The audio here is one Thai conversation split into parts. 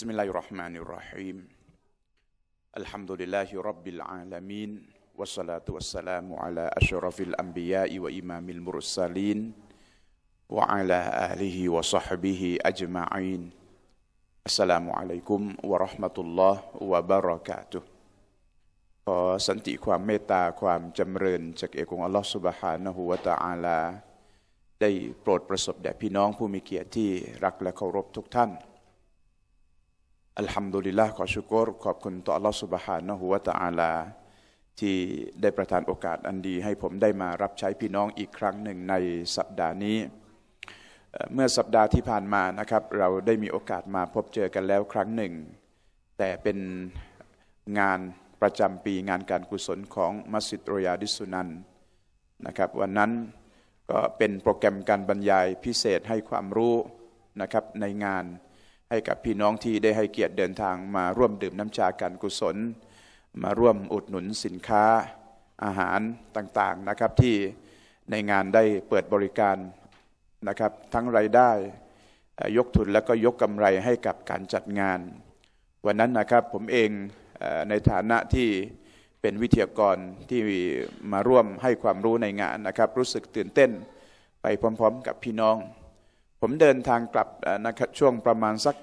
بسم الله الرحمن الرحيم الحمد لله رب العالمين والصلاة والسلام على أشرف الأنبياء وإمام المرسلين وعلى آله وصحبه أجمعين السلام عليكم ورحمة الله وبركاته ขอสันติความเมตตาความจำเริญจากเอกองอัลลอฮฺสุบฮานะฮูวะตะอาลาได้โปรดประสบแด่พี่น้องผู้มีเกียรติที่รักและเคารพทุกท่านัลฮัมดุลิลล์ขอชุกรขอบคุณ ต่ออัลลอฮฺสุบฮานะฮ a ว a ตะอาลา ที่ได้ประทานโอกาสอันดีให้ผมได้มารับใช้พี่น้องอีกครั้งหนึ่งในสัปดาห์นี้ เมื่อสัปดาห์ที่ผ่านมานะครับ เราได้มีโอกาสมาพบเจอกันแล้วครั้งหนึ่ง แต่เป็นงานประจำปีงานการกุศลของมัสยิดรยาดิสุนันนะครับ วันนั้นก็เป็นโปรแกรมการบรรยายพิเศษให้ความรู้นะครับในงานให้กับพี่น้องที่ได้ให้เกียรติเดินทางมาร่วมดื่มน้ำชาการกุศล มาร่วมอุดหนุนสินค้า อาหารต่างๆนะครับที่ในงานได้เปิดบริการนะครับทั้งรายได้ยกทุนและก็ยกกำไรให้กับการจัดงาน วันนั้นนะครับผมเองในฐานะที่เป็นวิทยากรที่มาร่วมให้ความรู้ในงานนะครับรู้สึกตื่นเต้นไปพร้อม ๆ กับพี่น้องผมเดินทางกลับนะครับช่วงประมาณสัก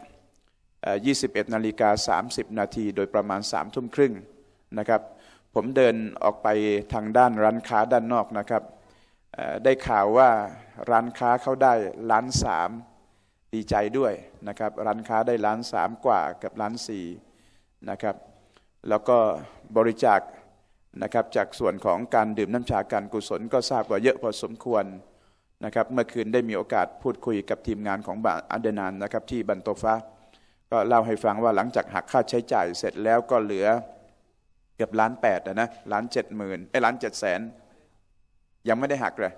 21นาฬิกา30นาทีโดยประมาณ3ทุ่มครึ่งนะครับ ผมเดินออกไปทางด้านร้านค้าด้านนอกนะครับได้ข่าวว่าร้านค้าเขาได้ล้านสามดีใจด้วยนะครับ ร้านค้าได้ล้านสามกว่ากับล้านสี่นะครับ แล้วก็บริจาคนะครับจากส่วนของการดื่มน้ำชาการกุศลก็ทราบว่าเยอะพอสมควรนะครับเมื่อคืนได้มีโอกาสพูดคุยกับทีมงานของบาอัเดนานนะครับ ที่บันโตฟ้าก็เล่าให้ฟังว่าหลังจากหักค่าใช้จ่ายเสร็จแล้วก็เหลือ เกือบล้านแปดนะล้านเจ็ดหมื่นไอ้ล้านเจ็ดแสน ยังไม่ได้หักเลย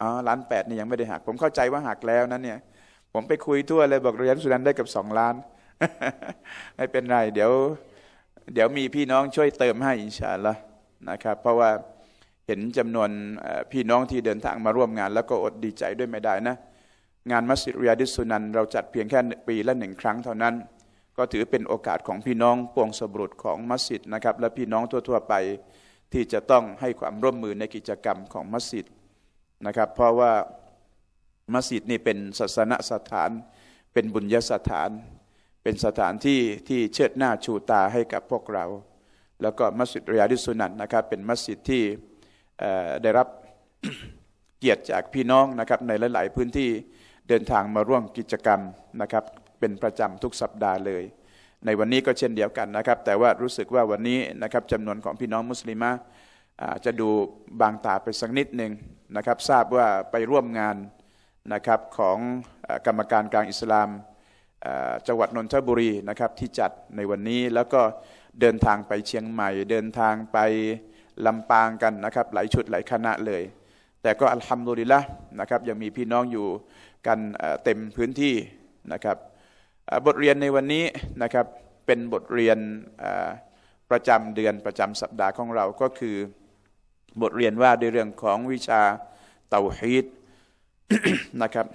อ๋อล้านแปดนี่ยังไม่ได้หัก ผมเข้าใจว่าหักแล้วนั้น เนี่ย ผมไปคุยทั่วเลยบอกเรียนสุดันได้กับสองล้าน ไม่เป็นไรเดี๋ยว เดี๋ยวมีพี่น้องช่วยเติมให้อินชาอัลลอฮ์นะครับ เพราะว่าเห็นจำนวนพี่น้องที่เดินทางมาร่วมงาน แล้วก็อดดีใจด้วยไม่ได้นะงานมัสยิดริยาดิสุนันเราจัดเพียงแค่ปีละหนึ่งครั้งเท่านั้น ก็ถือเป็นโอกาสของพี่น้องปวงสบุตรของมัสยิดนะครับ และพี่น้องทั่ว ๆ ไปที่จะต้องให้ความร่วมมือในกิจกรรมของมัสยิดนะครับเพราะว่ามัสยิดนี่เป็นศาสนสถานเป็นบุญยสถาน เป็นสถานที่ที่เชิดหน้าชูตาให้กับพวกเรา แล้วก็มัสยิดริยาดิสุนันนะครับเป็นมัสยิดที่ได้รับเกียรติจากพี่น้องนะครับในหลาย ๆ พื้นที่เดินทางมาร่วมกิจกรรมนะครับเป็นประจำทุกสัปดาห์เลย ในวันนี้ก็เช่นเดียวกันนะครับแต่ว่ารู้สึกว่าวันนี้นะครับจำนวนของพี่น้องมุสลิมะจะดูบางตาไปสักนิดหนึ่งนะครับ ทราบว่าไปร่วมงานนะครับของกรรมการกลางอิสลามจังหวัดนนทบุรีนะครับที่จัดในวันนี้แล้วก็เดินทางไปเชียงใหม่ เดินทางไปลำปางกันนะครับหลายชุดหลายคณะเลย แต่ก็อัลฮัมดุลิละนะครับ ยังมีพี่น้องอยู่กันเต็มพื้นที่นะครับบทเรียนในวันนี้นะครับเป็นบทเรียนประจำเดือนประจำสัปดาห์ของเราก็คือบทเรียนว่าในเรื่องของวิชาเตาฮีดนะครับ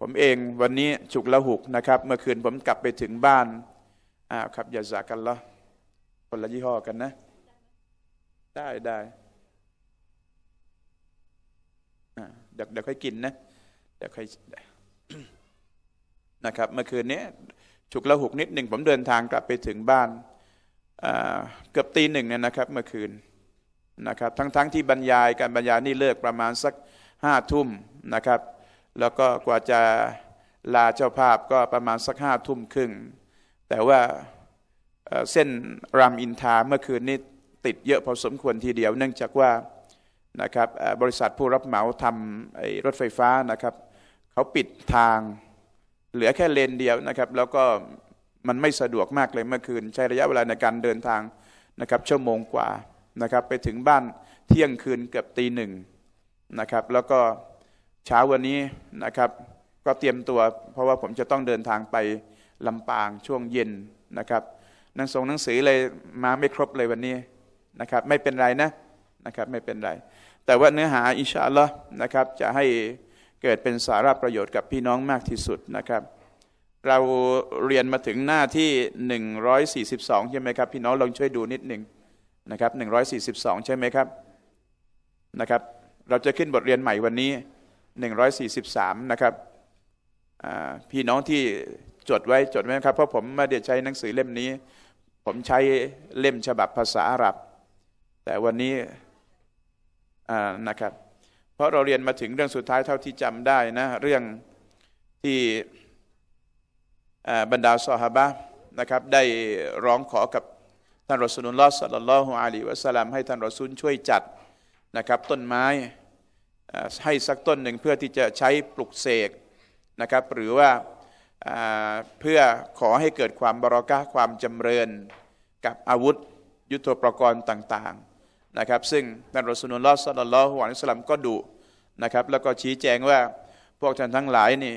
ผมเองวันนี้ฉุกละหุกนะครับ เมื่อคืนผมกลับไปถึงบ้านอ้าวครับอย่าจากันละคนละยี่ห้อกันนะได้ได้เดี๋ยวเดี๋ยวค่อยกินนะเดี๋ยวค่อยนะครับ เมื่อคืนนี้ฉุกละหุกนิดหนึ่งผมเดินทางกลับไปถึงบ้านเกือบตีหนึ่งเนี่ยนะครับ เมื่อคืนนะครับ ทั้งทั้งที่บรรยายการบรรยายนี่เลิกประมาณสักห้าทุ่มนะครับ แล้วก็กว่าจะลาเจ้าภาพก็ประมาณสักห้าทุ่มครึ่งแต่ว่าเส้นรามอินทาเมื่อคืนนี้ติดเยอะพอสมควรทีเดียวเนื่องจากว่านะครับบริษัทผู้รับเหมาทำรถไฟฟ้านะครับ เขาปิดทางเหลือแค่เลนเดียวนะครับ แล้วก็ มันไม่สะดวกมากเลยเมื่อคืน ใช้ระยะเวลาในการเดินทาง นะครับชั่วโมงกว่านะครับไปถึงบ้านเที่ยงคืนเกือบตีหนึ่งนะครับแล้วก็เช้าวันนี้นะครับก็เตรียมตัว เพราะว่าผมจะต้องเดินทางไปลำปางช่วงเย็นนะครับนังส่งหนังสือเลยมาไม่ครบเลยวันนี้นะครับไม่เป็นไรนะนะครับไม่เป็นไร แต่ว่าเนื้อหาอิชาละอนะครับ จะให้เกิดเป็นสาระประโยชน์ กับพี่น้องมากที่สุดนะครับเราเรียนมาถึงหน้าที่ 142 ใช่ไหมครับ พี่น้องลองช่วยดูนิดหนึ่งนะครับ142 ใช่ไหมครับนะครับเราจะขึ้นบทเรียนใหม่วันนี้ 143นะครับพี่น้องที่จดไว้จดไว้ครับเพราะผมมาเดี๋ยวใช้หนังสือเล่มนี้ ผมใช้เล่มฉบับภาษาอาหรับแต่วันนี้นะครับเพราะเราเรียนมาถึงเรื่องสุดท้ายเท่าที่จำได้นะเรื่องที่บรรดาซอฮาบะนะครับได้ร้องขอกับท่านรอสุนุลลอฮ์สัลลัลลอฮุอะลัยวะสัลลัมให้ท่านรอุูลช่วยจัดนะครับต้นไม้ให้สักต้นหนึ่งเพื่อที่จะใช้ปลุกเสกนะครับหรือว่าเพื่อขอให้เกิดความบรอกะความจำเริญกับอาวุธยุทโธปกรณ์ต่าง ๆนะครับซึ่งนรสุนุลลอฮ์สัลลัลลอฮุอะลัยฮิสลัมก็ดุนะครับแล้วก็ชี้แจงว่าพวกท่านทั้งหลายนี่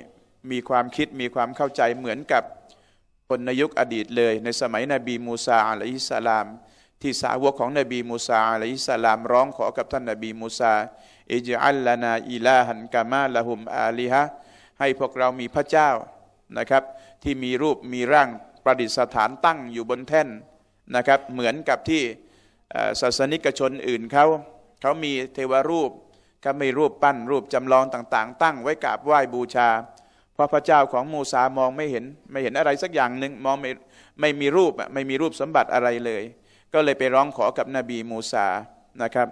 มีความคิดมีความเข้าใจเหมือนกับ คนในยุคอดีตเลย ในสมัยนบีมูซาอะลัยฮิสลาม ที่สาวกของนบีมูซาอะลัยฮิสลาม ร้องขอกับท่านนบีมูซาอิจอัลลานาอิลาหันกามาละหุมอาลีฮะ ให้พวกเรามีพระเจ้านะครับ ที่มีรูปมีร่างประดิษฐานตั้งอยู่บนแท่นนะครับเหมือนกับที่ศาสนิกชนอื่นเขาเขามีเทวรูปเขามีรูปปั้นรูปจำลองต่างๆ ตั้งไว้กราบไหว้บูชาพราะพระเจ้าของมูซามองไม่เห็นไม่เห็นอะไรสักอย่างหนึ่งมองไม่ไม่มีรูปไม่มีรูปสมบัติอะไรเลย ก็เลยไปร้องขอกับนบีมูซานะครับ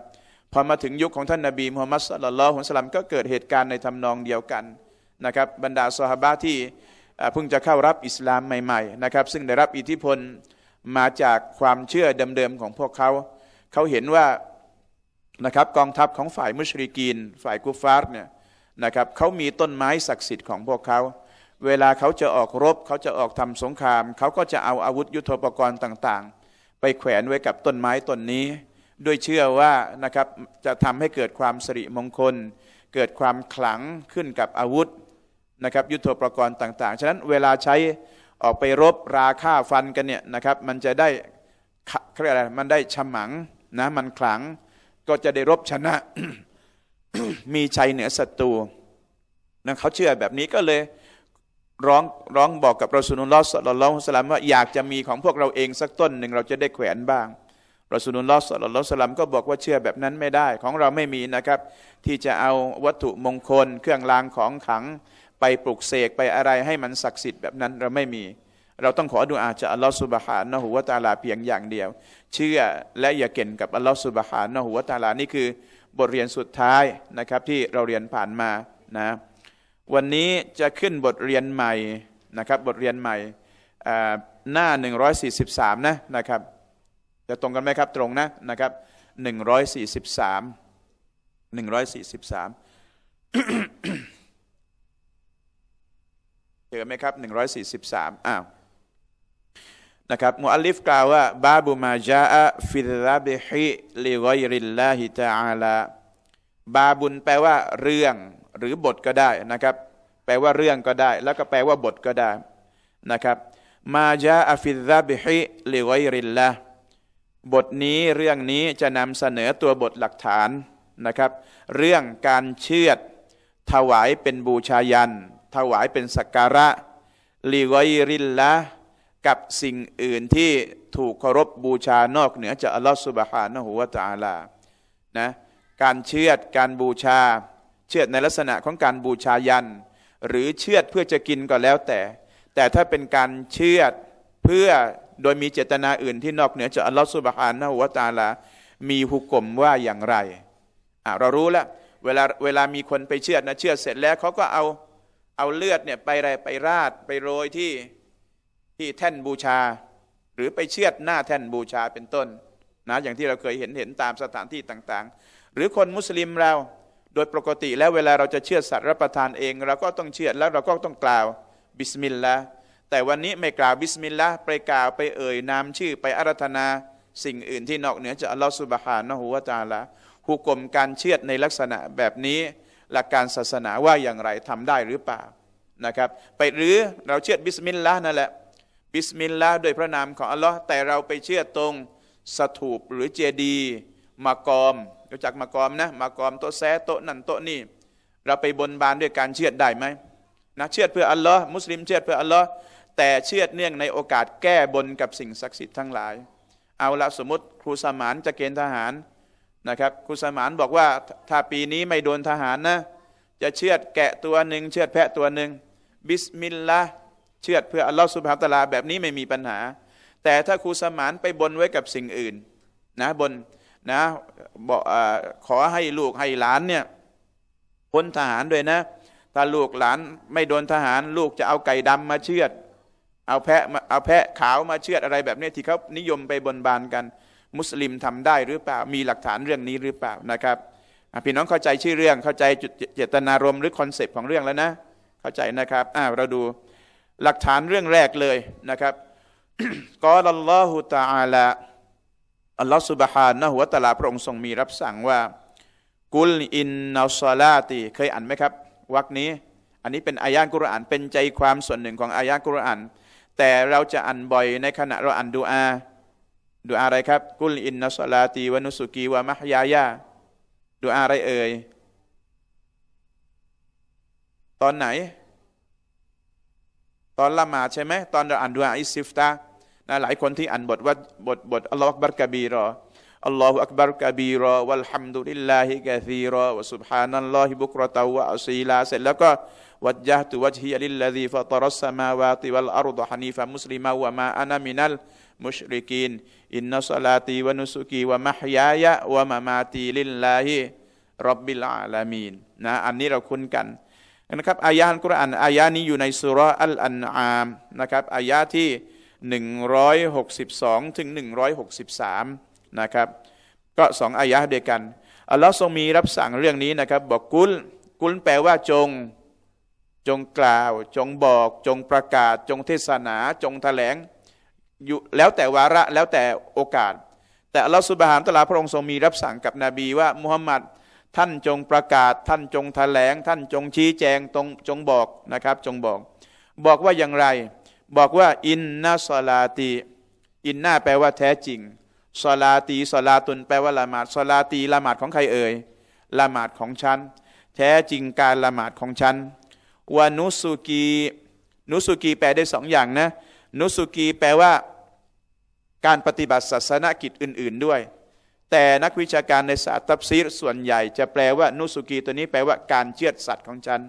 พอมาถึงยุคของท่านนบีมูฮัมมัดสลลัลฮุสลัมก็เกิดเหตุการณ์ในทำนองเดียวกันนะครับบรรดาสหบะที่เพิ่งจะเข้ารับอิสลามใหม่ๆนะครับซึ่งได้รับอิทธิพลมาจากความเชื่อเดิมๆของพวกเขา เขาเห็นว่า นะครับ กองทัพของฝ่ายมุชริกีน ฝ่ายกุฟาร์เนี่ยนะครับเขามีต้นไม้ศักดิ์สิทธิ์ของพวกเขา เวลาเขาจะออกรบเขาจะออกทำสงครามเขาก็จะเอาอาวุธยุโทโธปกรณ์ต่างๆ ไปแขวนไว้กับต้นไม้ต้นนี้ด้วยเชื่อว่า นะครับ จะทำให้เกิดความสิริมงคล เกิดความขลังขึ้นกับอาวุธนะครับยุโทโธปกรณ์ต่างๆฉะนั้นเวลาใช้ออกไปรบราฆ่าฟันกันเนี่ยนะครับ มันจะได้เรียกอะไรมันได้ฉมังนะมันขลังก็จะได้รบชนะมีชัยเหนือศัตรูนะเขาเชื่อแบบนี้ก็เลยร้องร้องบอก กับรอสุนุลลอสลลลอฮุสลามว่าอยากจะมีของพวกเราเองสักต้นหนึ่งเราจะได้แขวนบ้างรอสุนุลลอสลลลอฮุสลามก็บอกว่าเชื่อแบบนั้นไม่ได้ ของเราไม่มีนะครับ ที่จะเอาวัตถุมงคล เครื่องรางของขังไปปลุกเสกไปอะไรให้มันศักดิ์สิทธิ์แบบนั้นเราไม่มี เราต้องขอดูอาจากอัลลอฮฺสุบฮานะฮุวาตาลาเพียงอย่างเดียว เชื่อและอย่าเก่นกับอัลลอฮฺสุบฮานะฮุวาตาลานี่คือบทเรียนสุดท้ายนะครับที่เราเรียนผ่านมานะวันนี้จะขึ้นบทเรียนใหม่นะครับบทเรียนใหม่หน้า 143 นะนะครับจะตรงกันไหมครับตรงนะนะครับ143 143จอไหมครับ 143อ้าว นะครับมุอัลลิฟกล่าวว่า บาบุมาจาอะฟิลาบิฮิลิวอยริลลาฮิตาอลาบาบุน แปลว่าเรื่องหรือบทก็ได้นะครับ แปลว่าเรื่องก็ได้ แล้วก็แปลว่าบทก็ได้นะครับ มาจาอะฟิลาบิฮิลิวอยริลลาบทนี้เรื่องนี้จะนำเสนอตัวบทหลักฐานนะครับ เรื่องการเชือด ถวายเป็นบูชายันถวายเป็นสักการะลีไวริลละกับสิ่งอื่นที่ถูกเคารพบูชานอกเหนือจากอัลลอฮฺสุบฮานะฮุวาตาลา นะ การเชื่อดการบูชาเชื่อดในลักษณะของการบูชายันหรือเชื่อดเพื่อจะกินก็แล้วแต่ แต่ถ้าเป็นการเชื่อดเพื่อโดยมีเจตนาอื่น ที่นอกเหนือจากอัลลอฮฺสุบฮานะฮุวาตาลา มีหุกกมว่าอย่างไรอ่ะเรารู้แล้วเวลาเวลามีคนไปเชื่อดนะเชื่อดเสร็จแล้วเขาก็เอาเอาเลือดเนี่ยไปอะไรไปราดไปโรยที่ที่แท่นบูชา หรือไปเชือดหน้าแท่นบูชาเป็นต้น นะอย่างที่เราเคยเห็นเห็นตามสถานที่ต่าง ๆ หรือคนมุสลิมเราโดยปกติแล้วเวลาเราจะเชื่อสัตว์รับประทานเอง เราก็ต้องเชื่อแล้วเราก็ต้องกล่าวบิสมิลลาห์แต่วันนี้ไม่กล่าวบิสมิลลาห์ไปกล่าวไปเอ่ยนามชื่อไปอารัธนา สิ่งอื่นที่นอกเหนือจากอัลลอฮฺสุบฮานะฮูวะตาละหุกกลมการเชื่อในลักษณะแบบนี้หลักการศาสนาว่าอย่างไรทำได้หรือเปล่านะครับ ไปหรือเราเชื่อบิสมิลลาห์นั่นแหละ บิสมิลลาห์ด้วยพระนามของอัลลอฮ์แต่เราไปเชื่อตรง สถูปหรือเจดีมากอมรู้จักมากอมนะมากอมโต๊ะแซโต๊ะนั่นโต๊ะนี่เราไปบนบานด้วยการเชื่อได้ไหมนะเชื่อเพื่ออัลลอฮ์มุสลิมเชื่อเพื่ออัลลอฮ์แต่เชื่อเนื่องในโอกาสแก้บนกับสิ่งศักดิ์สิทธิ์ทั้งหลาย เอาละสมมติครูสมานจะเกณฑ์ทหารนะครับคุณสมานบอกว่าถ้าปีนี้ไม่โดนทหารนะ จะเชือดแกะตัวหนึ่ง เชือดแพะตัวหนึ่งบิสมิลลาห์เชือดเพื่อ อัลลอฮฺสุบฮานตะลาแบบนี้ไม่มีปัญหา แต่ถ้าครูสมานไปบนไว้กับสิ่งอื่นนะบนนะบอกขอให้ลูกให้หลานเนี่ย พ้นทหารด้วยนะ ถ้าลูกหลานไม่โดนทหารลูกจะเอาไก่ดำมาเชือด เอาแพะเอาแพะขาวมาเชือดอะไรแบบนี้ที่เขานิยมไปบนบานกันมุสลิมทำได้หรือเปล่า มีหลักฐานเรื่องนี้หรือเปล่านะครับพี่น้องเข้าใจชื่อเรื่องเข้าใจจุดเจตนารมณ์หรือคอนเซปต์ของเรื่องแล้วนะ เข้าใจนะครับอ่าเราดู หลักฐานเรื่องแรกเลยนะครับกอลัลลอฮุตาอัลอัลลอฮฺสุบฮานะหัวตาลาพระองค์ทรงมีรับสั่งว่ากุล อินนอซาลาตีเคยอ่านไหมครับวรรคนี้ อันนี้เป็นอายะกุรอานเป็นใจความส่วนหนึ่งของอายะกุรอานแต่เราจะอ่านบ่อยในขณะเราอ่านดูอาดูอะไรครับกุลอินนัสลาตีวนุสุกีวามหยายาดูอะไรเอ่ยตอนไหนตอนละหมาดใช่ไหมตอนเราอ่านดูอาอิสิฟตานะหลายคนที่อ่านบทว่าบทบทอัลลอฮฺอักบัรกะบีรออัลลอฮฺอักบารกะบีรอวัลฮัมดุลิลลาฮิกะซีรอวะสุบฮานัลลอฮิบุกรตาวะอัซีลาเสร็จแล้วก็วัจยะตุวัจฮิลิลลาดีฟะตรัสสมาวาติวัลอารุดฮานีฟะมุสลิมาวะมาอานามินัลมุชริกีนอินนัสลาตีวนุสุกีวะมหยายะวะมามาตีลิลลาฮิรับบิลอาลามีนนะอันนี้เราคุ้นกัน นะครับอายะอัลกุรอานอายะนี้อยู่ในสุรอัลอันอามนะครับอายะที่ 162 ถึง 163นะครับก็สองอายะเดียวกันอัลลอฮ์ทรงมีรับสั่งเรื่องนี้นะครับบอกกุลกุลแปลว่าจง จงกล่าว จงบอก จงประกาศ จงเทศนา จงแถลงอยู่แล้วแต่วาระแล้วแต่โอกาส แต่อัลลอฮฺสุบฮานตะลาพระองค์ทรงมีรับสั่งกับนบีว่ามุฮัมมัดท่านจงประกาศ ท่านจงแถลง ท่านจงชี้แจงตรงจงบอกนะครับ จงบอก บอกว่าอย่างไร บอกว่า อินนาสลาตี อินนาแปลว่าแท้จริงสลาตีสลาตุนแปลว่าละหมาดสลาตีละหมาดของใครเอ่ยละหมาดของฉันแท้จริงการละหมาดของฉันวานุสุกีนุสุกีแปลได้สองอย่างนะนุสุกีแปลว่าการปฏิบัติ ศาสนกิจอื่นๆด้วย แต่นักวิชาการในศาสตร์ตับซีรส่วนใหญ่ จะแปลว่านุสุกีตัวนี้แปลว่าการเชื่อสัตว์ของฉัน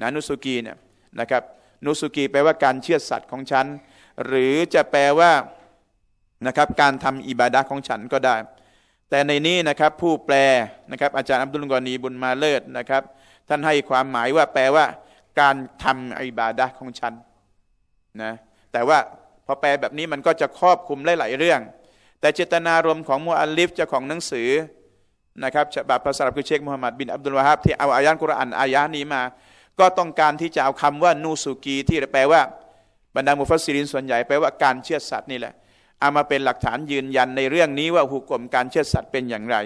นะนุสุกีเนี่ยนะครับ นุสุกีแปลว่าการเชื่อสัตว์ของฉัน หรือจะแปลว่านะครับการทำอิบาดะของฉันก็ได้ แต่ในนี้นะครับผู้แปลนะครับอาจารย์อับดุลกอนีบุญมาเลิศนะครับ ท่านให้ความหมายว่าแปลว่า การทำอิบาดะของฉัน นะแต่ว่าพอแปลแบบนี้มันก็จะครอบคลุมหลายๆเรื่อง แต่เจตนารมณ์ของมูอัลลิฟเจ้าของหนังสือนะครับฉบับภาษาอับคือเชคมูฮัมหมัดบินอับดุลวาฮับที่เอาอายันกุรอานอายะนี้มา ก็ต้องการที่จะเอาคำว่านูสุกี ที่แปลว่า บรรดามุฟัสซิรินส่วนใหญ่ แปลว่าการเชื่อสัตว์นี่แหละ เอามาเป็นหลักฐานยืนยันในเรื่องนี้ว่าหุกกลมการเชื่อสัตว์เป็นอย่างไร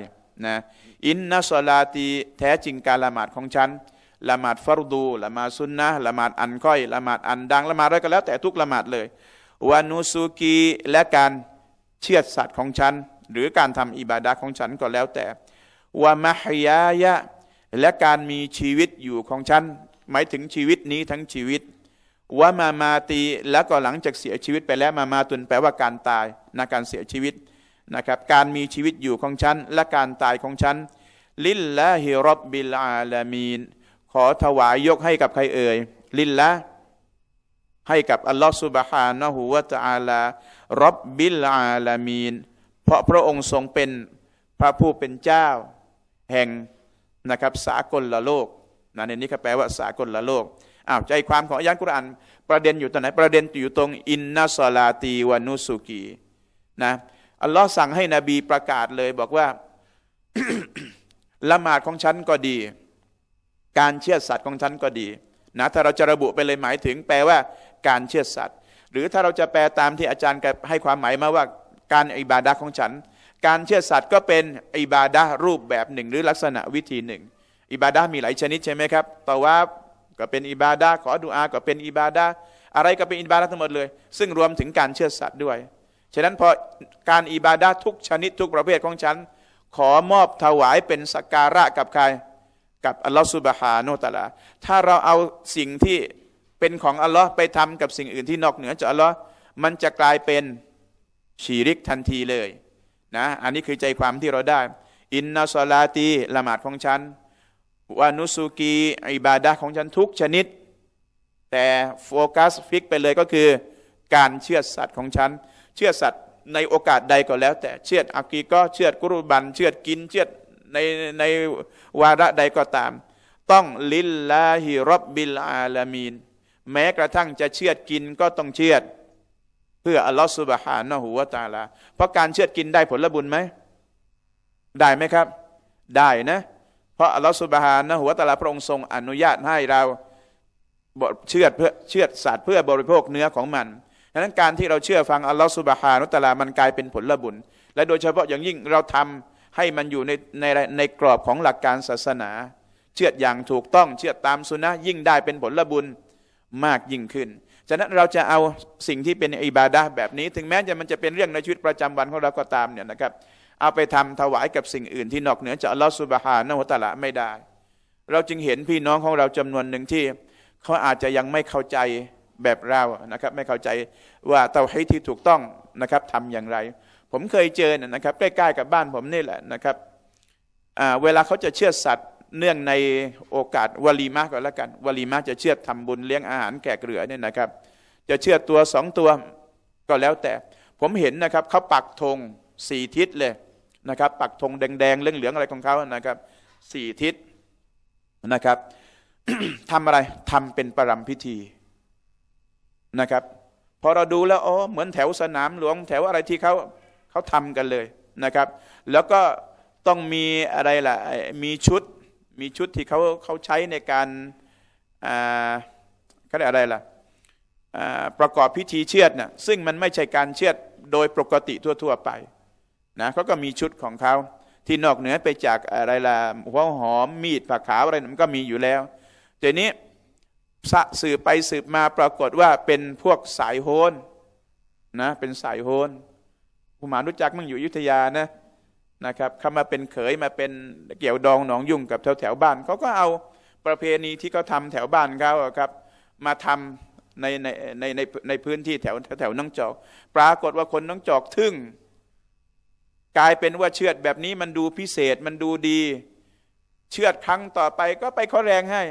นะอินนัสลาตีแท้จริงการละหมาดของฉันละหมาดฟารดูละหมาดซุนนะละหมาดอันค่อย ละหมาดอันดัง ละหมาดอะไรก็แล้วแต่ทุกละหมาดเลยวานุสุกีและการเชื่อสัตว์ของฉันหรือการทำอิบาดะของฉันก็แล้วแต่วามหยายะและการมีชีวิตอยู่ของฉันหมายถึงชีวิตนี้ทั้งชีวิตวามามาตีแล้วก็หลังจากเสียชีวิตไปแล้วมามาตุนแปลว่าการตายนะการเสียชีวิตนะครับ การมีชีวิตอยู่ของฉัน และการตายของฉันลิลละฮิรบบิลอาลามีนขอถวายยกให้กับใครเอ่ยลิลละ ให้กับอัลลอฮฺสุบฮานะฮูวะตะอาลารับบิลอาลามีน เพราะพระองค์ทรงเป็นพระผู้เป็นเจ้า แห่งนะครับ สากลละโลกนะในนี้ก็แปลว่าสากลละโลกอ้าวใจความของอัลกุรอานประเด็นอยู่ตรงไหน ประเด็นอยู่ตรงอินนัสลาตีวานุสุกีนะอัลลอฮ์สั่งให้นบีประกาศเลยบอกว่า ละหมาดของฉันก็ดีการเชื่อสัตว์ของฉันก็ดีนะถ้าเราจะระบุไปเลยหมายถึงแปลว่าการเชื่อสัตว์ หรือถ้าเราจะแปลตามที่อาจารย์ให้ความหมายมาว่าการอิบาดาของฉัน การเชื่อสัตว์ก็เป็นอิบาดารูปแบบหนึ่งหรือลักษณะวิธีหนึ่ง อิบาดามีหลายชนิดใช่ไหมครับต่ว่าก็เป็นอิบาดาขอดุอาก็เป็นอิบาดาอะไรก็เป็นอิบาดาทั้งหมดเลย ซึ่งรวมถึงการเชื่อสัตว์ด้วยฉะนั้นพอการอิบาดาทุกชนิดทุกประเภทของฉัน ขอมอบถวายเป็นสักการะกับใครกับอัลลอฮฺสุบฮานุตะลา ถ้าเราเอาสิ่งที่เป็นของอัลลอฮ์ไปทำกับสิ่งอื่นที่นอกเหนือจากอัลลอฮ์มันจะกลายเป็นชีริกทันทีเลยนะ อันนี้คือใจความที่เราได้ อินนาสลาตีละหมาดของฉัน วานุสุกี อิบาดะของฉันทุกชนิด แต่โฟกัสฟิกไปเลยก็คือ การเชื่อสัตว์ของฉัน เชื่อสัตว์ในโอกาสใดก็แล้ว แต่เชื่ออากี ก็เชื่อกุรุบัน เชื่อกินเชื่อในในวาระใดก็ตาม ต้องลิลลาฮิรบบิลอาลามีน แม้กระทั่งจะเชือดกินก็ต้องเชือด เพื่ออัลลอฮฺสุบฮานะหูวาตาลา เพราะการเชือดกินได้ผลบุญไหม ได้ไหมครับ ได้นะ เพราะอัลลอฮฺสุบฮานะหูวาตาลาพระองค์ทรง อนุญาตให้เรา เชือดเพื่อเชือดสัตว์เพื่อบริโภคเนื้อของมันดังนั้นการที่เราเชื่อฟังอัลลอฮฺสุบฮานุตาลามันกลายเป็นผลบุญ และโดยเฉพาะอย่างยิ่งเราทำให้มันอยู่ในในในกรอบของหลักการศาสนา เชื่ออย่างถูกต้อง เชื่อตามสุนะยิ่งได้เป็นผลบุญมากยิ่งขึ้นฉะนั้นเราจะเอาสิ่งที่เป็นอิบาดะแบบนี้ ถึงแม้จะมันจะเป็นเรื่องในชีวิตประจำวันของเราก็ตามเนี่ยนะครับเอาไปทำถวายกับสิ่งอื่นที่นอกเหนือจากอัลลอฮฺสุบฮานะฮุตะละไม่ได้ เราจึงเห็นพี่น้องของเราจำนวนหนึ่งที่ เขาอาจจะยังไม่เข้าใจแบบเรานะครับ ไม่เข้าใจว่าเตาให้ที่ถูกต้องนะครับทำอย่างไรผมเคยเจอเนี่ยนะครับใกล้ๆกับบ้านผมนี่แหละนะครับ เวลาเขาจะเชื่อสัตว์เนื่องในโอกาส วลีมากก็แล้วกันวลีมากจะเชื่อทำบุญเลี้ยงอาหารแก่เกลือเนี่ยนะครับ จะเชื่อตัวสองตัวก็แล้วแต่ ผมเห็นนะครับเขาปักธงสี่ทิศเลยนะครับ ปักธงแดง ๆเหลืองๆ อะไรของเขานะครับสี่ทิศนะครับทำอะไรทำเป็นประรำพิธีนะครับพอเราดูแล้วอ๋อเหมือนแถวสนามหลวงแถวอะไรที่เขาเขาทำกันเลยนะครับ แล้วก็ต้องมีอะไรล่ะมีชุดมีชุดที่เขาเขาใช้ในการเขาเรียกอะไรล่ะประกอบพิธีเชือดนะซึ่งมันไม่ใช่การเชือดโดยปกติทั่วๆไปนะเขาก็มีชุดของเขาที่นอกเหนือไปจากอะไรล่ะหัวหอมมีดผักขาวอะไรมันก็มีอยู่แล้วแต่นี้สสืบไปสืบมาปรากฏว่าเป็นพวกสายโหนนะเป็นสายโหนผู้หมารู้จักมั่งอยู่ยุทธยานะนะครับเขามาเป็นเขยมาเป็นเกี่ยวดองหนองยุ่งกับแถวแถวบ้านเขาก็เอาประเพณีที่เขาทาแถวบ้านเขาครับ มาทำในในในในในพื้นที่แถวแถวน้องจอก ปรากฏว่าคนน้องจอกทึ่ง กลายเป็นว่าเชือดแบบนี้มันดูพิเศษมันดูดี เชือดครั้งต่อไปก็ไปขอแรงให้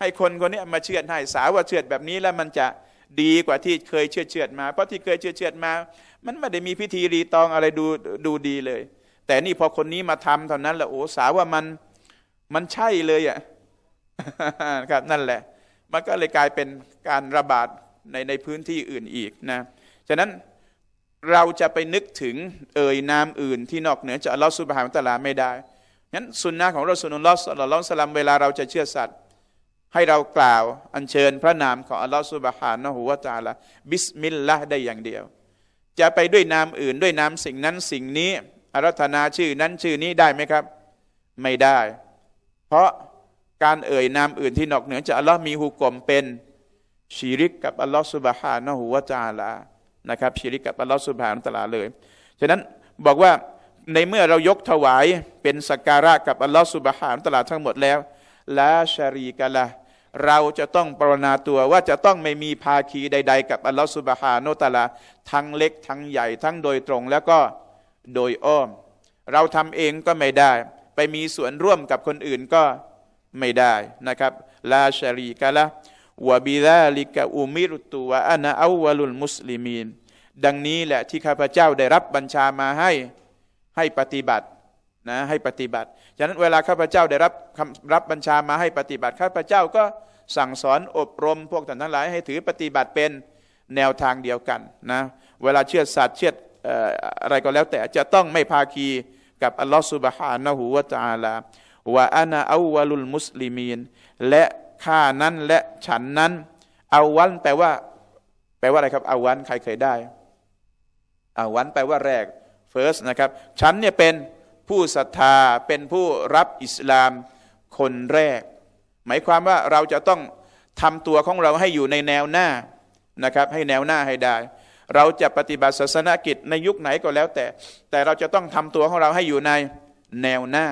ให้คนคนนี้มาเชือดให้สาวว่าเชือดแบบนี้แล้วมันจะดีกว่าที่เคยเชื่อเชื่อดมา เพราะที่เคยเชื่อเชื่อดมา มันไม่ได้มีพิธีรีตองอะไรดูดูดีเลย แต่นี่พอคนนี้มาทำ เท่านั้นแหละโอ้สาว่ามันมันใช่เลยอ่ะครับ นั่นแหละ มันก็เลยกลายเป็นการระบาดในในพื้นที่อื่นอีกนะฉะนั้นเราจะไปนึกถึงเอ่ยนามอื่น ที่นอกเหนือจากอัลลอฮฺสุบฮานตะลาไม่ได้งั้นสุนนะของเราสุนุลลอฮฺสัลลัลลอฮฺสลัมเวลาเราจะเชื่อสัตว์ให้เรากล่าวอัญเชิญพระนามของอัลลอฮฺสุบฮานะฮูวาตาละบิสมิลลาห์ได้อย่างเดียว จะไปด้วยนามอื่นด้วยนามสิ่งนั้นสิ่งนี้อารัธนาชื่อนั้นชื่อนี้ได้ไหมครับ ไม่ได้ เพราะการเอ่ยนามอื่นที่นอกเหนือจากอัลลอฮ์มีหุกกลมเป็นชีริกกับอัลลอฮ์สุบฮานะฮูวาตาละนะครับชีริกกับอัลลอฮ์สุบฮานะตาลาเลยฉะนั้นบอกว่าในเมื่อเรายกถวายเป็นสักการะกับอัลลอฮ์สุบฮานะตาลาทั้งหมดแล้วละชารีกะละเราจะต้องปรนนาตัวว่าจะต้องไม่มีภาคีใดๆ กับอัลลอฮฺสุบฮานนตะลาทั้งเล็ก ทั้งใหญ่ทั้งโดยตรงแล้วก็โดยอ้อม เราทำเองก็ไม่ได้ ไปมีส่วนร่วมกับคนอื่นก็ไม่ได้นะครับลาชารีกะละวะบิดาลิกะอุมิรุตัวอานาอาวลุลมุสลิมีน ดังนี้แหละที่ข้าพเจ้าได้รับบัญชามาให้ให้ปฏิบัตินะให้ปฏิบัติฉะนั้นเวลาข้าพเจ้าได้รับรับบัญชามาให้ปฏิบัติข้าพเจ้าก็สั่งสอนอบรมพวกท่านทั้งหลายให้ถือปฏิบัติเป็นแนวทางเดียวกัน นะ เวลาเชื่อสัตว์เชื่ออะไรก็แล้วแต่จะต้องไม่พาคีกับอัลลอฮฺสุบฮานะหูวะตาลาวะอานาอาวลุลมุสลิมีน และข้านั้นและฉันนั้นอาวันแปลว่าแปลว่าอะไรครับอาวันใครเคยได้ อาวันแปลว่าแรก first นะครับฉันเนี่ยเป็นผู้ศรัทธาเป็นผู้รับอิสลามคนแรก หมายความว่าเราจะต้องทำตัวของเราให้อยู่ในแนวหน้านะครับ ให้แนวหน้าให้ได้ เราจะปฏิบัติศาสนกิจในยุคไหนก็แล้วแต่ แต่เราจะต้องทำตัวของเราให้อยู่ในแนวหน้า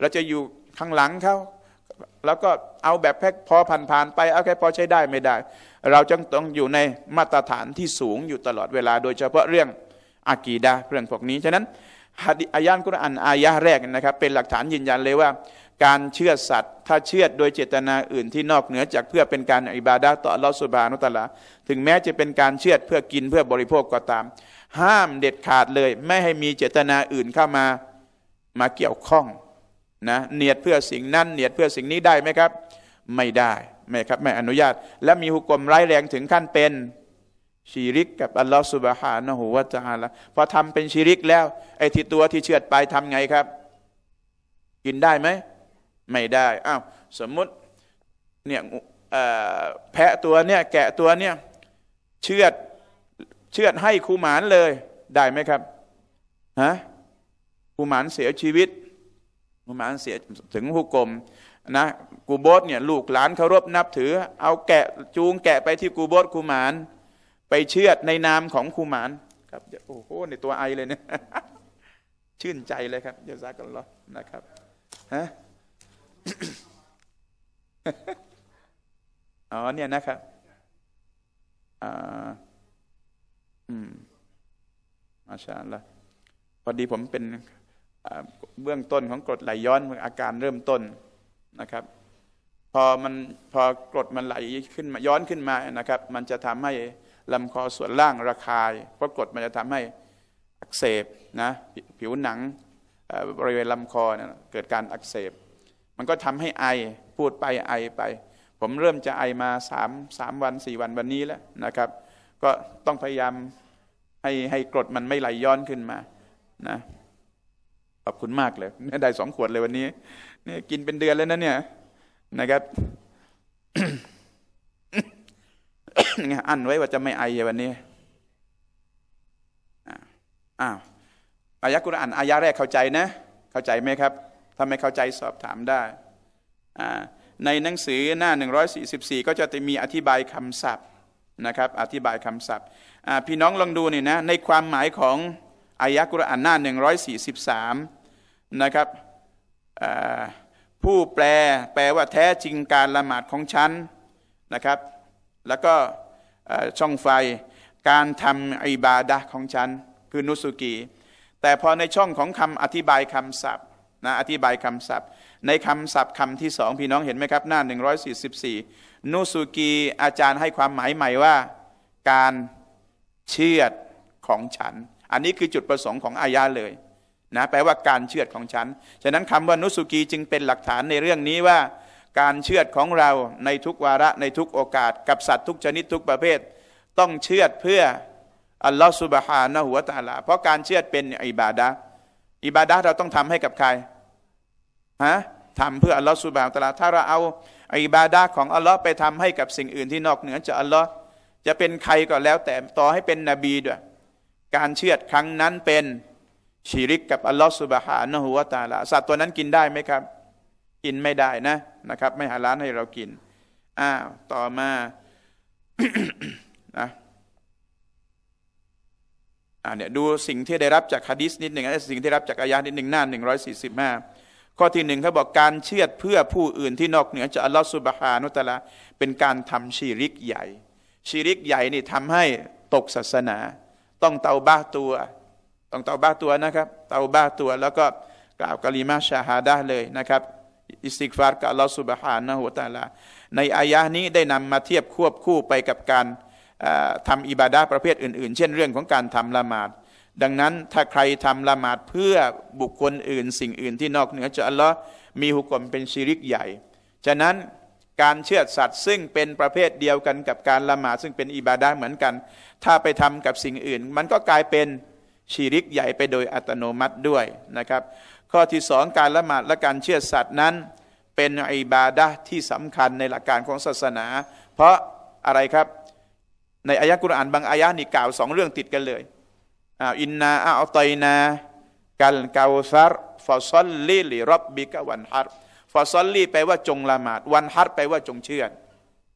เราจะอยู่ข้างหลังเขาแล้วก็เอาแบบแพ็คพอผ่านๆไปเอาแค่พอใช้ได้ไม่ได้ เราจึงต้องอยู่ในมาตรฐานที่สูงอยู่ตลอดเวลา โดยเฉพาะเรื่องอากีดาเรื่องพวกนี้ ฉะนั้นฮัดอายันกุรอานอายะแรกนะครับเป็นหลักฐานยืนยันเลยว่า การเชื่อสัตว์ ถ้าเชื่อโดยเจตนาอื่นที่นอกเหนือจากเพื่อเป็นการอิบาดะต่อลอสุบานุตละถึงแม้จะเป็นการเชื่อเพื่อกินเพื่อบริโภคก็ตาม ห้ามเด็ดขาดเลยไม่ให้มีเจตนาอื่นเข้ามามาเกี่ยวข้องนะเนียดเพื่อสิ่งนั้นเนียดเพื่อสิ่งนี้ได้ไหมครับ ไม่ได้ไม่ครับไม่อนุญาต และมีหุกกลมร้ายแรงถึงขั้นเป็นชีริกกับอัลลอฮฺสุบฮานะหูวะจาละพอทำเป็นชีริกแล้ว ไอ้ที่ตัวที่เชือดไปทำไงครับ กินได้ไหม ไม่ได้อ้าวสมมุติเนี่ยแพะตัวเนี่ยแกะตัวเนี่ยเชือด เชือดให้คูหมานเลยได้ไหมครับฮะคูหมานเสียชีวิต คูหมานเสียถึงหุกกมนะกูโบสเนี่ยลูกหลานเคารพนับถือ เอาแกะจูงแกะไปที่กูโบสคูหมานไปเชื่อดในนามของคูมาน ครับโอ้โหในตัวไอเลยเนี่ย ชื่นใจเลยครับยาซากันรอนะครับฮะอ๋อเนี่ยนะครับอ่าอืมมาชาละพอดีผมเป็นเบื้องต้นของกรดไหลย้อน อาการเริ่มต้นนะครับ พอมันพอกรดมันไหลขึ้นมาย้อนขึ้นมานะครับ มันจะทำให้ลำคอส่วนล่างระคายเพราะกรดมันจะทำให้อักเสบนะ ผิวหนังบริเวณลำคอเกิดการอักเสบ มันก็ทำให้ไอ พูดไปไอไป ผมเริ่มจะไอมาสามสามวันสี่วันวันนี้แล้วนะครับ ก็ต้องพยายามให้ให้กรดมันไม่ไหลย้อนขึ้นมานะขอบคุณมากเลย ได้สองขวดเลยวันนี้เนี่ยกินเป็นเดือนแล้วนะเนี่ย นะครับไงอันไว้ว่าจะไม่ไอวันนี้อ้าว อายะกุรอานอายะแรกเข้าใจนะ เข้าใจไหมครับ ถ้าไม่เข้าใจสอบถามได้ ในหนังสือหน้า 144 ก็จะมีอธิบายคำศัพท์นะครับ อธิบายคำศัพท์ พี่น้องลองดูนี่นะ ในความหมายของอายะกุรอานหน้า 143นะครับผู้แปลแปลว่าแท้จริงการละหมาดของฉันนะครับ แล้วก็ช่องไฟการทำอิบาดะของฉัน คือนุสุกี แต่พอในช่องของคำอธิบายคำศัพท์นะอธิบายคำศัพท์ ในคำศัพท์คำที่สองพี่น้องเห็นไหมครับหน้า144 นุสุกีอาจารย์ให้ความหมายใหม่ว่า การเชือดของฉัน อันนี้คือจุดประสงค์ของอายาเลยนะแปลว่าการเชือดของฉัน ฉะนั้นคำว่านุสุกีจึงเป็นหลักฐานในเรื่องนี้ว่าการเชือดของเราในทุกวาระในทุกโอกาส กับสัตว์ทุกชนิดทุกประเภท ต้องเชือดเพื่อ อัลลอฮฺสุบฮานะหัวตาลาเพราะการเชือดเป็นอิบาดะอิบาดะเราต้องทำให้กับใคร ฮะทำเพื่ออัลลอฮฺสุบฮานะตาลาถ้าเราเอาอิบาดะของอัลลอฮ์ไปทำให้กับสิ่งอื่นที่นอกเหนือจากอัลลอฮ์จะเป็นใครก็แล้ว แต่ต่อให้เป็นนบีด้วย การเชือดครั้งนั้นเป็นชีริกกับอัลลอฮฺสุบฮานะหัวตาลาสัตว์ตัวนั้นกินได้ไหมครับกินไม่ได้นะนะครับไม่หาร้านให้เรากินอ้าวต่อมานะอ่าเนี่ยดูสิ่งที่ได้รับจากฮะดิษนิดหนึ่งสิ่งที่รับจากอายะนิดหนึ่งหน้าหนึ่งร้อยสี่สิบห้าข้อที่หนึ่งเขาบอกการเชื่อเพื่อผู้อื่นที่นอกเหนือจากอัลลอฮฺสุบฮานุตะลาเป็นการทำชีริกใหญ่ชีริกใหญ่นี่ทำให้ตกศาสนา ต้องเตาบ้าตัว ต้องเตาบ้าตัวนะครับเตาบ้าตัวแล้วก็กล่าวกะลีมาชาฮาดะเลยนะครับอิสติกฟาร์กับอัลลอฮฺสุบฮานะฮุตาลาในอายะนี้ได้นำมาเทียบควบคู่ไปกับการทำอิบาดาประเภทอื่นๆ เช่นเรื่องของการทำละหมาดดังนั้นถ้าใครทำละหมาดเพื่อบุคคลอื่น สิ่งอื่นที่นอกเหนือจากอัลลอฮ์มีหุกมเป็นชิริกใหญ่ ฉะนั้นการเชื่อสัตว์ซึ่งเป็นประเภทเดียวกันกับการละหมาดซึ่งเป็นอิบาดาเหมือนกัน ถ้าไปทำกับสิ่งอื่น มันก็กลายเป็นชีริกใหญ่ไปโดยอัตโนมัติด้วยนะครับข้อที่สองการละหมาดและการเชื่อสัตว์นั้น เป็นอิบาดะที่สำคัญในหลักการของศาสนา เพราะอะไรครับในอายะกุรอานบางอายะนี่กล่าวสองเรื่องติดกันเลยอินนาอัลตอยนา กัลกาวซารฟาซอลลีลิรับบิกวันฮัรฟาซอลลีแปลว่าจงละหมาด วันฮัรแปลว่าจงเชื่อ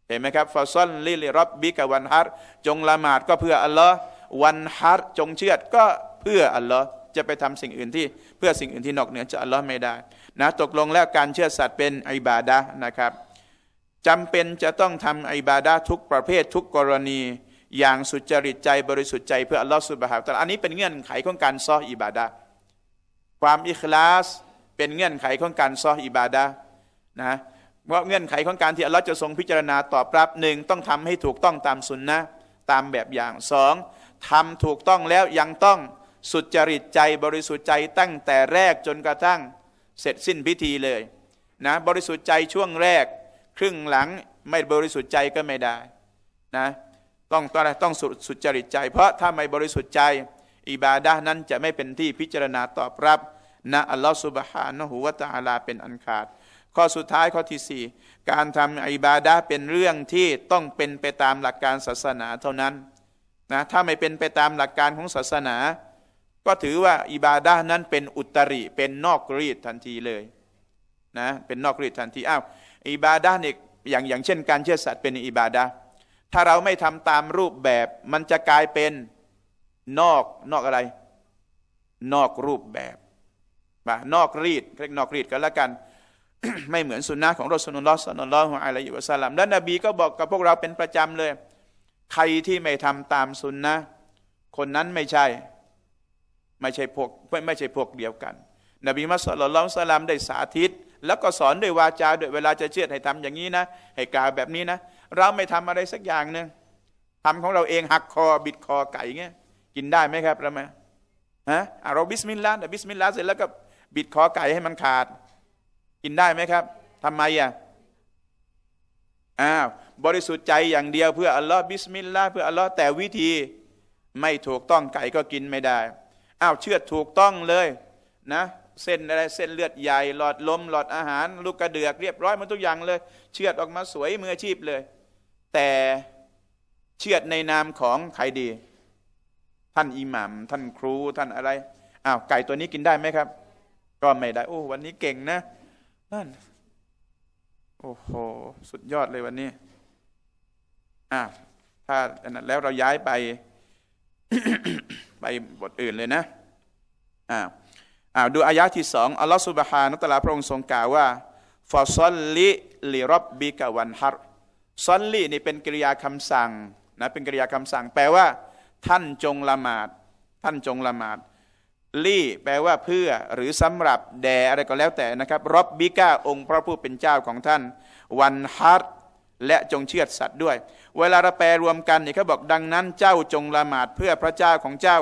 เห็นไหมครับฟาซอลลีลิรับบิกวันฮัรจงละหมาดก็เพื่ออัลลอฮ์วันฮัรจงเชื่อก็เพื่ออัลลอฮ์จะไปทำสิ่งอื่นที่เพื่อสิ่งอื่นที่นอกเหนือจากอัลลอฮ์ไม่ได้นะตกลงแล้วการเชื่อสัตว์เป็นอิบาดะนะครับจำเป็นจะต้องทำอิบาดะทุกประเภททุกกรณีอย่างสุจริตใจ บริสุทธิ์ใจเพื่ออัลลอฮ์สุบฮาวตะอันนี้เป็นเงื่อนไขของการซ้ออิบาดะความอิคลาสเป็นเงื่อนไขของการซ้ออิบาดะนะเพราะเงื่อนไขของการที่อัลลอฮ์จะทรงพิจารณาตอบรับหนึ่งต้องทำให้ถูกต้องตามสุนนะตามแบบอย่างสองทำถูกต้องแล้วยังต้องสุจริตใจบริสุทธิ์ใจตั้งแต่แรกจนกระทั่ง เสร็จสิ้นพิธีเลยนะบริสุทธิ์ใจช่วงแรก ครึ่งหลังไม่บริสุทธิ์ใจก็ไม่ได้นะต้องต้องต้องสุจริตใจ เพราะถ้าไม่บริสุทธิ์ใจ อิบาดะนั้นจะไม่เป็นที่พิจารณาตอบรับนะอัลลอฮฺสุบฮานะฮูวะตะอาลาเป็นอันขาดข้อสุดท้ายข้อที่4การทำอิบาดะเป็นเรื่องที่ต้องเป็นไปตามหลักการศาสนาเท่านั้นนะถ้าไม่เป็นไปตามหลักการของศาสนาก็ถือว่า อิบาดานั้นเป็นอุตริ เป็นนอกรีดทันทีเลยนะเป็นนอกรีดทันที อ้าว อิบาดาเนี่ยอย่างอย่างเช่นการเชื่อสัตว์เป็นอิบาดาถ้าเราไม่ทำตามรูปแบบมันจะกลายเป็นนอกนอกอะไร นอกรูปแบบปะนอกรีดเรียกนอกรีดกันละกัน ไม่เหมือนสุนนะของรสุนุลลอสนุลลอฮอะลัยฮิวะสัลลัม แลวนบีก็บอกกับพวกเราเป็นประจำเลย ใครที่ไม่ทำตามสุนนะคนนั้นไม่ใช่ไม่ใช่พวกไม่ไม่ใช่พวกเดียวกัน นบีมัสลลัลสลามได้สาธิต แล้วก็สอนด้วยวาจาด้วยเวลาจะเชื่อให้ทำอย่างนี้นะ ให้กล่าวแบบนี้นะ เราไม่ทำอะไรสักอย่างหนึ่งทำของเราเองหักคอบิดคอไก่เงี้ยกินได้ไหมครับเราไหมฮะเราบิสมิลลาห์บิสมิลลาห์เสร็จแล้วก็บิดคอไก่ให้มันขาด กินได้ไหมครับ ทำไมอ่ะอ้าวบริสุทธิ์ใจอย่างเดียวเพื่ออัลลอฮ์บิสมิลลาห์เพื่ออัลลอฮ์แต่วิธีไม่ถูกต้องไก่ก็กินไม่ได้อ้าวเชื่อถูกต้องเลย นะเส้นอะไรเส้นเลือดใหญ่ หลอดลมหลอดอาหาร ลูกกระเดือกเรียบร้อยมันทุกอย่างเลย เชือดออกมาสวยมืออาชีพเลย แต่เชือดในนามของใครดี ท่านอิหมัมท่านครูท่านอะไรอ้าวไก่ตัวนี้กินได้ไหมครับก็ไม่ได้โอ้วันนี้เก่งนะนั่นโอ้โหสุดยอดเลยวันนี้อ้าวถ้าแล้วเราย้ายไปไปบทอื่นเลยนะ อ่าอ่าดูอายะที่สองอัลลอฮฺสุบฮานุตะลาพระองค์ทรงกล่าวว่าฟอซอลลิลิรับบิกะวันฮัรซอลลินี่เป็นกริยาคำสั่งนะเป็นกริยาคำสั่งแปลว่า ท่านจงละหมาดท่านจงละหมาดลี่แปลว่าเพื่อหรือสำหรับแด่ อะไรก็แล้วแต่นะครับรบบิก้าองค์พระผู้เป็นเจ้าของท่าน วันฮัตและจงเชื่อสัตว์ด้วย เวลาเราแปลรวมกันเนี่ยเขาบอกดังนั้นเจ้าจงละหมาดเพื่อพระเจ้าของเจ้า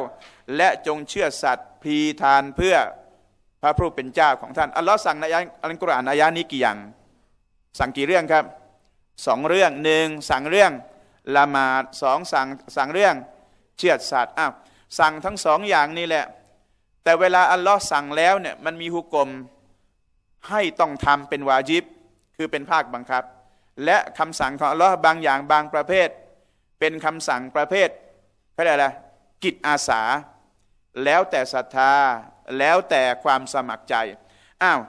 และจงเชื่อสัตว์ พีทานเพื่อพระผู้เป็นเจ้าของท่าน อัลลอฮ์สั่งในอัลกุรอานอายะนี้กี่อย่าง สั่งกี่เรื่องครับ สองเรื่องหนึ่งสั่งเรื่องละหมาดสองสั่งสั่งเรื่อง เชื่อสัตว์อ้าวสั่งทั้งสองอย่างนี่แหละ แต่เวลาอัลลอฮ์สั่งแล้วเนี่ยมันมีฮุกกลมให้ต้องทำเป็นวาจิบ คือเป็นภาคบังคับและคำสั่งของอัลลอฮ์บางอย่างบางประเภท เป็นคำสั่งประเภทเขาเรียกอะไรกิจอาสา แล้วแต่ศรัทธาแล้วแต่ความสมัครใจ อ้าว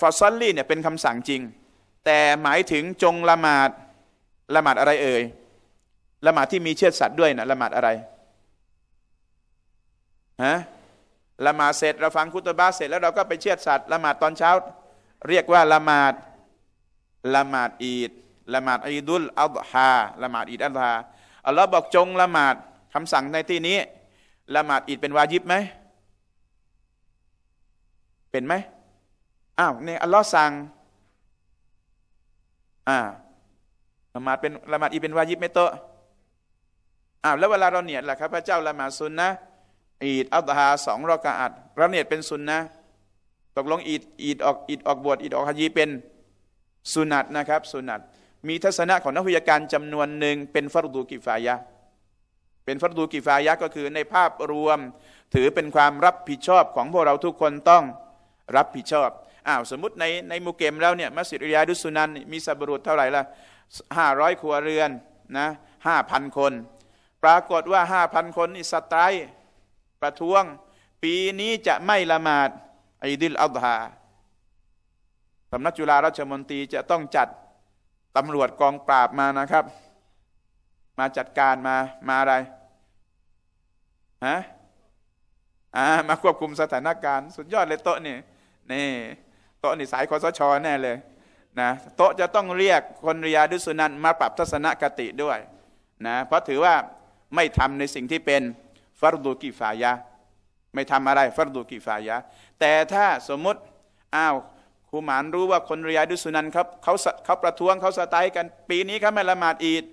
ฟอสซอลลี่เนี่ยเป็นคำสั่งจริงแต่หมายถึงจงละหมาดละหมาดอะไรเอ่ยละหมาดที่มีเชือดสัตว์ด้วยนะละหมาดอะไรฮะละหมาดเสร็จเราฟังคุตบาเสร็จ แล้วเราก็ไปเชือดสัตว์ละหมาดตอนเช้า เรียกว่าละหมาดละหมาดอีดละหมาดอีดุลอัลฮาละหมาดอีดอัลฮาอัลลอฮ์บอกจงละหมาดคำสั่งในที่นี้ ละหมาดอีด เป็นวาญิบไหม เป็นไหมอ้าวเนี่ยอัลลอฮ์สั่งอ่า ละหมาดเป็นละหมาดอีดเป็นวาญิบไหมโตอ้าวแล้วเวลาเราเนียแหละครับพระเจ้าละหมาดซุนนะอีดอัลฮาสองรอกาอัดเราเนียดเป็นซุนนะตกลงอีด อีดออกอีดออกบวชอีด ออกฮะยีเป็นสุนัตนะครับสุนัตมีทัศนะของนักวิยาการจำนวนหนึ่งเป็นฟารดูกิฟายะ เป็นฟารดูกิฟายะก็คือในภาพรวมถือเป็นความรับผิดชอบของพวกเราทุกคนต้องรับผิดชอบอ้าว สมมติในในมูเกมแล้วเนี่ยมัสยิดอิยาดุสุนัน มีสับรุษเท่าไหร่ละห้าร้อยครัวเรือนนะห้าพันคน ปรากฏว่าห้าพันคนนี่สไตร์ประท้วง ปีนี้จะไม่ละหมาดอิดิลอัลฮาสำนักจุฬาราชมนตรีจะต้องจัด ตำรวจกองปราบมานะครับ มาจัดการมามาอะไรฮะอ่ามาควบคุมสถานการณ์สุดยอดเลยโต๊ะนี่นี่โต๊ะนี่สายคอสชอแน่เลยนะโต๊ะจะต้องเรียกคนริยาดุสุนันมาปรับทัศนคติด้วยนะเพราะถือว่าไม่ทำในสิ่งที่เป็นฟารดูกิฟายะไม่ทำอะไรฟารดูกิฟายะแต่ถ้าสมมุติอ้าวคหมานรู้ว่าคนริยาดุสุนันครับเขาเขาประท้วงเขาสไตล์กัน ปีนี้เขาไม่ละหมาดอีด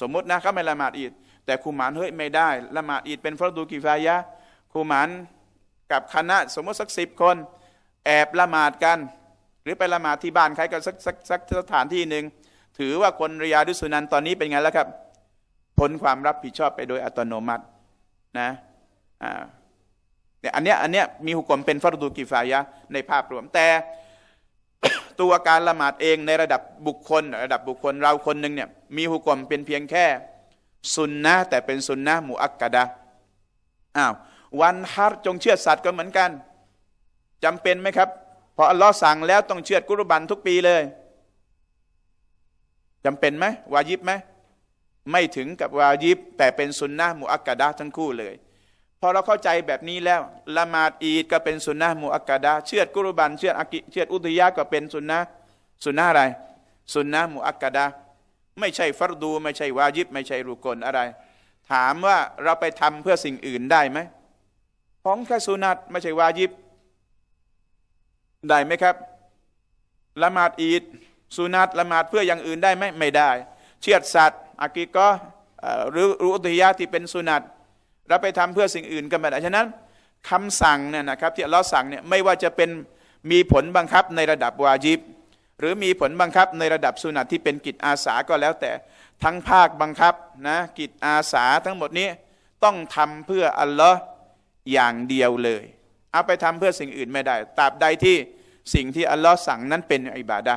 สมมุตินะเขาไม่ละหมาดอีด แต่ครูหมานเฮ้ยไม่ได้ละหมาดอีด เป็นฟรดูกิฟายะครูหมานกับคณะ สมมติสักสิบคน แอบละหมาดกัน หรือไปละหมาดที่บ้านใครกันสักสักสักสถานที่หนึ่งถือว่าคนริยาดุสุนันตอนนี้เป็นไงแล้วครับพ้นความรับผิดชอบไปโดยอัตโนมัตินะอ่าเนี่ยอันเนี้ยอันเนี้ยมีหุกมเป็นฟารดูกิฟายะในภาพรวม แต่ตัวการละหมาดเองในระดับบุคคล ระดับบุคคลเราคนหนึ่งเนี่ยมีหุกมเป็นเพียงแค่สุนนะแต่เป็นสุนนะมุอักกะดะอ้าววันฮัรจงเชื่อสัตว์ก็เหมือนกันจำเป็นไหมครับ พออัลลอฮ์สั่งแล้วต้องเชื่อกุรบันทุกปีเลยจำเป็นไหมวายิบไหมไม่ถึงกับวายิบแต่เป็นสุนนะมุอักกะดะทั้งคู่เลยพอเราเข้าใจแบบนี้แล้วละหมาดอีด ก็เป็นสุนนะมูอักกาดาเชื่อดกุรบันเชื่ออักิเชื่ออุตยาก็เป็นสุนนะสุนนะอะไรสุนนะมูอักกาดาไม่ใช่ฟัรดูไม่ใช่วาญิบ ไม่ใช่รุกลอะไร ถามว่าเราไปทำเพื่อสิ่งอื่นได้ไหมของแค่สุนัตไม่ใช่วาญิบได้ไหมครับละหมาดอีดสุนัตละหมาดเพื่ออย่างอื่นได้ไหมไม่ได้เชื่อดสัตว์อากิก็หรืออุตยาที่เป็นสุนัตเราไปทำเพื่อสิ่งอื่นกันไม่ได้ ฉะนั้น คำสั่งเนี่ยนะครับ ที่เราสั่งเนี่ยไม่ว่าจะเป็นมีผลบังคับในระดับวาจิบ หรือมีผลบังคับในระดับสุนัตที่เป็นกิจอาสาก็แล้วแต่ ทั้งภาคบังคับนะ กิจอาสาทั้งหมดนี้ต้องทำเพื่ออัลลอฮ์อย่างเดียวเลยเอาไปทำเพื่อสิ่งอื่นไม่ได้ตราบใดที่สิ่งที่อัลลอฮ์สั่งนั้นเป็นอิบาดะ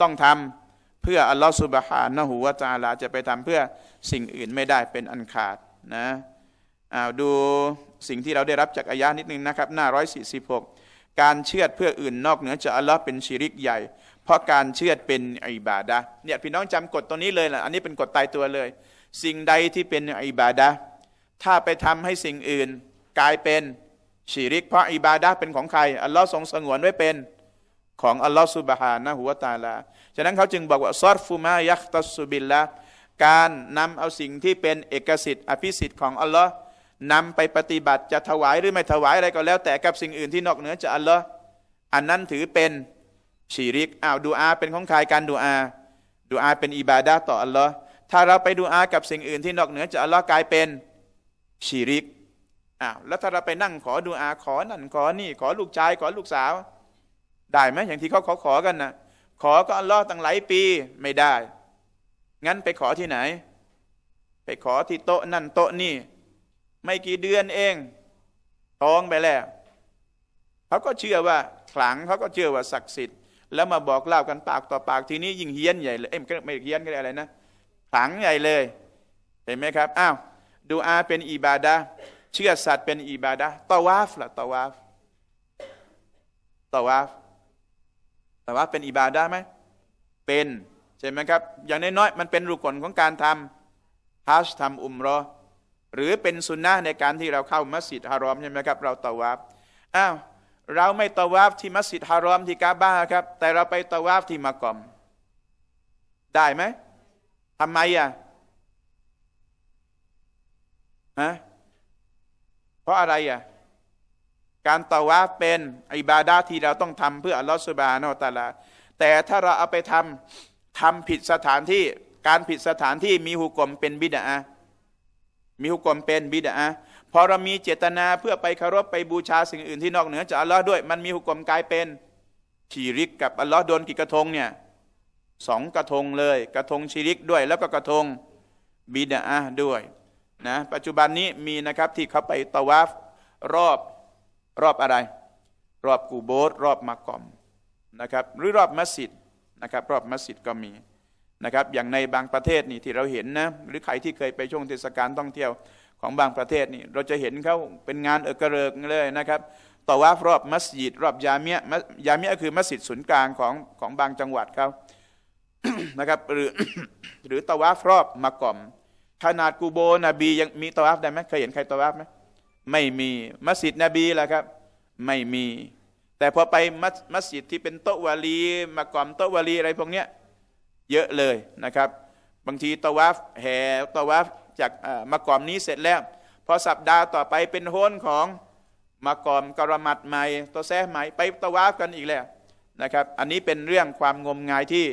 ต้องทำเพื่ออัลลอฮ์สุบฮานะหูวาจาลาจะไปทำเพื่อสิ่งอื่นไม่ได้เป็นอันขาดนะดูสิ่งที่เราได้รับจากอายะนิดนึงนะครับหน้าร้อยสี่สิบหกการเชื่อดเพื่ออื่นนอกเหนือจากอัลลอฮ์เป็นชิริกใหญ่ เพราะการเชื่อดเป็นอิบาดะเนี่ยพี่น้องจำกฎตัวนี้เลยล่ะอันนี้เป็นกฎตายตัวเลย สิ่งใดที่เป็นอิบาดะถ้าไปทำให้สิ่งอื่นกลายเป็นชิริกเพราะอิบาดะเป็นของใครอัลลอฮ์ทรงสงวนไว้เป็นของอัลลอฮ์สุบฮานะหัวตาลาฉะนั้นเขาจึงบอกว่าซอดฟูมายักตัสุบิลละการนำเอาสิ่งที่เป็นเอกสิทธิ์อภิสิทธิ์ของอัลลอฮ์นำไปปฏิบัติจะถวายหรือไม่ถวายอะไรก็แล้ว แต่กับสิ่งอื่นที่นอกเหนือจากอัลลอฮ์อันนั้นถือเป็นชีริกอ้าวดูอาเป็นของใครการดูอา ดูอาเป็นอิบาดาต่ออัลลอฮ์ถ้าเราไปดูอากับสิ่งอื่นที่นอกเหนือจากอัลลอฮ์กลายเป็นชีริกอ้าวแล้วถ้าเราไปนั่งขอดูอาขอนั่นขอนี่ขอลูกชายขอลูกสาว ได้ไหมอย่างที่เขาขอขอกันนะขอก็อัลลอฮ์ตั้งหลายปีไม่ได้ งั้นไปขอที่ไหน ไปขอที่โต๊ะนั่นโต๊ะนี่ไม่กี่เดือนเอง ท้องไปแล้วเขาก็เชื่อว่าขลังเขาก็เชื่อว่าศักดิ์สิทธิ์แล้วมาบอกเล่ากันปากต่อปากทีนี้ยิ่งเฮี้ยนใหญ่เลยเอ้ยไม่เฮี้ยนก็ได้อะไรนะขลังใหญ่เลย เห็นไหมครับอ้าวดูอาเป็นอิบาดาเชื่อสัตว์เป็นอิบาดาตวาฟละตวาฟตวาฟตวาฟเป็นอิบาดาไหมเป็นใช่ไหมครับอย่างน้อยๆมันเป็นรูปกลของการทำฮัจทำอุมรอหรือเป็นสุนนะในการที่เราเข้ามัสยิดฮารอมใช่ไหมครับ เราตะวาฟอ้าวเราไม่ตะวาฟที่มัสยิดฮารอมที่กาบ้าครับ แต่เราไปตะวาฟที่มะกอมได้ไหมทำไมอ่ะฮะเพราะอะไรอ่ะการตะวาฟเป็นอิบาดาที่เราต้องทำเพื่ออัลลอฮฺสุบานอตาลา แต่ถ้าเราเอาไปทำทำผิดสถานที่การผิดสถานที่มีหุกกลมเป็นบิดามีฮุกกลมเป็นบิดาพอเรามีเจตนาเพื่อไปคารพไปบูชาสิ่งอื่นที่นอกเหนือจากอัลลอฮ์ด้วยมันมีฮุกกลมกลายเป็นชีริกกับอัลลอฮ์โดนกี่กระทงเนี่ยสองกระทงเลยกระทงชีริกด้วยแล้วก็กระทงบิดาด้วยนะปัจจุบันนี้มีนะครับที่เขาไปตะวาฟรอบรอบอะไร รอบกูโบสรอบมักกอมนะครับ หรือรอบมัสยิดนะครับ รอบมัสยิดก็มีนะครับอย่างในบางประเทศนี่ที่เราเห็นนะหรือใครที่เคยไปช่วงเทศกาลท่องเที่ยวของบางประเทศนี่เราจะเห็นเขาเป็นงานเอกเริกเลยนะครับต่อว่ารอบมัสยิด รอบยาเมียยาเมียคือมัสยิดศูนย์กลางของของบางจังหวัดเขานะครับ หรือหรือตะวารอบมะกอมขนาดกูโบนบี ยังมีตะวาฟได้ไหมเคยเห็นใครตะวาฟไหมไม่มีมัสยิดนบีแหละครับ ไม่มี แต่พอไปมัสยิดที่เป็นโตวาลีมะกอมโตวาลีอะไรพวกเนี้ยเยอะเลยนะครับ บางทีตะวัฟแห่ตะวัฟจากมะกอมนี้เสร็จแล้วพอสัปดาห์ต่อไปเป็นโฮนของมะกอมกระมัดใหม่ตัวแซ่ใหม่ไปตะวัฟกันอีกแล้วนะครับอันนี้เป็นเรื่องความงมงายที่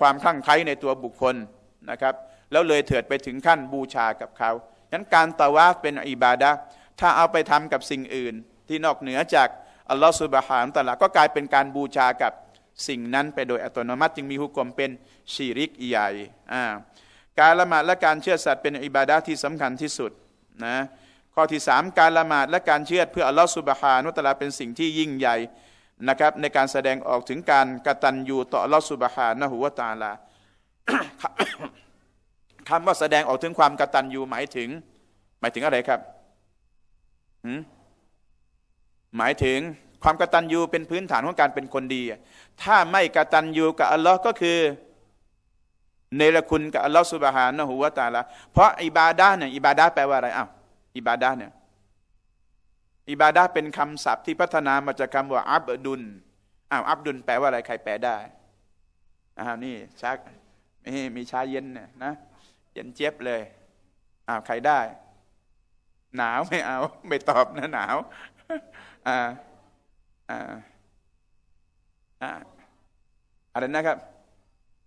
ความคลั่งไคล้ในตัวบุคคลนะครับแล้วเลยเถิดไปถึงขั้นบูชากับเขาฉะนั้นการตะวัฟเป็นอิบาดะถ้าเอาไปทำกับสิ่งอื่น ที่นอกเหนือจากอัลลอฮฺสุบฮานตะลาก็กลายเป็นการบูชากับสิ่งนั้นไปโดยอัตโนมัติจึงมีฮุกลมเป็นชีริกใหญ่การละหมาดและการเชื่อสัตว์เป็นอิบาดาที่สำคัญที่สุดนะข้อที่3การละหมาดและการเชื่อเพื่ออัลลอฮฺสุบฮานุตลา เป็นสิ่งที่ยิ่งใหญ่นะครับ ในการแสดงออกถึงการกตัญญูต่ออัลลอฮฺสุบฮานะหุวตาลาคำว่าแสดงออกถึงความกตัญญูหมายถึง หมายถึงอะไรครับหมายถึงความกตัญญูเป็นพื้นฐานของการเป็นคนดี ถ้าไม่กตัญญูกับอัลลอฮ์ก็คือเนรคุณกับอัลลอฮ์สุบฮานะฮูวาตาละ เพราะอิบาดาเนี่ย อิบาดาแปลว่าอะไรอ้าวอิบาดาเนี่ยอิบาดาเป็นคำศัพท์ที่พัฒนามาจากคำว่า อับดุลอ้าวอับดุลแปลว่าอะไร ใครแปลได้อ้าวนี่ชักนี่มีชาเย็นนะนะเย็น เจี๊ยบเลยอ้าวใครได้ หนาวไม่เอา ไม่ตอบนะ หนาว อ่าอะไรนะครับ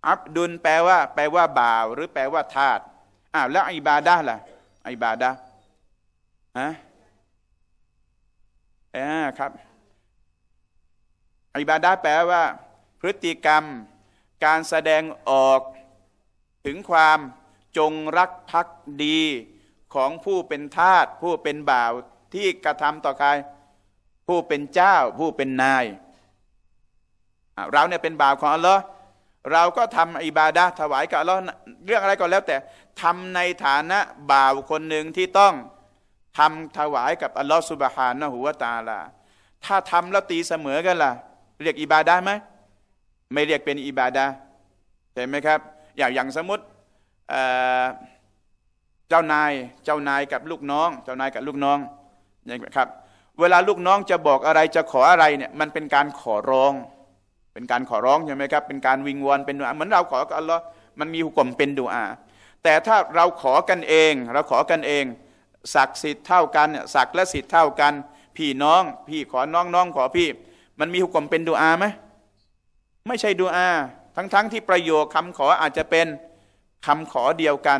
อับดุลแปลว่า แปลว่าบ่าว หรือแปลว่าทาสอ้าวแล้วอิบาดะล่ะอิบาดะฮะอ่าครับอิบาดะแปลว่า พฤติกรรมการแสดงออกถึงความจงรักภักดี ของผู้เป็นทาสผู้เป็นบ่าว ที่กระทำต่อใครผู้เป็นเจ้าผู้เป็นนายเราเนี่ยเป็นบ่าวของอัลลอฮ์เราก็ทำอิบาดะถวายกับอัลลอฮ์เรื่องอะไรก็แล้วแต่ ทำในฐานะบ่าวคนหนึ่งที่ต้องทำถวาย กับอัลลอฮ์สุบฮานะหูวตาลาถ้าทำแล้วตีเสมอกันล่ะ เรียกอิบาดะไหมไม่เรียกเป็นอิบาดะใช่ไหมครับ อย่างอย่างสมมติเจ้านายเจ้านายกับลูกน้อง เจ้านายกับลูกน้องนะครับเวลาลูกน้องจะบอกอะไรจะขออะไรเนี่ย มันเป็นการขอร้อง เป็นการขอร้องใช่ไหมครับ เป็นการวิงวอนเป็นดุอาเหมือนเราขอกัอัลลอฮ์มันมีหุกกลมเป็นดุอาแต่ถ้าเราขอกันเอง เราขอกันเอง ศักดิ์สิทธิ์เท่ากันศักดิ์และสิทธิ์เท่ากันพี่น้องพี่ขอน้องน้องขอพี่ มันมีหุกกลมเป็นดุอาไหมไม่ใช่ดุอา ทั้งๆทที่ประโยคคำขออาจจะเป็นคำขอเดียวกัน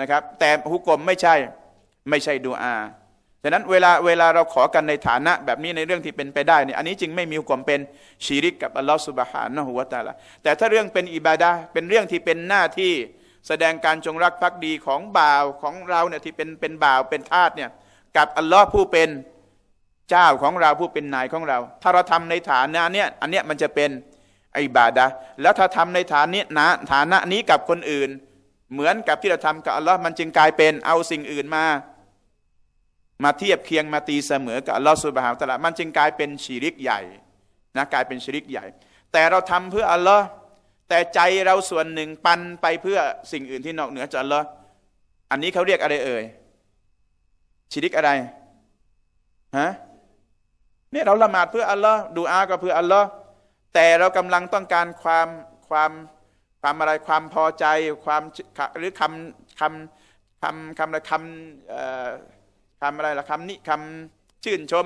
นะครับ แต่หุกกลมไม่ใช่ไม่ใช่ดุอาฉะนั้นเวลาเวลาเราขอกันในฐานะแบบนี้ในเรื่องที่เป็นไปได้เนี่ยอันนี้จึงไม่มีความเป็นชีริกกับอัลลอฮฺสุบฮานะฮุวาตาละแต่ถ้าเรื่องเป็นอิบาดาเป็นเรื่องที่เป็นหน้าที่แสดงการจงรักภักดีของบ่าวของเราเนี่ยที่เป็นเป็นบ่าวเป็นทาสเนี่ยกับอัลลอฮ์ผู้เป็นเจ้าของเราผู้เป็นนายของเรา ถ้าเราทำในฐานะเนี่ยอันเนี้ยมันจะเป็นอิบาดาแล้วถ้าทำในฐานนี้นะฐานะนี้กับคนอื่น เหมือนกับที่เราทำกับอัลลอฮ์มันจึงกลายเป็นเอาสิ่งอื่นมามาเทียบเคียงมาตีเสมอกับอัลลอฮฺสุบฮานตะละมัน จึงกลายเป็นชีริกใหญ่นะกลายเป็นชีริกใหญ่ แต่เราทำเพื่ออัลลอฮ์แต่ใจเราส่วนหนึ่งปันไปเพื่อสิ่งอื่นที่นอกเหนือจากอัลลอฮ์อันนี้เขาเรียกอะไรเอ่ยชีริกอะไรฮะเนี่ย เราละหมาดเพื่อ อัลลอฮ์ดูอาก็เพื่ออัลลอฮ์แต่เรากำลังต้องการความความความอะไรความพอใจความหรือคำคำคำคำอะไรคำคำอะไรล่ะคำนี้คำชื่นชม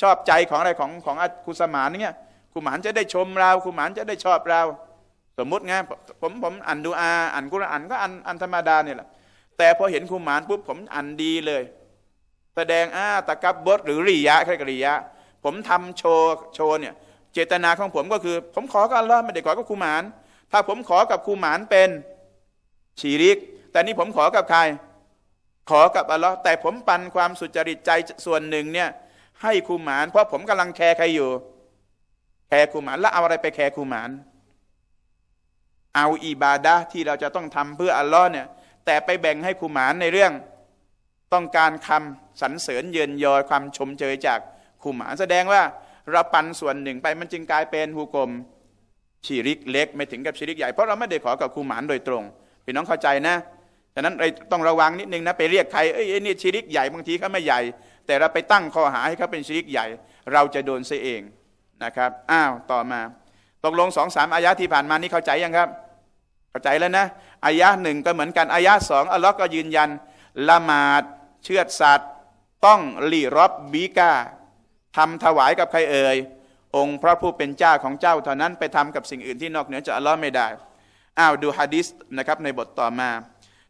ชอบใจของอะไรของของครูสมานเนี่ยครูหมานจะได้ชมเราครูหมานจะได้ชอบเรา สมมุติไงผมผมอ่านดูอาอ่านกุรอานก็อ่านอ่านธรรมดาเนี่ยแหละแต่พอเห็นครูหมานปุ๊บผมอ่านดีเลย แสดงอาตะกับบดหรือริยะใครกริยะผมทำโชว์โชว์เนี่ยเจตนาของผมก็คือ ผมขอกับแล้วไม่ได้ขอกับครูหมาน ถ้าผมขอกับครูหมานเป็นชีริก แต่นี่ผมขอกับใครขอกับอัลลอฮ์แต่ผมปันความสุจริตใจส่วนหนึ่งเนี่ย ให้คูหมาน เพราะผมกำลังแคร์ใครอยู่แคร์คูหมานแล้วเอาอะไรไปแคร์คูหมานเอาอิบาดะที่เราจะต้องทำเพื่ออัลลอฮ์เนี่ย แต่ไปแบ่งให้คูหมานในเรื่อง ต้องการคำสรรเสริญเยินยอยความชมเชยจากคูหมานแสดงว่าเราปันส่วนหนึ่งไปมันจึงกลายเป็นฮูกลมชิริกเล็กไม่ถึงกับชิริกใหญ่เพราะเราไม่ได้ขอกับคูหมานโดยตรง พี่น้องเข้าใจนะฉะนั้นต้องระวังนิดนึงนะไปเรียกใคร เอ้ยนี่ชิริกใหญ่ บางทีเขาไม่ใหญ่ แต่เราไปตั้งข้อหาให้เขาเป็นชิริกใหญ่ เราจะโดนเสียเองนะครับอ้าวต่อมา ตกลงสองสามอายะที่ผ่านมานี่เข้าใจยังครับ เข้าใจแล้วนะ อายะหนึ่งก็เหมือนกัน อายะสองอัลลอฮ์ก็ยืนยัน ละหมาดเชือดสัตว์ ต้องลีรอบบีกาทำถวายกับใครเอ่ยองค์พระผู้เป็นเจ้าของเจ้าเท่านั้นไปทำกับสิ่งอื่นที่นอกเหนือจากอัลลอฮ์ไม่ได้อ้าวดูฮะดิษนะครับในบทต่อมา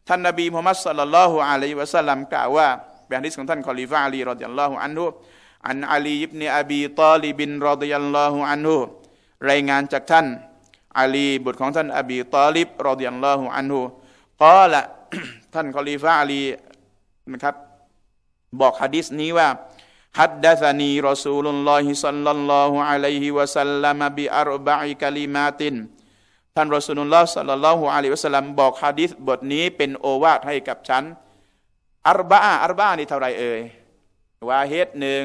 ท่านนบีมุฮัมมัดสัลลัลลอฮุอะลัยฮิวะสัลลัมกล่าวว่าเป็นฮะดิษของท่านคอลีฟะอาลีรอดิยัลลอฮุอันฮุอันอาลีอิบเนอบีตอลีบินรอดิยัลลอฮุอันฮุรายงานจากท่านอาลีบุตรของท่านอบีตอลิบรอดิยัลลอฮุอันฮุกอละท่านคอลีฟะอาลีนะครับบอกฮะดิษนี้ว่าฮัดดะซานีรอซูลุลลอฮิสัลลัลลอฮุอะลัยฮิวะสัลลัมบิอัรบะอิกะลิมาตินท่านรอสูลุลลอฮ์สัลลัลลอฮุอะลัยฮิวะสัลลัมบอกฮะดิษบทนี้ เป็น โอวาทให้กับฉันอารบะอาอรบะานี่เท่าไรเอ่ยวาเฮตหนึ่ง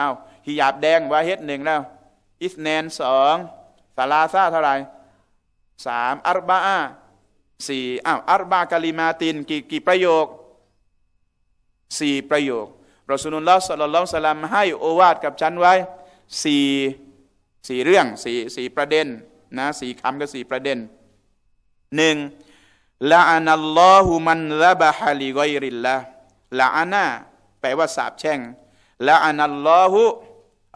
อ้าวฮิยาบแดงวาเฮตหนึ่งแล้ว อิสแนนสองสาลาซาเท่าไรสามอารบะอาสี่อ้าวอารบะกาลิมาตินกี่กี่ประโยคสี่ประโยค รอสุนุลลอฮ์สัลลัลลอฮุสลามให้โอวาทกับฉันไว้สี่สี่เรื่องสี่สี่ประเด็นนะสี่คำกับสี่ประเด็น หนึ่งละอานัลลอฮุมันละบาฮาลิกอยริลละละอานาแปลว่าสาบแช่งละอานัลลอฮุ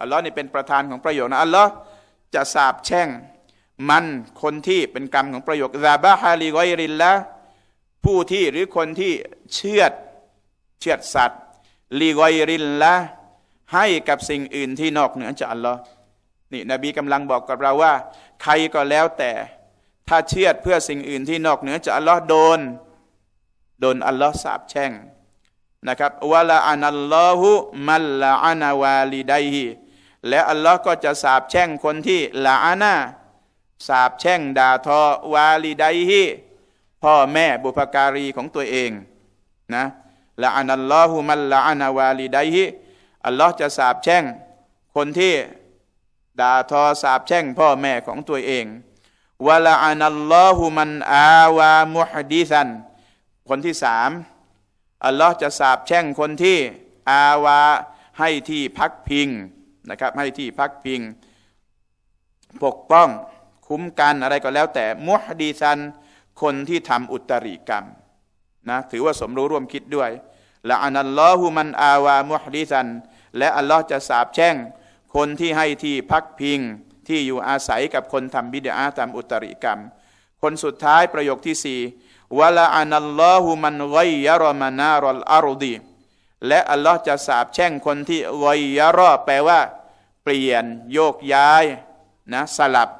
อัลลอฮ์นี่เป็นประธานของประโยคนะอัลลอฮ์จะสาบแช่ง มันคนที่เป็นกรรมของประโยคละบาฮาลิกอยริลละผู้ที่หรือคนที่เชือดเชือดสัตว์ลีกอยรินละให้กับสิ่งอื่นที่นอกเหนือจากอัลลอฮ์นี่นบีกำลังบอกกับเราว่าใครก็แล้วแต่ ถ้าเชื่อเพื่อสิ่งอื่นที่นอกเหนือจากอัลลอฮ์โดนโดนอัลลอฮ์สาบแช่งนะครับวะลาอานัลลอฮุมัลลาอานาวาลีไดฮีและอัลลอฮ์ก็จะสาบแช่งคนที่ละอานาสาบแช่งด่าทอวาลีไดฮีพ่อแม่บุพการีของตัวเองนะละอานัลลอฮุมัลลาอานาวาลีไดฮีอัลลอฮ์จะสาบแช่งคนที่ด่าทอสาบแช่งพ่อแม่ของตัวเองวะละอานัลลอฮุมันอาวามุฮดิซันคนที่สาม อัลลอฮ์จะสาบแช่งคนที่อาวาให้ที่พักพิงนะครับ ให้ที่พักพิงปกป้องคุ้มกันอะไรก็แล้วแต่ มุฮดีซัน คนที่ทำอุตริกรรม นะ ถือว่าสมรู้ร่วมคิดด้วยและอันัลลอฮุมัน อาวามุฮดีซัน และอัลลอฮ์จะสาบแช่งคนที่ให้ที่พักพิงที่อยู่อาศัยกับคนทำบิดาตามอุตริกรรม คนสุดท้ายประโยคที่สี่วะลาอันัลลอฮุมันไวยารมานารลอารดีและอัลลอฮ์จะสาบแช่งคนที่ไวยารอแปลว่าเปลี่ยนโยกย้ายนะสลับ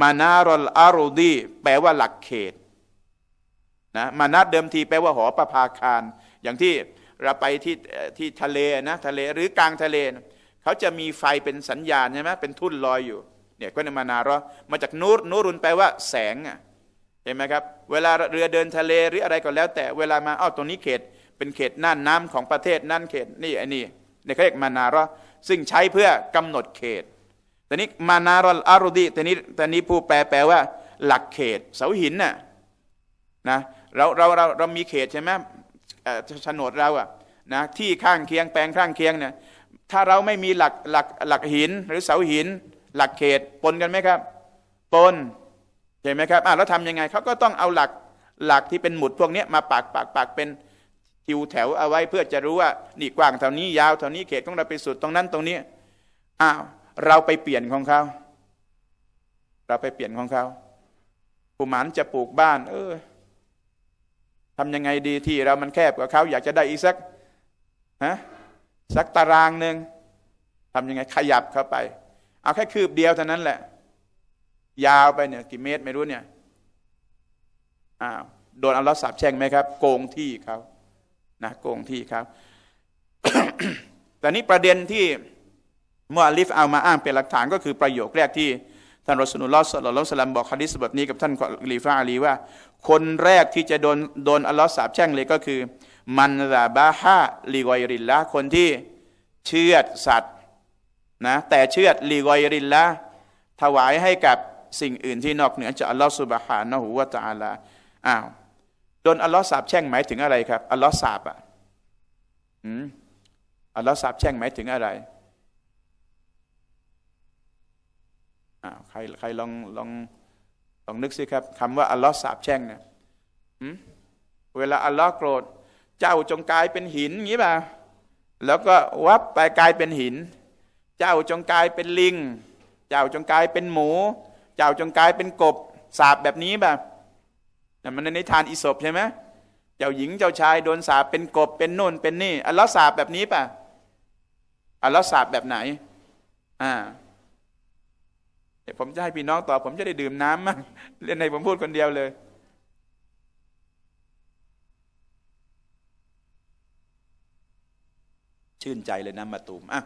มานารลอารูดีแปลว่าหลักเขตนะมานัดเดิมทีแปลว่าหอประภาคารอย่างที่เราไปที่ที่ทะเลนะทะเลหรือกลางทะเลนะเขาจะมีไฟเป็นสัญญาณ ใช่ไหมเป็นทุ่นลอยอยู่เนี่ยก็นมานาเรามาจากนูรนูรุนแปลว่าแสงอ่ะเห็นไหมครับ เวลาเรือเดินทะเลหรืออะไรก็แล้ว แต่เวลามาอ้าวตรงนี้เขต เป็นเขตน่านน้ำของประเทศนั่นเขตนี่ไอ้นี่เนี่ยเขาเรียกมานาเราซึ่งใช้เพื่อกำหนดเขตแต่นี้มานารอารดีแต่นี้แต่นี้ผู้แปลแปลว่าหลักเขต เสาหินน่ะนะเราเราเราเรามีเขตใช่ไหมฉนดเราอะนะที่ข้างเคียงแปลงข้างเคียงเนี่ยถ้าเราไม่มี หลัก หลักหลักหินหรือเสาหิน หลักเขตปนกันไหมครับ ปนเห็นไหมครับ อ่าแล้วทำยังไงเขาก็ต้องเอาหลักหลักที่เป็นหมุดพวกนี้มาปากปากปากเป็นทิวแถวเอาไว้เพื่อจะรู้ว่านี่กว้างเท่านี้ยาวเท่านี้เขตของเราไปสุดตรงนั้นตรงนี้อ้าวเราไปเปลี่ยนของเขาเราไปเปลี่ยนของเขาผ้หมันจะปลูกบ้าน เออทำยังไงดีที่เรามันแคบกว่าเขา อยากจะได้อีกสัก ฮะสักตารางหนึ่งทำยังไงขยับเข้าไป เอาแค่คืบเดียวเท่านั้นแหละ ยาวไป เนี่ย กี่เมตรไม่รู้เนี่ยอ้าวโดนอัลลอฮ์สาบแช่งไหมครับ โกงที่เขานะโกงที่ครับแต่นี้ประเด็นที่มุอัลิฟเอามาอ้างเป็นหลักฐาน ก็คือประโยค แรกที่ ท่านรอสุนุลลอฮสัลลัลลอฮสลัมบอกคดีษแบบนี้ กับท่านกอลีฟาอาลีว่า คนแรกที่จะโดนโดนอัลลอฮ์สาบแช่งเลยก็คือมันซาบาฮาลีกอยรินละคนที่เชือดสัตว์ นะ แต่เชือดลีกอยรินละถวายให้กับสิ่งอื่นที่นอกเหนือจากอัลลอฮฺสุบฮานะฮูวาตาลาอ้าวโดนอัลลอฮ์สาบแช่งหมายถึงอะไรครับ อัลลอฮ์สาบอ่ะอัลลอฮ์สาบแช่งหมายถึงอะไรอ้าวใครใครลองลองลองนึกสิครับคำว่าอัลลอฮ์สาบแช่งเนี่ยเวลาอัลลอฮ์โกรธเจ้าจงกลายเป็นหินงี้ป่ะ แล้วก็วับไปกลายเป็นหิน เจ้าจงกลายเป็นลิง เจ้าจงกลายเป็นหมู เจ้าจงกลายเป็นกบ สาบแบบนี้ป่ะแต่มันในนิทานอิศบใช่ไหมเจ้าหญิงเจ้าชายโดนสาบเป็นกบเป็นนุ่นเป็นนี่ อัลลอฮ์สาบแบบนี้ป่ะ อัลลอฮ์สาบแบบไหน อ่า เดี๋ยวผมจะให้พี่น้องต่อ ผมจะได้ดื่มน้ำมั่งเรี่นในผมพูดคนเดียวเลยชื่นใจเลยนะมาตูมอ่ะ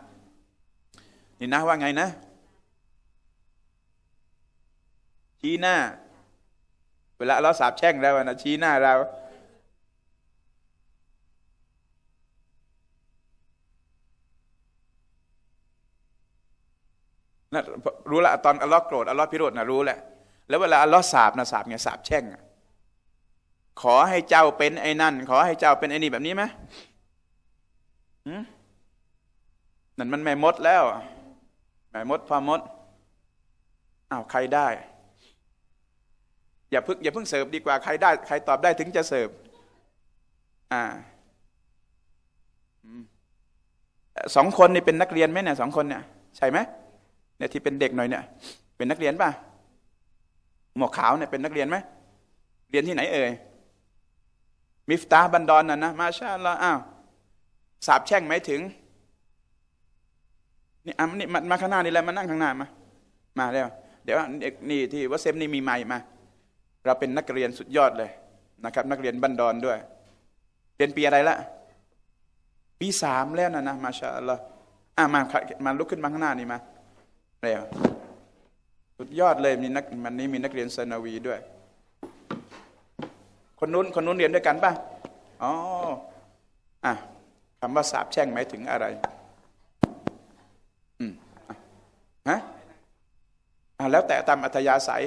นี่นะว่าไงนะชี้หน้า เวลาเราสาบแช่ง แล้วนะชี้หน้าเรานะรู้ละตอนอัลลอฮ์โกรธอัลลอฮ์พิโรธนะรู้แหละแล้วเวลาอัลลอฮ์สาบนะสาบไงสาบแช่งขอให้เจ้าเป็นไอ้นั่น ขอให้เจ้าเป็นไอ้นี่แบบนี้ไหมนั่นมันแม่มดแล้วแม่มดพามดอ้าวใครได้ อย่าพึ่งอย่าพึ่งเสิร์ฟดีกว่าใครได้ใครตอบได้ถึงจะเสิร์ฟอ่าสองคนนี่เป็นนักเรียนไหมเนี่ยสองคนเนี่ยใช่ไหมเนี่ยที่เป็นเด็กหน่อยเนี่ย เป็นนักเรียนป่ะหมวกขาวเนี่ยเป็นนักเรียนไหมเรียนที่ไหน เอ่ยมิฟตาบันดอนน่ะนะมาชาลาอ้าวสาบแช่งไหมถึงนี่อ่ะนี่มาข้างหน้านี่แหละมานั่งข้างหน้ามามาแล้ว เดี๋ยวนี่ที่วัดเซมนี่มีไม้มาเราเป็นนักเรียนสุดยอดเลยนะครับ นักเรียนบันดอนด้วยเรียนปีอะไรละปีสามแล้วนะนะมาชาลออ่ะมามาลุกขึ้นมาข้างหน้านี่มาเร็วสุดยอดเลยมีนักมันนี้มีนักเรียนเซนาวีด้วย คนนู้นคนนู้นเรียนด้วยกันป่ะอ๋ออ่ะคำว่า สาบแช่งหมายถึงอะไรฮะอ่าแล้วแต่ตามอัธยาศัย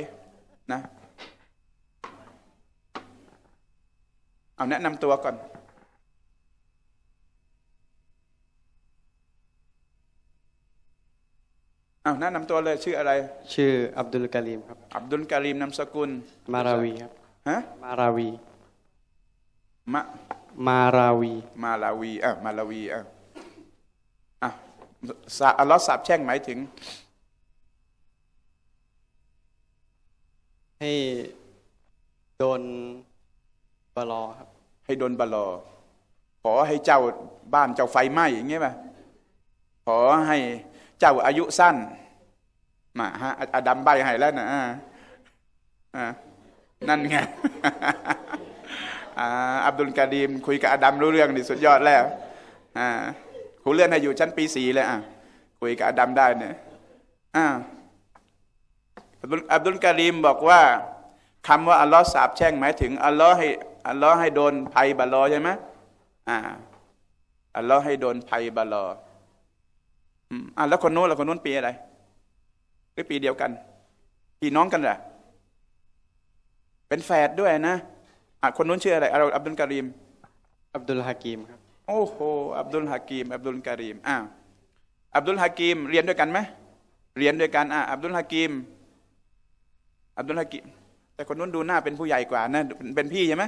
นะเอาแนะนำตัวก่อนเอาแนะนำตัวเลยชื่ออะไร ชื่ออับดุลกาลีมครับ อับดุลกาลีมนามสกุล มาราวี ครับ ฮะ มาราวีมะมาราวี มาลาวี อ่ะ มาลาวี อ่ะอ่ะอัลลอฮ์สาบแช่งหมายถึงให้โดนบลอครับ ให้โดนบลอ ขอให้เจ้าบ้านเจ้าไฟไหม้อย่างเงี้ยป่ะขอให้เจ้าอายุสั้นมาฮะอดัมใบให้แล้วนะอ่านั่นไงอับดุลกาดีม คุยกับอดัมรู้เรื่องนี่สุดยอดแล้ว อ่าครูเลื่อนให้อยู่ชั้นปีสี่เลยอ่ะคุยกับอดัมได้เนี่ยอ่าอับดุลกาลีมบอกว่า คำว่าอัลลอฮ์สาบแช่งหมายถึงอัลลอฮ์ให้อัลลอฮ์ให้โดนภัยบาลอใช่ไหมอ่าอัลลอฮ์ให้โดนภัย บาลออ่าแล้วคนโน้นแล้วคนโน้นปีอะไรหรือปีเดียวกัน พี่น้องกันแหละเป็นแฝดด้วยนะอ่าคนนู้นชื่ออะไรอับดุลกาลีมอับดุลฮากีมครับโอ้โหอับดุลฮากีมอับดุลกาลีมอ่าอับดุลฮากีมเรียนด้วยกันไหมเรียนด้วยกันอ่าอับดุลฮากีมอับดุลฮากิมแต่คนนู้นดูหน้าเป็นผู้ใหญ่กว่า นะ เป็นพี่ใช่ไหม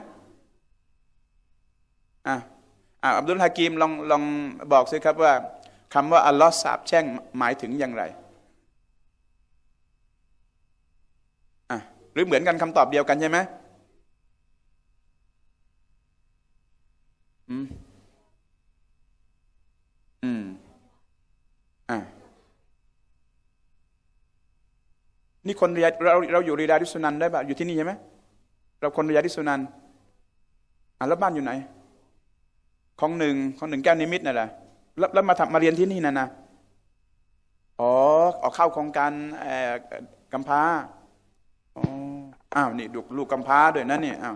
อ่ะอับดุลฮากิมลองลองบอกสิครับว่า คำว่าอัลลอฮ์สาบแช่งหมายถึงอย่างไรอ่ะหรือเหมือนกันคำตอบเดียวกันใช่ไหมนี่คนเราเราอยู่รีดาริสุนันได้ป่ะอยู่ที่นี่ใช่ไหมเราคนรีดาริสุนันอ่ะแล้วบ้านอยู่ไหน ของหนึ่งของหนึ่งแก้วนิมิตนั่นแหละแล้วแล้วมาทำมาเรียนที่นี่นะนะอ๋อออกเข้าโครงการกัมพราอ๋ออ้าวนี่ดูลูกกัมพราด้วยนะเนี่ยอ้าว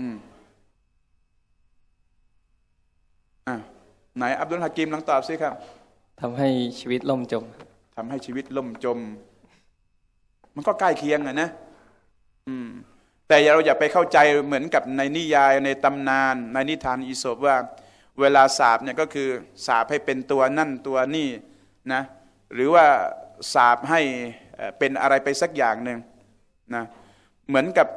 อืมอ่าไหนอับดุลฮากิมลองตอบสิครับทำให้ชีวิตล่มจมทำให้ชีวิตล่มจมมันก็ใกล้เคียงอะนะอืมแต่เราอย่าไปเข้าใจเหมือนกับในนิยายในตำนาน ในนิทานอีสบว่า เวลาสาบเนี่ยก็คือสาบให้เป็นตัวนั่นตัวนี่นะ หรือว่า สาบให้เป็นอะไรไปสักอย่างหนึ่งนะเหมือนกับ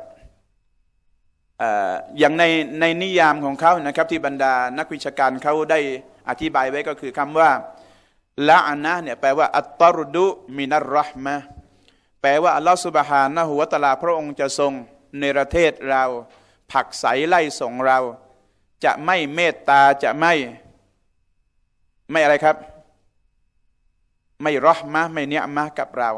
อย่างในในนิยามของเขานะครับ ที่บรรดานักวิชาการเขาได้อธิบายไว้ก็คือคำว่าละอันนะเนี่ยแปลว่า อัตตรุดุมินัรรหมะแปลว่าอัลลอฮฺสุบฮานะหัวตลา พระองค์จะทรงในประเทศเรา ผักใสไล่ส่งเรา จะไม่เมตตาจะไม่ ไม่อะไรครับ ไม่รอมะไม่เนียมะกับเรา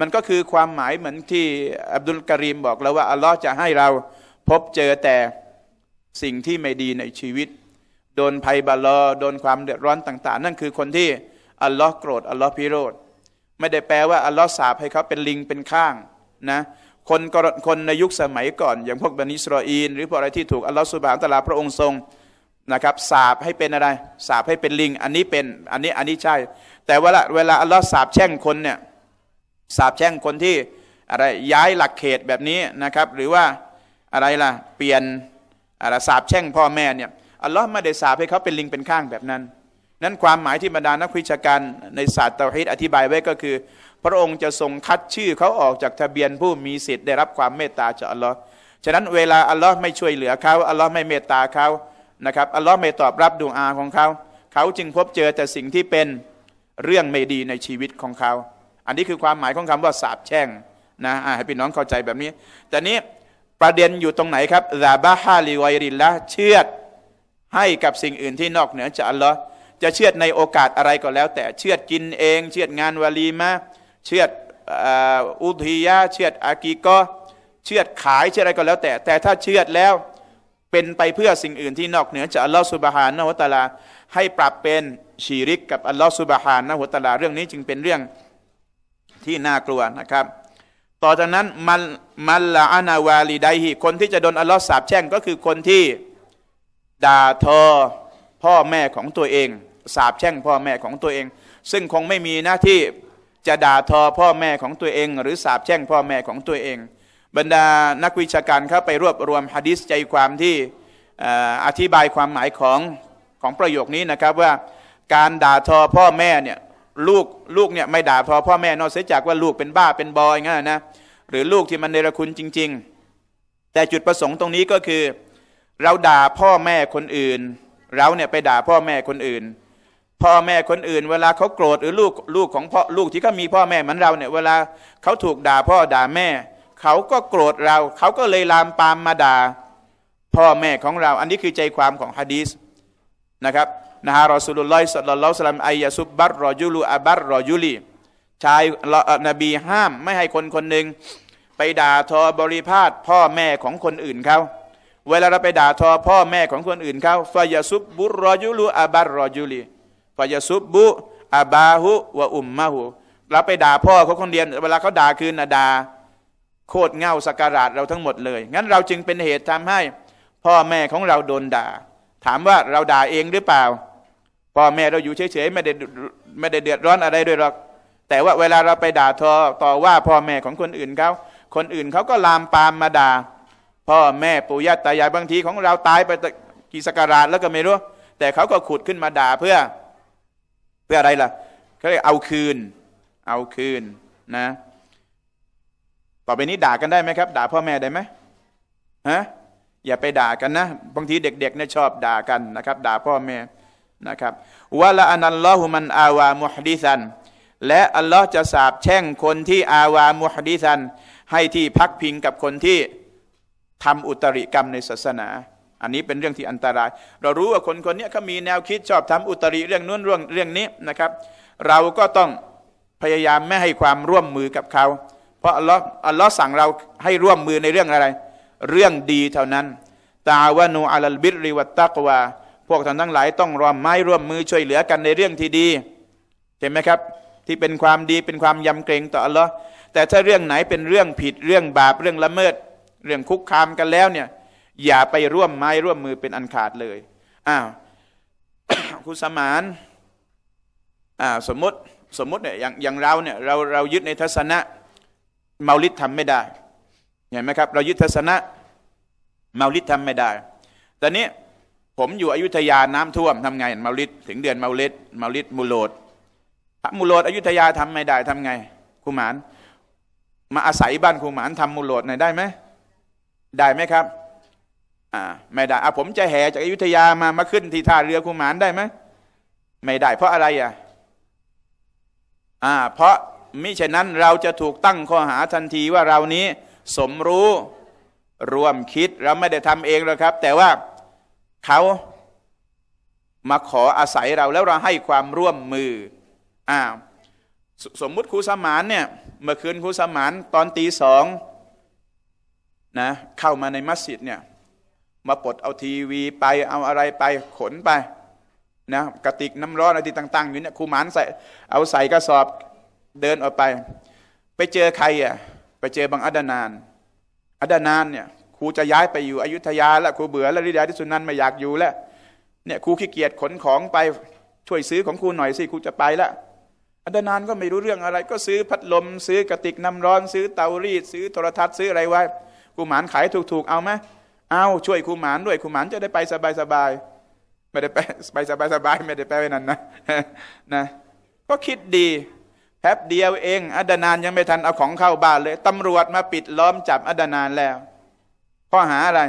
มันก็คือความหมายเหมือนที่อับดุลกรีมบอกแล้วว่าอัลลอฮ์จะให้เรา พบเจอแต่สิ่งที่ไม่ดีในชีวิต โดนภัยบาลอโดนความเดือดร้อนต่างๆ นั่นคือคนที่ อัลลอฮ์โกรธอัลลอฮ์พิโรธไม่ได้แปลว่าอัลลอฮ์สาบให้เขาเป็นลิงเป็นข้างนะคนกคนในยุคสมัยก่อน อย่างพวกบันิสรออีนหรือพวกอะไรที่ถูกอัลลอฮ์สุบานตะลาพระองค์ทรงนะครับสาบให้เป็นอะไร สาบให้เป็นลิงอันนี้เป็น อันนี้อันนี้ใช่ แต่เวลาเวลาอัลลอฮ์สาบแช่งคนเนี่ยสาบแช่งคนที่อะไรย้ายหลักเขตแบบนี้นะครับ หรือว่าอะไรล่ะเปลี่ยนอะไรสาบแช่งพ่อแม่เนี่ยอัลลอฮ์ไม่ได้สาบให้เขาเป็นลิงเป็นข้างแบบนั้นนั้นความหมายที่บรรดานักวิชาการในศาสตร์เตะฮิตอธิบายไว้ก็คือ พระองค์จะทรงคัดชื่อเขาออกจากทะเบียนผู้มีสิทธิ์ได้รับความเมตตาจากอัลลอฮ์ฉะนั้นเวลาอัลลอฮ์ไม่ช่วยเหลือเขาอัลลอฮ์ไม่เมตตาเขานะครับอัลลอฮ์ไม่ตอบรับดวงอาของเขา เขาจึงพบเจอแต่สิ่งที่เป็นเรื่องไม่ดีในชีวิตของเขา อันนี้คือความหมายของคำว่าสาบแช่งนะให้พี่น้องเข้าใจแบบนี้ แต่นี้ประเด็นอยู่ตรงไหนครับซาบะฮาลิไวรินละเชือให้กับสิ่งอื่นที่นอกเหนือจากอัลลอฮ์จะเชื่อในโอกาสอะไรก็แล้ว แต่เชื่อกินเอง เชื่องานวารีมาเชื่ออุทิยาเชื่ออากีก็เชื่อขายเชื่ออะไรก็แล้วแต่ แต่ถ้าเชื่อแล้วเป็นไปเพื่อสิ่งอื่นที่นอกเหนือจากอัลลอฮฺสุบฮานนะฮุตาลาให้ปรับเป็นชีริก กับอัลลอฮฺสุบฮานนะฮุตาลาเรื่องนี้จึงเป็นเรื่องที่น่ากลัวนะครับ ต่อจากนั้นมัลมัลลาอานาวาลีไดฮีคนที่จะโดนอัลลอฮฺสาบแช่งก็คือคนที่ด่าทอพ่อแม่ของตัวเองสาบแช่งพ่อแม่ของตัวเอง ซึ่งคงไม่มีหน้าที่จะด่าทอพ่อแม่ของตัวเอง หรือสาบแช่งพ่อแม่ของตัวเอง บรรดานักวิชาการเข้าไปรวบรวมฮะดิษใจความที่อธิบายความหมายของ ของประโยคนี้นะครับว่าการด่าทอพ่อแม่เนี่ยลูกลูกเนี่ยไม่ด่าทอพ่อแม่นอกเสียจากว่าลูกเป็นบ้าเป็นบอยงั้นนะหรือลูกที่มันเนรคุณจริง ๆ แต่จุดประสงค์ตรงนี้ก็คือเราด่าพ่อแม่คนอื่น เราเนี่ยไปด่าพ่อแม่คนอื่นพ่อแม่คนอื่นเวลาเขาโกรธหรือลูกลูกของพ่อลูกที่เขามีพ่อแม่มันเราเนี่ยเวลาเขาถูกด่าพ่อด่าแม่เขาก็โกรธเราเขาก็เลยลามปามมาด่าพ่อแม่ของเราอันนี้คือใจความของฮะดีสนะครับนะฮะรอสุลลอยสัลลัลลอฮุสลัมไอยาซุบบัตรอยุลูอับบัตรอยุลีชายนบีห้ามไม่ให้คนคนหนึ่งไปด่าทอบริพาทพ่อแม่ของคนอื่นเขาเวลาเราไปด่าทอพ่อแม่ของคนอื่นเขาฟายาซุบบุรอยุลูอับัตรอยุลีฟายซุบบุอาบาหุวะอุมมาหุ เราไปด่าพ่อเขาคนเดียว เวลาเขาด่าคืนนด่าโคตรเง่าสักการะเราทั้งหมดเลย งั้นเราจึงเป็นเหตุทำให้ พ่อแม่ของเราโดนด่า ถามว่าเราด่าเองหรือเปล่า พ่อแม่เราอยู่เฉยๆไม่ได้ไม่ได้เดือดร้อนอะไรด้วยหรอก แต่ว่าเวลาเราไปด่าทอต่อว่าพ่อแม่ของคนอื่นเขา คนอื่นเขาก็ลามปามมาด่าพ่อแม่ปู่ย่าตายายบางทีของเราตายไปกี่สักการะแล้วก็ไม่รู้ แต่เขาก็ขุดขึ้นมาด่าเพื่อเพื่ออะไรล่ะ เขาเรียกเอาคืน เอาคืนนะ ต่อไปนี้ด่ากันได้ไหมครับ ด่าพ่อแม่ได้ไหมฮะ อย่าไปด่ากันนะ บางทีเด็กๆเนี่ยชอบด่ากันนะครับ ด่าพ่อแม่ นะครับวะละอันัลลอฮุมัน อาวามุฮดิซัน และ อัลลอฮ์จะสาบแช่งคนที่อาวา มุฮดิซัน ให้ที่พักพิงกับคนที่ทำอุตริกรรมในศาสนาอันนี้เป็นเรื่องที่อันตราย เรารู้ว่าคนคนนี้เขามีแนวคิดชอบทำอุตริเรื่องนู้นเรื่องเรื่องนี้นะครับ เราก็ต้องพยายามไม่ให้ความร่วมมือกับเขาเพราะอัลลอฮ์อัลลอฮ์สั่งเราให้ร่วมมือในเรื่องอะไร เรื่องดีเท่านั้น ตาวานูอัลลบิริวัตตักวาพวกท่านทั้งหลายต้องร่วมไม้ร่วมมือช่วยเหลือกันในเรื่องที่ดี เห็นไหมครับ ที่เป็นความดีเป็นความยำเกรง ต่ออัลลอฮ์แต่ถ้าเรื่องไหนเป็นเรื่องผิดเรื่องบาปเรื่องละเมิด เรื่องคุกคามกันแล้วเนี่ยอย่าไปร่วมไม้ร่วมมือเป็นอันขาดเลย อ้าวคุณสมาน อ่าสมมติสมมติเนี่ยอย่างอย่างเราเนี่ยเราเรายึดในทัศนะเมาลิดทำไม่ได้เห็นไหมครับ เรายึดทัศนะเมาลิดทำไม่ได้ตอนนี้ผมอยู่อยุธยาน้ำท่วมทำไงเมาลิดถึงเดือนเมาลิดเมาลิดมูโลดมูโลดอยุธยาทำไม่ได้ทำไงคุหมานมาอาศัยบ้านคุหมานทำมูโลดหน่อยได้ไหมได้ไหมครับ่าไม่ได้ อ่ะผมจะแห่จากอยุธยามามาขึ้นที่ท่าเรือคูหมานได้ไหม ไม่ได้เพราะอะไร อ่ะอ่า เพราะมิฉะนั้นเราจะถูกตั้งข้อหาทันทีว่าเรานี้สมรู้ร่วมคิดเราไม่ได้ทำเองหรอกครับ แต่ว่าเขามาขออาศัยเราแล้วเราให้ความร่วมมือ อ่าสสมมุติครูสมานเนี่ย เมื่อคืนครูสมานตอนตีสองนะเข้ามาในมัสยิดเนี่ยมาปลดเอาทีวีไปเอาอะไรไปขนไปนะกระติก น้ำร้อนอะไรต่างๆอยู่เนี่ยครูหมานใส่เอาใส่กระสอบเดินออกไป ไปเจอใครอ่ะไปเจอบางอัดานานอัดานานเนี่ยครูจะย้ายไปอยู่ อยุธยา แล้วครูเบื่อแล้วริดาที่สุนันไม่อยากอยู่แล้วเนี่ยครูขี้เกียจขนของไปช่วยซื้อของครูหน่อยสิครูจะไปละอัดานานก็ไม่รู้เรื่องอะไร ก็ซื้อพัดลมซื้อกระติก น้ำร้อนซื้อเตารีดซื้อโทรทัศน์ซื้ออะไรไว้ครูหมานขายถูกๆเอาไหมเอาช่วยคุณหมานด้วยคุณหมานจะได้ไปสบายสบาย ไม่ได้ไปไปสบายสบายไม่ได้ไปไว้นั้นนะนะก็คิดดีแป๊บเดียวเองอดนานยังไม่ทันเอาของเข้าบ้านเลยตำรวจมาปิดล้อมจับอดนานแล้วข้อหาอะไร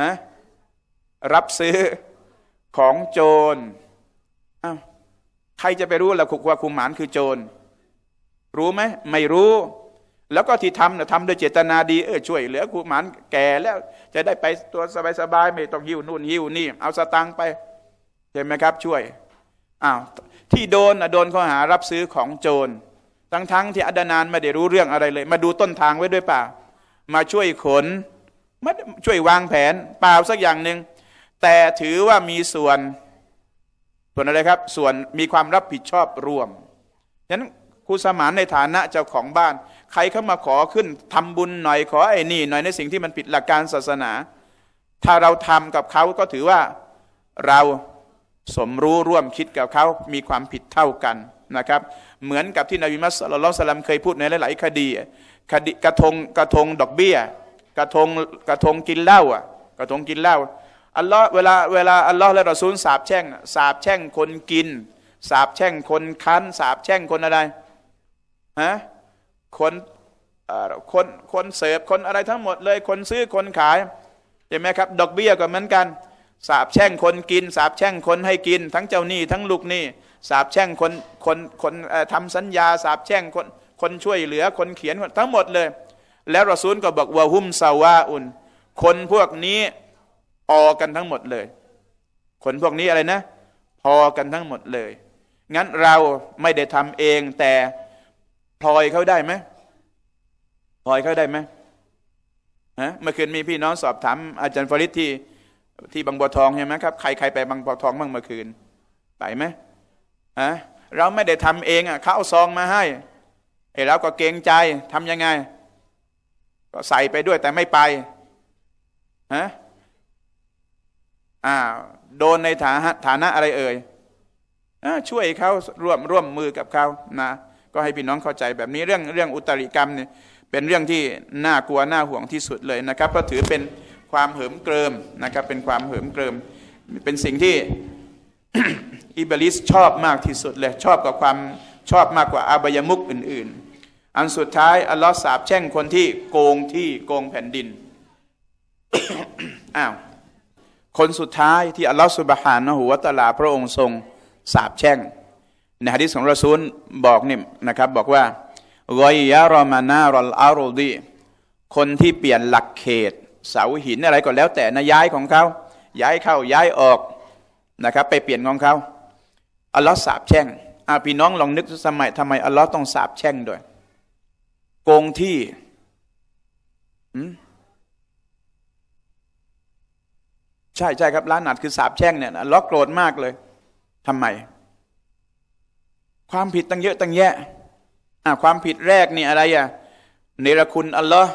ฮะรับซื้อของโจรอ้าวใครจะไปรู้ล่ะคุกว่า คุมหมานคือโจรรู้ไหมไม่รู้แล้วก็ที่ทำเนี่ยทำโดยเจตนาดีเออช่วยเหลือคูหมานแก่แล้วจะได้ไปตัวสบายๆไม่ต้องหิวนู่นหิวนี่ เอาสตังไปใช่ไหมครับ ช่วยอ้าวที่โดนนะโดนข้อหารับซื้อของโจรทั้งๆทที่อดนานไม่ได้รู้เรื่องอะไรเลย มาดูต้นทางไว้ด้วยป่า มาช่วยขนมาช่วยวางแผนเปล่าสักอย่างหนึ่งแต่ถือว่ามีส่วนส่วนอะไรครับ ส่วนมีความรับผิดชอบร่วมฉะนั้นครูสมานในฐานะเจ้าของบ้านใครเข้ามาขอขึ้นทำบุญหน่อย ขอไอ้นี่หน่อยในสิ่งที่มันผิดหลักการศาสนา ถ้าเราทำกับเขาก็ถือว่าเราสมรู้ร่วมคิดกับเขามีความผิดเท่ากันนะครับ เหมือนกับที่นบีมัสลลสลัมเคยพูดในหลายๆคดีคดีกระทงกระทงดอกเบี้ย กระทงกระทงกินเหล้าอ่ะ กระทงกินเหล้าอัลลอฮ์เวลาเวลาอัลลอฮ์และราซูลสาบแช่ง สาบแช่งคนกิน สาบแช่งคนคั้นสาบแช่งคนอะไรฮะคนคนคนเสพคนอะไรทั้งหมดเลย คนซื้อคนขายใช่ไหมครับ ดอกเบี้ยก็เหมือนกันสาบแช่งคนกิน สาบแช่งคนให้กิน ทั้งเจ้าหนี้ ทั้งลูกหนี้ สาบแช่งคนคนคนทำสัญญา สาบแช่งคนคนช่วยเหลือคนเขียน ทั้งหมดเลย แล้วรอซูลก็บอกว่าหุมซาวาอุนคนพวกนี้พอกันทั้งหมดเลย คนพวกนี้อะไรนะ พอกันทั้งหมดเลย งั้นเราไม่ได้ทำเองแต่พลอยเขาได้ไหมพลอยเขาได้ไหมฮะเมื่อคืนมีพี่น้องสอบถามอาจารย์ฟริตที่ ที่บางบัวทองใช่ไหมครับใครใครไปบางบัวทองบ้างเมื่อคืน ไปไหมฮะเราไม่ได้ทำเองอ่ะเขาเอาซองมาให้ไอ้เราก็เกรงใจทํำยังไงก็ใส่ไปด้วยแต่ไม่ไปฮะอ่าโดนในฐานะฐานะอะไรเอ่ยช่วยเขาร่วมร่วมมือกับเขานะก็ให้พี่น้องเข้าใจแบบนี้เรื่องเรื่องอุตริกรรมเนี่ยเป็นเรื่องที่น่ากลัวน่าห่วงที่สุดเลยนะครับเพราะถือเป็นความเหิมเกริมนะครับ เป็นความเหิมเกริม เป็นสิ่งที่อิบลิสชอบมากที่สุดเลยชอบกับความชอบมากกว่าอาบยมุกอื่น ๆ อันสุดท้ายอัลลอฮ์สาบแช่งคนที่โกงที่โกงแผ่นดินอ้าวคนสุดท้ายที่อัลลอฮ์สุบฮานะหัวตะลาพระองค์ทรงสาบแช่งในฮะดิษของรอซูลบอกนี่นะครับ บอกว่ารอยยารอมานารอลอารดีคนที่เปลี่ยนหลักเขตเสาหินอะไร ก็แล้วแต่นะย้ายของเขา ย้ายเข้าย้ายออกนะครับ ไปเปลี่ยนของเขาอัลลอฮ์สาบแช่งอาพี่น้องลองนึกสมัยทำไมอัลลอฮ์ต้องสาบแช่งด้วยโกงที่ใช่ใช่ครับล้านหนัดคือสาบแช่ง เนี่ยอัลลอฮ์โกรธมากเลยทำไมความผิดตั้งเยอะตั้งแยะอ่ะความผิดแรกนี่อะไรอ่ะเนรคุณอัลลอฮ์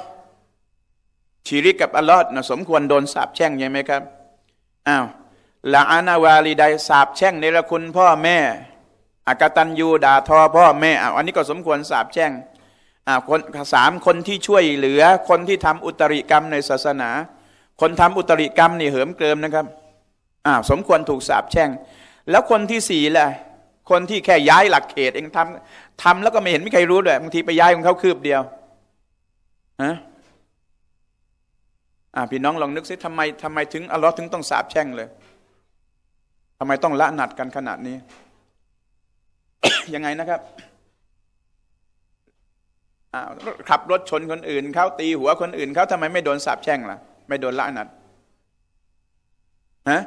ชีริกกับอัลลอฮ์นะสมควรโดนสาปแช่งใช่ไหมครับอ้าวละอานาวาลีใดสาปแช่งเนรคุณพ่อแม่อากตันยูด่าทอพ่อแม่อ้าวอันนี้ก็สมควรสาปแช่ง อ่าคนสามคนที่ช่วยเหลือ คนที่ทำอุตริกรรมในศาสนา คนทำอุตริกรรมนี่เหิมเกริมนะครับอ่าสมควรถูกสาปแช่ง แล้วคนที่สี่แหละคนที่แค่ย้ายหลักเขตเองทำทำแล้วก็ไม่เห็นมีใครรู้ด้วยบางทีไป ย้ายของเขาคืบเดียวฮะอ่าพี่น้องลองนึกซิทำไมทำไมถึงอัลลอฮ์ถึงต้องสาบแช่งเลยทำไมต้องละหนัดกันขนาดนี้ ยังไงนะครับขับรถชนคนอื่นเขาตี หัว คนอื่นเขาทำไมไม่โดนสาบแช่งล่ะ ไม่โดนละหนัด ฮะ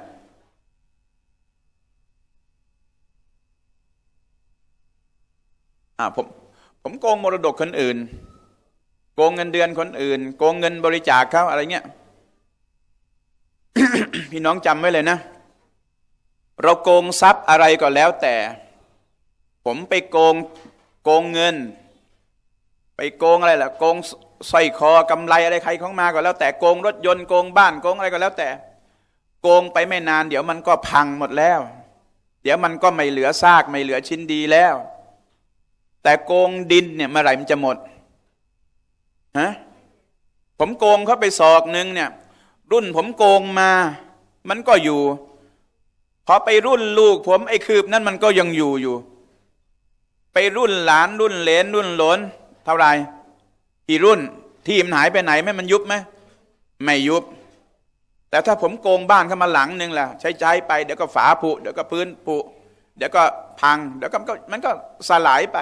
อ่าผมผมโกงมรดกคนอื่น โกงเงินเดือนคนอื่น โกงเงินบริจาคเขาอะไรเงี้ย พี่น้องจำไว้เลยนะ เราโกงทรัพย์อะไรก็แล้วแต่ ผมไปโกงโกงเงิน ไปโกงอะไรล่ะโกงสร้อยคอกำไรอะไรใครของมาก็แล้ว แต่โกงรถยนต์โกงบ้านโกงอะไรก็แล้วแต่ โกงไปไม่นาน เดี๋ยวมันก็พังหมดแล้ว เดี๋ยวมันก็ไม่เหลือซากไม่เหลือชิ้นดีแล้วแต่โกงดินเนี่ยเมื่อไหร่มันจะหมดฮะผมโกงเข้าไปศอกหนึ่งเนี่ยรุ่นผมโกงมา มันก็อยู่พอไปรุ่นลูกผมไอ้คืบนั่นมันก็ยังอยู่อยู่ ไปรุ่นหลาน รุ่นเลนรุ่นหลนเท่าไหร่กี่รุ่นที่มันหายไปไหนไม่มันยุบไหมไม่ยุบ แต่ถ้าผมโกงบ้านเข้ามาหลังนึงล่ะใช้ใจไปเดี๋ยวก็ฝาผุเดี๋ยวก็พื้นผุเดี๋ยวก็พังเดี๋ยวก็มันก็สลายไป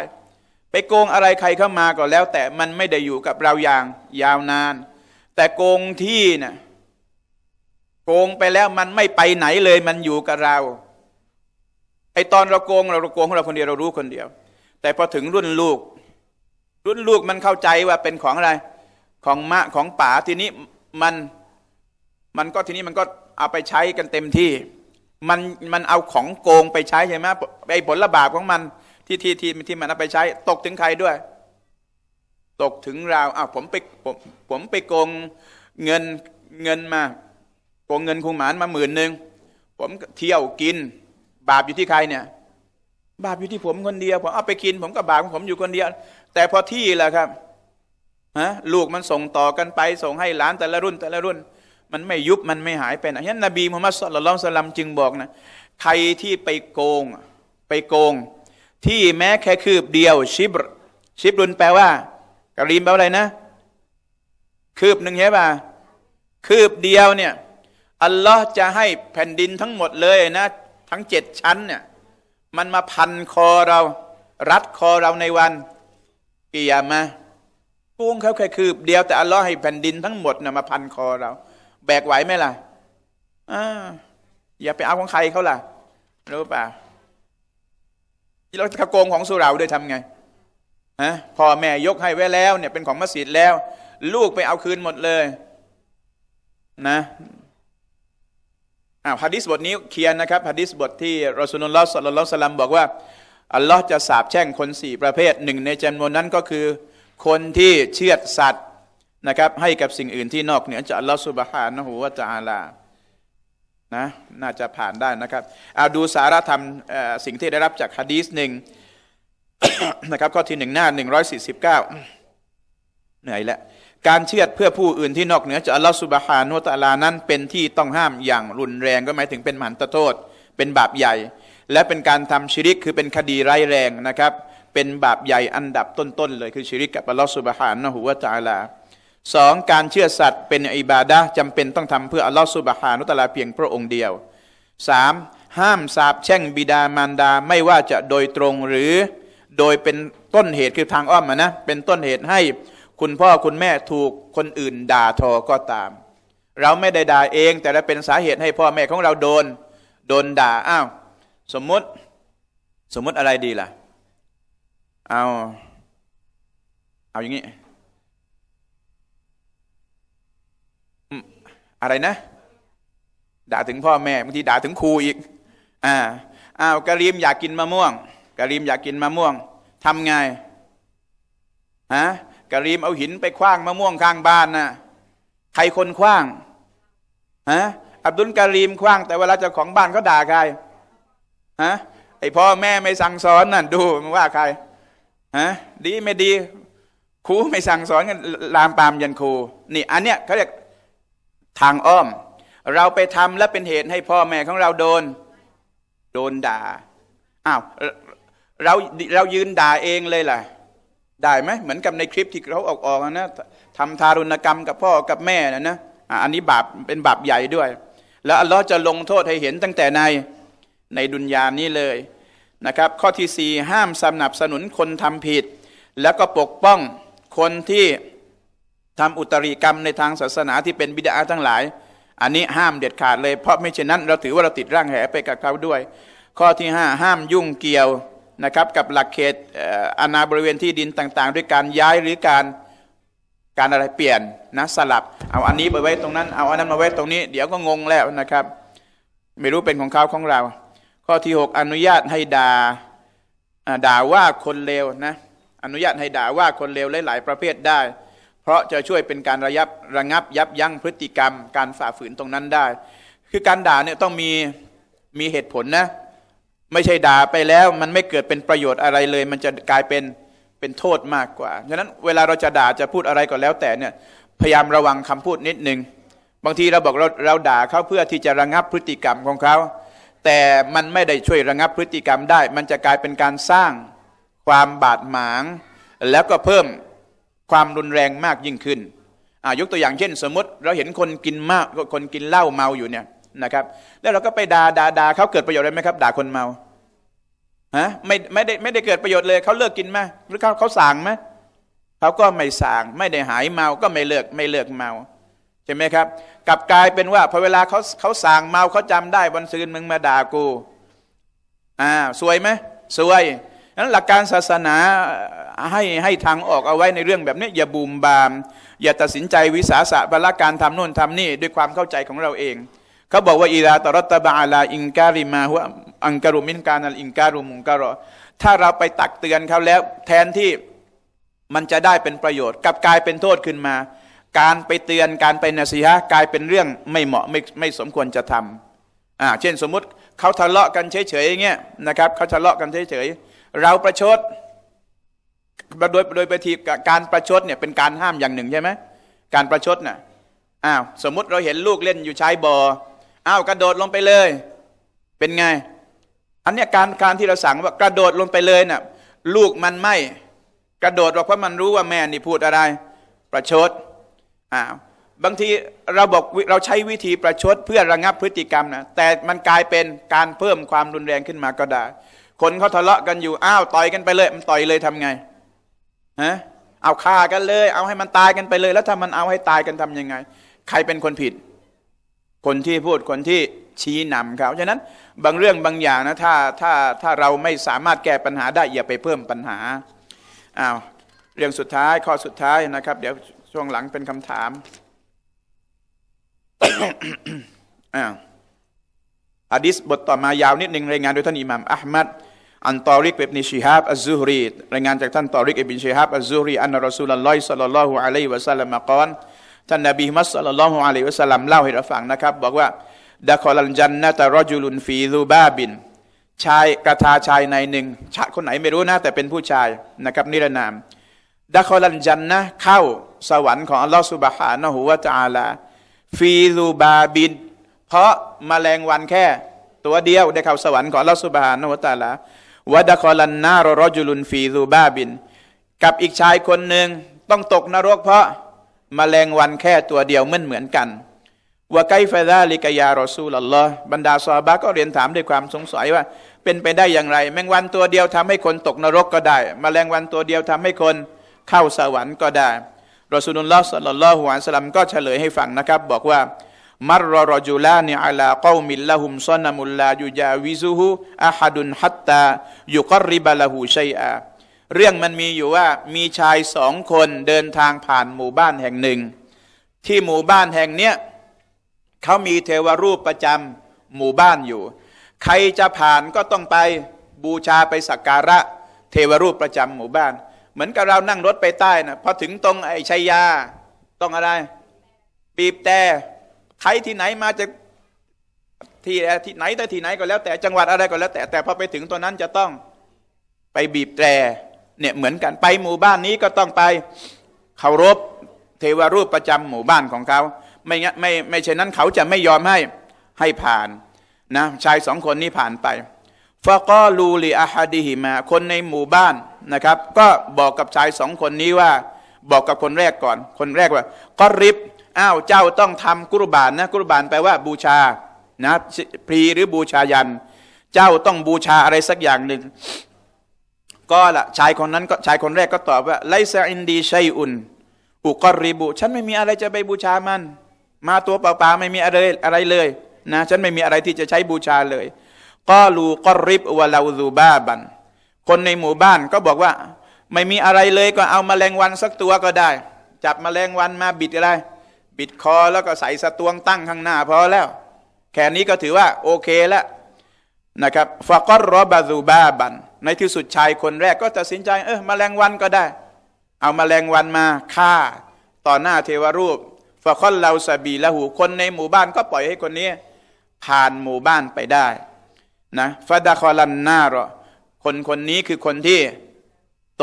ไปโกงอะไรใครเข้ามาก็แล้ว แต่มันไม่ได้อยู่กับเราอย่างยาวนาน แต่โกงที่นะ่ะโกงไปแล้วมันไม่ไปไหนเลยมันอยู่กับเราไอตอนเราโกงเราโกงของเราคนเดียวเรารู้คนเดียว แต่พอถึงรุ่นลูก รุ่นลูกมันเข้าใจว่าเป็นของอะไร ของมะของป่าทีนี้มันมันก็ทีนี้มันก็เอาไปใช้กันเต็มที่ มันมันเอาของโกงไปใช้ ใช่ไหมไอผลระบาปของมันที่ที่ที่ที่มันเอาไปใช้ ตกถึงใครด้วย ตกถึงเราอ้าวผมไปผมผมไปโกงเงินเงินมาโกงเงินคงหมานมาหมื่นหนึ่งผมเที่ยวกิน บาปอยู่ที่ใครเนี่ย บาปอยู่ที่ผมคนเดียวผมเอาไปกิน ผมก็บาปของผมอยู่คนเดียวแต่พอที่แหละครับฮะลูกมันส่งต่อกันไป ส่งให้หลานแต่ละรุ่น แต่ละรุ่น มันไม่ยุบมันไม่หายไปนะฉะนั้นนบีมุฮัมมัดสุลลัลสลัมจึงบอกนะใครที่ไปโกงไปโกงที่แม้แค่คืบเดียว ชิบ ชิบรุนแปลว่ากะรีมแปลว่าอะไรนะ คืบหนึ่งใช่ป่ะคืบเดียวเนี่ยอัลลอฮ์จะให้แผ่นดินทั้งหมดเลยนะ ทั้งเจ็ดชั้นเนี่ยมันมาพันคอเรา รัดคอเราในวันกิยามะกุ้งเขาแค่คืบเดียว แต่อัลลอฮ์ให้แผ่นดินทั้งหมดน่ยมาพันคอเรา แบกไหวไหมล่ะอ่าอย่าไปเอาของใครเขาล่ะ รู้ป่ะที่เราโกงของสุราด้วยทำไงฮะพ่อแม่ยกให้ไว้แล้ว เนี่ยเป็นของมัสยิดแล้ว ลูกไปเอาคืนหมดเลย นะอ่าฮะดิษบทนี้เขียนนะครับฮะดิษบทที่รอสุลลอฮ์สัลลัลลอฮุสลลัมบอกว่า อัลลอฮ์จะสาบแช่งคนสี่ประเภท หนึ่งในจำนวนนั้นก็คือ คนที่เชื่อสัตว์นะครับ ให้กับสิ่งอื่นที่นอกเหนือจากอัลลอฮ์สุบฮานะฮูวะตะอาลานะน่าจะผ่านได้นะครับเอาดูสารธรรมสิ่งที่ได้รับจากฮะดีสหนึ่งนะครับข้อที่หนึ่งหน้าหนึ่งร้อยสี่สิบเก้าเหนื่อยแล้วการเชื่อดเพื่อผู้อื่นที่นอกเหนือจากอัลลอฮฺสุบฮานุตะลานั้น เป็นที่ต้องห้ามอย่างรุนแรงก็หมายถึงเป็นหมันตโทษเป็นบาปใหญ่ และเป็นการทำชิริกคือเป็นคดีร้ายแรงนะครับเป็นบาปใหญ่อันดับต้นๆเลย คือชิริกกับอัลลอฮฺสุบฮานะฮุวตะลาสองการเชื่อสัตว์เป็นอิบาดะจำเป็นต้องทำเพื่อ อัลลอฮฺสุบฮานุตะลาเพียงพระองค์เดียวสามห้ามสาบแช่งบิดามารดาไม่ว่าจะโดยตรงหรือโดยเป็นต้นเหตุ คือ ทางอ้อมนะ เป็นต้นเหตุให้คุณพ่อคุณแม่ถูกคนอื่น ด่าทอก็ตาม เราไม่ได้ ด่าเอง แต่เราเป็นสาเหตุให้พ่อแม่ของเราโดนโดนด่าอ้าวสมมติสมมติอะไรดีล่ะเอาเอาอย่างนี้อะไรนะด่าถึงพ่อแม่บางทีด่าถึงครูอีกอ่าอ้าวกะรีมอยากกินมะม่วงกะรีมอยากกินมะม่วง ทำไงฮะกะรีมเอาหินไปคว้างมะม่วง ข้างบ้านนะ่ะใครคนคว้างฮะอับดุลกะรีมคว้าง แต่เวลาเจ้าของบ้านเขาด่าใครฮะไอพ่อแม่ไม่สั่งสอนนั่นดูมันว่าใครฮะดี ไม่ดี ครูไม่สั่งสอนกันลามปามยันครูนี่อันเนี้ยเขาเรียกทางอ้อม เราไปทำและเป็นเหตุให้พ่อแม่ของเราโดน โดนด่าอ้าวเราเรายืนด่าเองเลยล่ะ ได้ไหม เหมือนกับในคลิปที่เขาออกออกนะทำทารุณกรรมกับพ่อกับแม่นะนะอันนี้บาปเป็นบาปใหญ่ด้วย แล้วอัลลอฮ์จะลงโทษให้เห็นตั้งแต่ในในดุนยานี้เลยนะครับ ข้อที่สี่ห้ามสนับสนุนคนทำผิด แล้วก็ปกป้องคนที่ทำอุตริกรรมในทางศาสนาที่เป็นบิดาทั้งหลาย อันนี้ห้ามเด็ดขาดเลย เพราะไม่เช่นนั้นเราถือว่าเราติดร่างแหไปกับเขาด้วย ข้อที่ 5 ห้ามยุ่งเกี่ยวนะครับกับหลักเขตอาณาบริเวณที่ดินต่างๆ ด้วยการย้ายหรือการการอะไรเปลี่ยนนะสลับ เอาอันนี้ไปไว้ตรงนั้น เอาอันนั้นมาไว้ตรงนี้ เดี๋ยวก็งงแล้วนะครับ ไม่รู้เป็นของเขาของเรา ข้อที่6อนุญาตให้ดา่าด่าว่าคนเลวนะอนุญาตให้ด่าว่าคนเลวหลายๆประเภทได้เพราะจะช่วยเป็นการระยับระงับยับยั้งพฤติกรรม การฝ่าฝืนตรงนั้นได้ คือการด่าเนี่ยต้องมีมีเหตุผลนะ ไม่ใช่ด่าไปแล้วมันไม่เกิดเป็นประโยชน์อะไรเลย มันจะกลายเป็นเป็นโทษมากกว่า ฉะนั้นเวลาเราจะด่าจะพูดอะไรก็แล้ว แต่เนี่ยพยายามระวังคำพูดนิดนึง บางทีเราบอกเราเราด่าเขาเพื่อที่จะระงับพฤติกรรมของเขา แต่มันไม่ได้ช่วยระงับพฤติกรรมได้ มันจะกลายเป็นการสร้างความบาดหมางแล้วก็เพิ่มความรุนแรงมากยิ่งขึ้นยกตัวอย่างเช่น สมมติ เราเห็นคนกินมากคนกินเหล้าเมาอยู่เนี่ยนะครับ แล้วเราก็ไปด่าด่าด่าเขาเกิดประโยชน์อะไรไหมครับด่าคนเมา ฮะไม่ไม่ได้ไม่ได้เกิดประโยชน์เลยเขาเลิกกินไหมหรือเขาเขาสั่งไหมเขาก็ไม่สั่งไม่ได้หายเมา ก็ไม่เลิกไม่เลิกเมาใช่ไหมครับ กลับกลายเป็นว่าพอเวลาเขาเขาสั่งเมาเขาจำได้วันซืนมึงมาด่ากู อ่าสวยไหมสวยนั้นหลักการศาสนาให้ให้ทางออกเอาไว้ในเรื่องแบบนี้อย่าบูมบาม อย่าตัดสินใจวิสาสะบละการทำโน่นทำนี่ ด้วยความเข้าใจของเราเองเขาบอกว่าอีราตรัตบะาลาอิงการิมาหัวอังการุมินการัอิงการุมุงการอถ้าเราไปตักเตือนเขาแล้วแทนที่มันจะได้เป็นประโยชน์ กลับกลายเป็นโทษขึ้นมา การไปเตือนการไปนาซีฮะกลายเป็นเรื่องไม่เหมาะไม่ไม่สมควรจะทำอ่าเช่นสมมุติเขาทะเลาะกันเฉยๆอย่างเงี้ยนะครับเขาทะเลาะกันเฉยๆเราประชดโดยโดยปฏิการประชดเนี่ยเป็นการห้ามอย่างหนึ่งใช่ไหมการประชดน่ะ อ้าวสมมุติเราเห็นลูกเล่นอยู่ชายบ่อ อ้าวกระโดดลงไปเลย เป็นไง อันเนี้ยการการที่เราสั่งว่ากระโดดลงไปเลยน่ะลูกมันไม่กระโดดหรอกเพราะมันรู้ว่าแม่นี่พูดอะไร ประชดอ้าวบางทีเราบอกเราใช้วิธีประชดเพื่อระงับพฤติกรรมนะแต่มันกลายเป็นการเพิ่มความรุนแรงขึ้นมาก็ได้ คนเขาทะเลาะกันอยู่อ้าวต่อยกันไปเลย มันต่อยเลยทำไงฮะเอาฆ่ากันเลย เอาให้มันตายกันไปเลย แล้วถ้ามันเอาให้ตายกันทํำยังไง ใครเป็นคนผิด คนที่พูดคนที่ชี้นำเขาฉะนั้น บางเรื่องบางอย่างนะถ้าถ้า ถ้าเราไม่สามารถแก้ปัญหาได้ อย่าไปเพิ่มปัญหาอ้าวเรื่องสุดท้าย ข้อสุดท้ายนะครับเดี๋ยวช่วงหลังเป็นคำถามอ้าวอะดิษบทต่อมายาวนิดหนึ่งรายงานโดยท่านอิหม่ามอัลมัดอันตอริกเบบนิชิฮับอัลซูฮรีรายงานจากท่านตอริกเอบนิชิฮับอัลซูฮรีอันรอสูลลอยสัลลัลลอฮุอะลัยวะสัลลัมกอนท่านนบีมัสสัลลัลลอฮุอะลัยวะสัลลัมเล่าให้เราฟังนะครับ บอกว่าดะคอลันจันนะตะรอจุลุนฟีซูบาบิน ชายกระทาชายในหนึ่งชาคนไหนไม่รู้นะแต่เป็นผู้ชายนะครับนิรนามดะคอลันจันนะเข้าสวรรค์ของอัลลอฮฺสุบฮานะฮูวะตาลาฟีซูบาบิน เพราะแมลงวันแค่ ตัวเดียวได้เข้าสวรรค์ของอัลลอฮฺสุบฮานะฮูวะตาลาวัดคอลันนารรจุลุนฟีซูบ้าบิน กับอีกชายคนหนึ่งต้องตกนรกเพราะมาแรงวันแค่ตัวเดียวเหมือนเหมือนกันว่าไกฟาดาลิกยารอซูลลอฮ์บรรดาซอบาก็เรียนถามด้วยความสงสัยว่า เป็นไปได้อย่างไร แมงวันตัวเดียวทำให้คนตกนรกก็ได้มาแรงวันตัวเดียวทำให้คนเข้าสวรรค์ก็ได้รอซูลุลลอฮ์สัลลัลลอฮุอะลัยฮิสลัมก็เฉลยให้ฟังนะครับ บอกว่ามรรรจุลานีอัลากามิลลาหุมซอนมุลลายูจาวิซูฮูอาฮัดุนฮัตตายุกริบาลาหูชัยอาเรื่องมันมีอยู่ว่า มีชายสองคนเดินทางผ่านหมู่บ้านแห่งหนึ่ง ที่หมู่บ้านแห่งเนี้ย เขามีเทวรูปประจำหมู่บ้านอยู่ ใครจะผ่านก็ต้องไป บูชาไปสักการะ เทวรูปประจำหมู่บ้าน เหมือนกับเรานั่งรถไปใต้นะพอถึงตรงไอ้ชัยยาต้องอะไร ปีบแต่ไทยที่ไหนมาจาก ที่ที่ไหนแต่ที่ไหนก็แล้วแต่จังหวัดอะไรก็แล้วแต่แต่พอไปถึงตัวนั้นจะต้องไปบีบแตรเนี่ยเหมือนกัน ไปหมู่บ้านนี้ก็ต้องไปเคารพเทวรูปประจำหมู่บ้านของเขาไม่งั้นไม่ไม่เช่นนั้นเขาจะไม่ยอมให้ ให้ผ่านนะชายสองคนนี้ผ่านไปฟะกอลูลีอาฮาดีฮิมา คนในหมู่บ้านนะครับ ก็บอกกับชายสองคนนี้ว่าบอกกับคนแรกก่อน คนแรกว่าก็ริบอ้าว เจ้าต้องทำกุรบานนะ กุรบานแปลว่าบูชา นะพรีหรือบูชายัน เจ้าต้องบูชาอะไรสักอย่างหนึ่ง ก็ละชายคนนั้นก็ชายคนแรกก็ตอบว่าไลซาอินดีชัยอุนอุกริบุ ฉันไม่มีอะไรจะไปบูชามัน มาตัวเปล่าๆ ไม่มีอะไรอะไรเลย นะ ฉันไม่มีอะไรที่จะใช้บูชาเลยก็ลูกริบวะลาอูบ้าบันคนในหมู่บ้านก็บอกว่า ไม่มีอะไรเลยก็เอามาแมลงวันสักตัวก็ได้ จับมแมลงวันมาบิดอะไรปิดคอแล้วก็ใส่สะตวงตั้งข้างหน้าพอแล้ว แค่นี้ก็ถือว่าโอเคแล้วนะครับฟากอรอบาซูบาบันในที่สุดชายคนแรกก็ตัดสินใจ เออมแมลงวันก็ได้ เอามาแมลงวันมาฆ่าต่อหน้าเทวรูปฟากอนเลาสบีละหูคนในหมู่บ้านก็ปล่อยให้คนนี้ ผ่านหมู่บ้านไปได้นะฟาดาคอลันนาหรอ คนคนนี้คือคนที่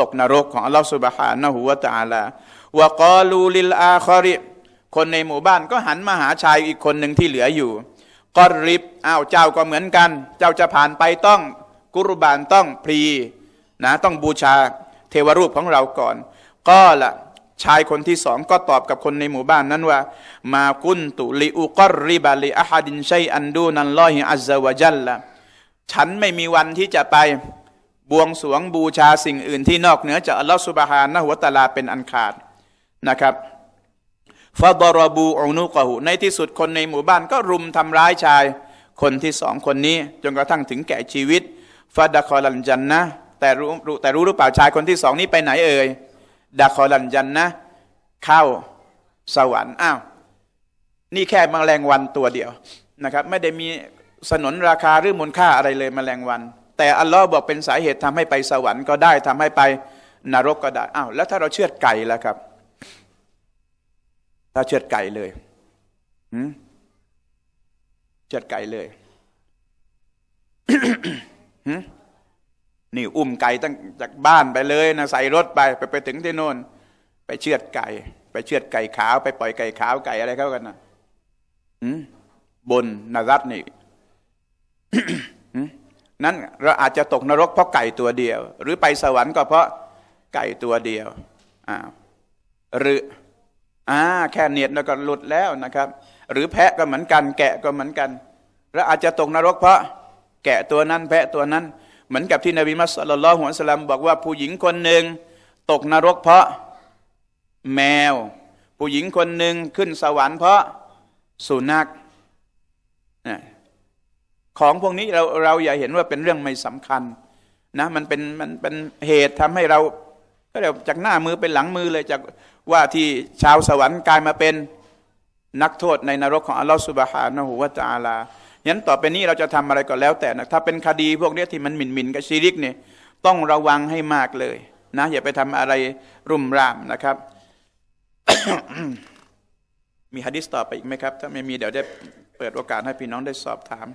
ตกนรกของอัลลอฮฺสุบฮานะหูวะตะอาลาวะกาลูลิลอาคอริคนในหมู่บ้านก็หันมาหาชายอีกคนหนึ่งที่เหลืออยู่ก็ริบอ้าวเจ้าก็เหมือนกัน เจ้าจะผ่านไปต้องกุรุบานต้องพรี นะต้องบูชาเทวรูปของเราก่อน ก็ละ ชายคนที่สองก็ตอบกับคนในหมู่บ้านนั้นว่า มากุนตุลิอุกอริบาลิอาฮัดินชัยอันดูนันลอฮิอัจวะจัลละฉันไม่มีวันที่จะไปบวงสวงบูชาสิ่งอื่นที่นอกเหนือจากอัลลอฮฺสุบฮานะหัวตาลาเป็นอันขาดนะครับฟาดรบูอุนุกหูในที่สุดคนในหมู่บ้านก็รุมทำร้ายชายคนที่สองคนนี้ จนกระทั่งถึงแก่ชีวิตฟาดคอลันจันนะแต่รู้แต่รู้หรือเปล่าชายคนที่สองนี้ไปไหนเอ่ยดาคอลันจันนะเข้าสวรรค์อ้าวนี่แค่มแมลงวันตัวเดียวนะครับ ไม่ได้มีสนนราคาหรือมูลค่าอะไรเลยมแมลงวัน แต่อัลลอฮ์บอกเป็นสาเหตุทำให้ไปสวรรค์ก็ได้ทำให้ไปนรกก็ได้อ้าวแล้วถ้าเราเชื่อไก่ล่ะครับถ้าเชือดไก่เลยเชือดไก่เลยนี่ อุ้มไก่ตั้งจากบ้านไปเลยนะใส่รถไปไปไปถึงที่โน่นไปเชือดไก่ไปเชือดไก่ขาวไปปล่อยไก่ขาวไก่อะไรเข้ากันนะบนนรัตนี่นั้นเราอาจจะตกนรกเพราะไก่ตัวเดียว หรือไปสวรรค์ก็เพราะไก่ตัวเดียวอ้าวหรืออ่าแค่เนียดแล้วก็หลุดแล้วนะครับ หรือแพะก็เหมือนกัน แกะก็เหมือนกัน แล้วอาจจะตกนรกเพราะ แกะตัวนั้น แพะตัวนั้น เหมือนกับที่นบีมัสลลัลฮุสลัมบอกว่าผู้หญิงคนหนึ่ง ตกนรกเพราะ แมว ผู้หญิงคนหนึ่งขึ้นสวรรค์เพราะสุนัขของพวกนี้เราเราอย่าเห็นว่าเป็นเรื่องไม่สำคัญ นะ มันเป็นมันเป็นเหตุทำให้เราก็เดี๋ยวจากหน้ามือเป็นหลังมือเลยจากว่าที่ชาวสวรรค์กลายมาเป็นนักโทษในนรกของอัลลอฮฺสุบฮานะฮูวาตาลายันต่อไปนี้เราจะทำอะไรก็แล้ว แต่นะถ้าเป็นคดีพวกนี้ที่มันหมิ่นหมินกับชีริกเนี่ยต้องระวังให้มากเลย นะอย่าไปทำอะไรรุ่มร่ามนะครับมีฮะดิษต่อไปอีกไหมครับ ถ้าไม่มีเดี๋ยวได้เปิดโอกาสให้พี่น้องได้สอบถาม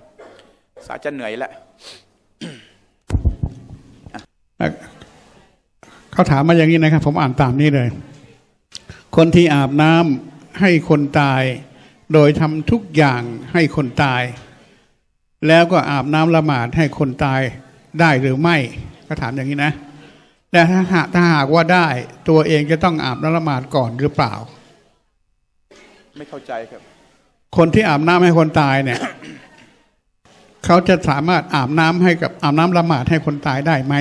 สาจะเหนื่อยแล้วเขาถามมาอย่างนี้นะครับ ผมอ่านตามนี้เลย คนที่อาบน้ำให้คนตาย โดยทำทุกอย่างให้คนตาย แล้วก็อาบน้ำละหมาดให้คนตายได้หรือไม่ ก็ถามอย่างนี้นะ แต่ถ้าหากถ้าหากว่าได้ตัวเอง จะต้องอาบน้ำละหมาดก่อนหรือเปล่า ไม่เข้าใจครับ คนที่อาบน้ำให้คนตายเนี่ย เขาจะสามารถอาบน้ำให้กับอาบน้ำละหมาดให้คนตายได้ไหม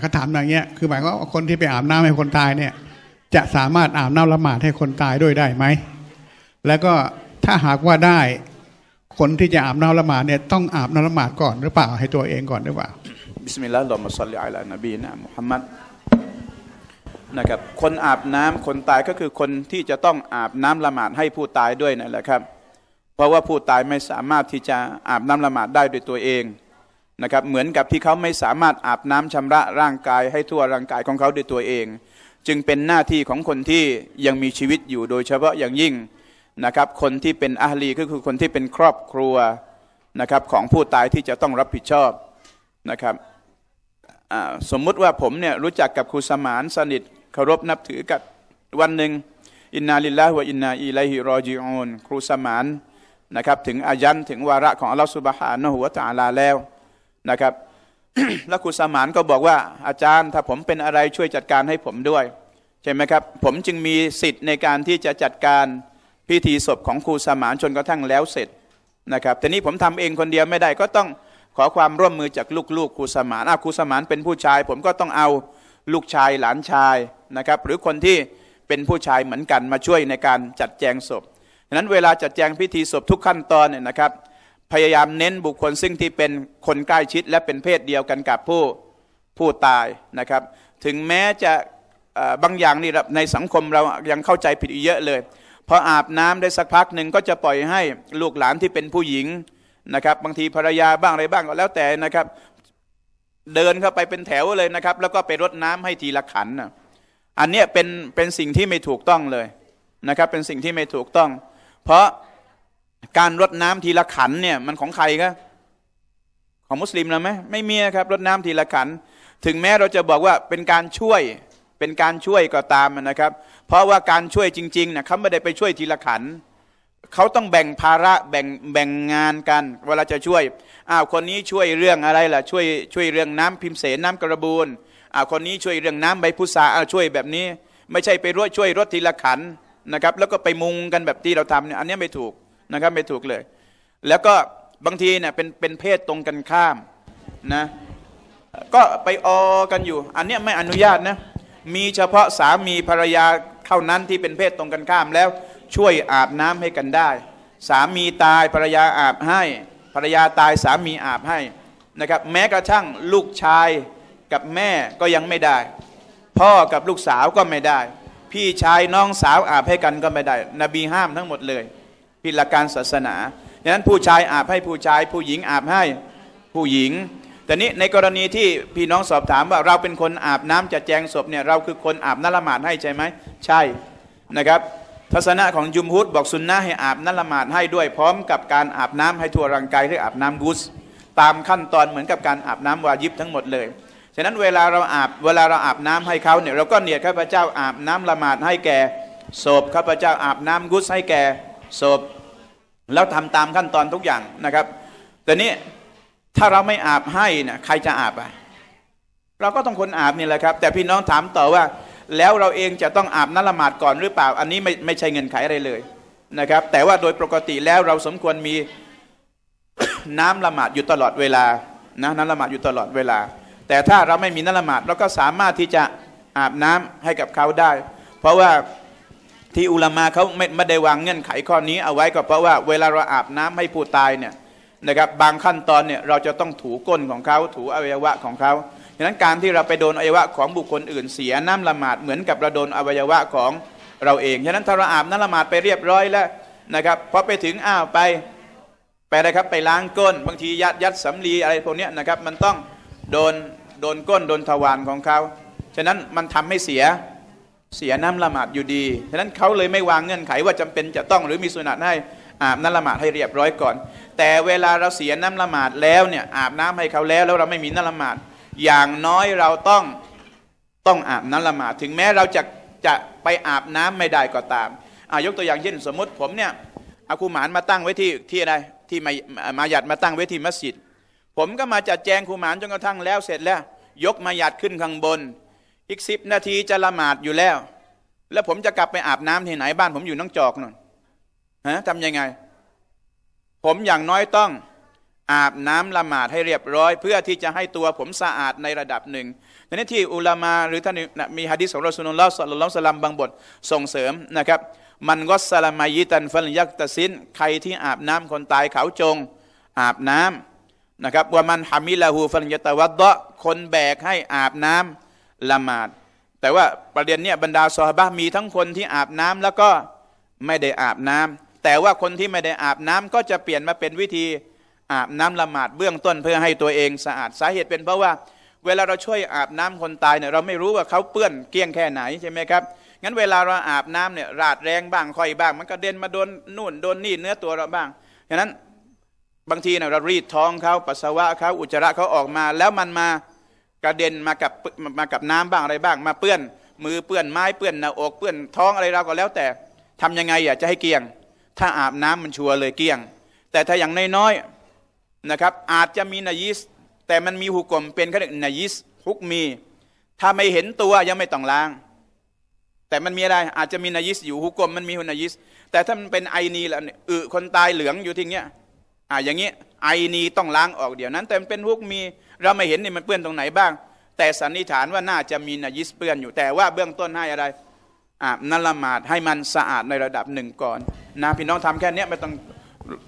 เขาถามอย่างเงี้ย คือหมายวว่าคนที่ไปอาบน้ำให้คนตายเนี่ยจะสามารถอาบน้ำละหมาดให้คนตายด้วยได้ไหม แล้วก็ถ้าหากว่าได้คนที่จะอาบน้ำละหมาดเนี่ยต้องอาบน้ำละหมาดก่อน หรือเปล่าให้ตัวเองก่อนหรือเปล่า บิสมิลลาฮิรเราะห์มะซัลลิอะลานบีนะมุฮัมมัดนะครับ คนอาบน้ำคนตายก็คือคนที่จะต้องอาบน้ำละหมาดให้ผู้ตายด้วยนั่นแหละครับ เพราะว่าผู้ตายไม่สามารถที่จะอาบน้ำละหมาดได้ด้วยตัวเองนะครับเหมือนกับที่เขาไม่สามารถอาบน้ำชำระร่างกายให้ทั่วร่างกายของเขาด้วยตัวเอง จึงเป็นหน้าที่ของคนที่ยังมีชีวิตอยู่โดยเฉพาะอย่างยิ่งนะครับคนที่เป็นอาลีก็คือคนที่เป็นครอบครัวนะครับของผู้ตายที่จะต้องรับผิดชอบนะครับสมมุติว่าผมเนี่ยรู้จักกับครูสมานสนิทเคารพนับถือกับวันหนึ่งอินนาลิลลาห์วะอินนาอิลัยฮิรอจิอูนครูสมานนะครับถึงอายันถึงวาระของอัลลอฮฺสุบฮานะฮัวะตะอาลาแล้วนะครับแล้วครูสมานก็บอกว่าอาจารย์ถ้าผมเป็นอะไรช่วยจัดการให้ผมด้วย ใช่ไหมครับ ผมจึงมีสิทธิ์ในการที่จะจัดการพิธีศพของครูสมานจนกระทั่งแล้วเสร็จนะครับแต่นี้ผมทำเองคนเดียวไม่ได้ก็ต้องขอความร่วมมือจากลูกๆครูสมานอาครูสมานเป็นผู้ชาย ผมก็ต้องเอาลูกชายหลานชายนะครับ หรือคนที่เป็นผู้ชายเหมือนกันมาช่วยในการจัดแจงศพดังนั้นเวลาจัดแจงพิธีศพทุกขั้นตอนเนี่ยนะครับพยายามเน้นบุคคลซึ่งที่เป็นคนใกล้ชิด และเป็นเพศเดียวกันกับผู้ผู้ตายนะครับ ถึงแม้จะบางอย่างนี่ในสังคมเรายังเข้าใจผิดเยอะเลยพออาบน้ำได้สักพักหนึ่งก็จะปล่อยให้ลูกหลานที่เป็นผู้หญิงนะครับ บางทีภรรยาบ้างอะไรบ้างก็แล้วแต่นะครับ เดินเข้าไปเป็นแถวเลยนะครับ แล้วก็ไปรดน้ำให้ทีละขันะอันเนี้ยเป็นเป็นสิ่งที่ไม่ถูกต้องเลยนะครับ เป็นสิ่งที่ไม่ถูกต้อง เพราะการรดน้ำทีละขันเนี่ยมันของใครครับของมุสลิม้วไหมไม่มีครับรดน้ำทีละขัน ถึงแม้เราจะบอกว่าเป็นการช่วยเป็นการช่วยก็ตามนะครับ เพราะว่าการช่วยจริงๆนะเขาไม่ได้ไปช่วยทีละขันเขาต้องแบ่งภาระแบ่งแบ่งงานกัน เวลาจะช่วยอ้าวคนนี้ช่วยเรื่องอะไรล่ะช่วยช่วยเรื่องน้ำพิมพ์เสนน้ำกระบูนอ้าวคนนี้ช่วยเรื่องน้ำใบพุทราอ้าวช่วยแบบนี้ ไม่ใช่ไปรวดช่วยรถทีละขันนะครับแล้วก็ไปมุงกันแบบที่เราทำเนี่ยอันนี้ไม่ถูกนะครับไม่ถูกเลย แล้วก็บางทีเนี่ยเป็นเป็นเพศตรงกันข้ามนะก็ไปออกันอยู่ อันเนี้ยไม่อนุญาตนะ มีเฉพาะสามีภรรยาเท่านั้นที่เป็นเพศตรงกันข้ามแล้วช่วยอาบน้ำให้กันได้ สามีตายภรรยาอาบให้ ภรรยาตายสามีอาบให้นะครับแม้กระทั่งลูกชายกับแม่ก็ยังไม่ได้ พ่อกับลูกสาวก็ไม่ได้ พี่ชายน้องสาวอาบให้กันก็ไม่ได้ นบีห้ามทั้งหมดเลยิดหลักการศาสนาดังนั้นผู้ชายอาบให้ผู้ชาย ผู้หญิงอาบให้ผู้หญิง แต่นี้ในกรณีที่พี่น้องสอบถามว่าเราเป็นคนอาบน้ำจะแจงศพเนี่ยเราคือคนอาบน้ำละหมาดให้ใช่ไหม ใช่นะครับทัศนะของยุมฮุดบอกสุนนะให้อาบน้ำละหมาดให้ด้วย พร้อมกับการอาบน้ำให้ทั่วร่างกายหรืออาบน้ำกุศตามขั้นตอนเหมือนกับการอาบน้ำวายิบทั้งหมดเลยฉะนั้นเวลาเราอาบเวลาเราอาบน้ำให้เขาเนี่ยเราก็เนี่ยข้าพเจ้าอาบน้ำละหมาดให้แก่ศพข้าพเจ้าอาบน้ำกุศให้แก่ศพแล้วทำตามขั้นตอนทุกอย่างนะครับ แต่นี้ถ้าเราไม่อาบให้นะใครจะอาบอ่ะ เราก็ต้องคนอาบนี่แหละครับ แต่พี่น้องถามต่อว่าแล้วเราเองจะต้องอาบน้ำละหมาดก่อนหรือเปล่า อันนี้ไม่ไม่ใช่เงินไขอะไรเลยนะครับแต่ว่าโดยปกติแล้วเราสมควรมีน้ำละหมาดอยู่ตลอดเวลานะน้ำละหมาดอยู่ตลอดเวลา แต่ถ้าเราไม่มีน้ำละหมาดเราก็สามารถที่จะอาบน้ำให้กับเขาได้ เพราะว่าที่อุลามาเขาไม่ไมได้วางเงื่อนไขข้อนี้เอาไว้ ก็เพราะว่าเวลาเราอาบ น้ำให้ผู้ตายเนี่ยนะครับบางขั้นตอนเนี่ยเราจะต้องถูก้นของเขาถูอวัยวะของเขาดังนั้นการที่เราไปโดนอวัยวะของบุคคลอื่นเสีย น้ำละหมาดเหมือนกับเราโดนอวัยวะของเราเองฉะนั้นถ้าเราอาบน้ำละหมาดไปเรียบร้อยแล้วนะครับพอไปถึงอ้าวไปไปนะครับไปล้างก้น บางทียัดยัดสำลีอะไรพวกนี้นะครับมันต้องโดนโดนก้นโดนทวารของเขาฉะนั้นมันทำให้เสียเสียน้ำละหมาดอยู่ดี ฉะนั้นเขาเลยไม่วางเงื่อนไขว่าจำเป็นจะต้องหรือมีสุนัตให้อาบน้ำละหมาดให้เรียบร้อยก่อน แต่เวลาเราเสียน้ำละหมาดแล้วเนี่ยอาบน้ำให้เขาแล้วแล้วเราไม่มีน้ำละหมาด อย่างน้อยเราต้องต้องอาบน้ำละหมาดถึงแม้เราจะจะไปอาบน้ำไม่ได้ก็ตามอายกตัวอย่างเช่นสมมติผมเนี่ยอาคูหมานมาตั้งไว้ที่ที่อะไรที่มามาหยัดมาตั้งไว้ที่มัสยิดผมก็มาจัดแจงคูหมานจนกระทั่งแล้วเสร็จแล้ว ยกมาหยัดขึ้นข้างบนอีกสิบนาทีจะละหมาดอยู่แล้ว แล้วผมจะกลับไปอาบน้ำที่ไหนบ้าน ผมอยู่น้องจอกนู่นฮะทำยังไง ผมอย่างน้อยต้องอาบน้ำละหมาดให้เรียบร้อย เพื่อที่จะให้ตัวผมสะอาดในระดับหนึ่งในที่อุลามาหรือท่านมีฮะดิษของรอสุนุลลอฮ์สัลลัลลอฮุสลัมบางบทส่งเสริมนะครับ มันก็สลามายิตันฟันยักตะซิน ใครที่อาบน้ำคนตายเขาจง อาบน้ำนะครับ ว่ามันฮามิลาหูฟันยตะวัดเดาะคนแบกให้อาบน้ำละหมาด แต่ว่าประเด็นเนี่ยบรรดาซอฮาบะมีทั้งคนที่อาบน้ำแล้วก็ไม่ได้อาบน้ำ แต่ว่าคนที่ไม่ได้อาบน้ำก็จะเปลี่ยนมาเป็นวิธีอาบน้ำละหมาด เบื้องต้นเพื่อให้ตัวเองสะอาดสาเหตุเป็นเพราะว่า เวลาเราช่วยอาบน้ำคนตายเนี่ยเราไม่รู้ว่าเขาเปื้อน เกลี้ยงแค่ไหนใช่ไหมครับงั้นเวลาเราอาบน้ำเนี่ยราดแรงบ้าง ค่อยบ้าง มันก็เด่นมาโดนนู่นโดนนี่เนื้อตัวเราบ้างฉะนั้นบางทีเนี่ยเรารีดท้องเขาปัสสาวะเขาอุจจาระเขาออกมาแล้วมันมากระเด็น มา กับมากับน้ำบ้างอะไรบ้าง มา เปื้อน มือ เปื้อนไม้ เปื้อนหน้าอกเปื้อนท้องอะไรเราก็แล้ว แต่ ทํำยังไงอยากจะให้เกี่ยง ถ้าอาบน้ำมันชัวร์เลยเกี่ยง แต่ถ้าอย่างน้อยๆนะครับ อาจจะมีนายิส แต่มันมีหุกกลมเป็นขั้นนายิสฮุกมี ถ้าไม่เห็นตัวยังไม่ต้องล้าง แต่มันมีอะไรอาจจะมีนายิสอยู่หุกกลมมันมีหุนายิสแต่ถ้ามันเป็นไอนีแล้วอืคนตายเหลืองอยู่ที่เงี้ยอ่าอย่างเงี้ยไอนีต้องล้างออกเดี๋ยวนั้นแต่มันเป็นฮุกมีเราไม่เห็นนี่มันเปื้อนตรงไหนบ้าง แต่สันนิษฐานว่าน่าจะมีนายิสเปื้อนอยู่ แต่ว่าเบื้องต้นให้อะไร อาบน้ำละหมาดให้มันสะอาดในระดับหนึ่งก่อนนะพี่น้องทำแค่นี้ไม่ต้อง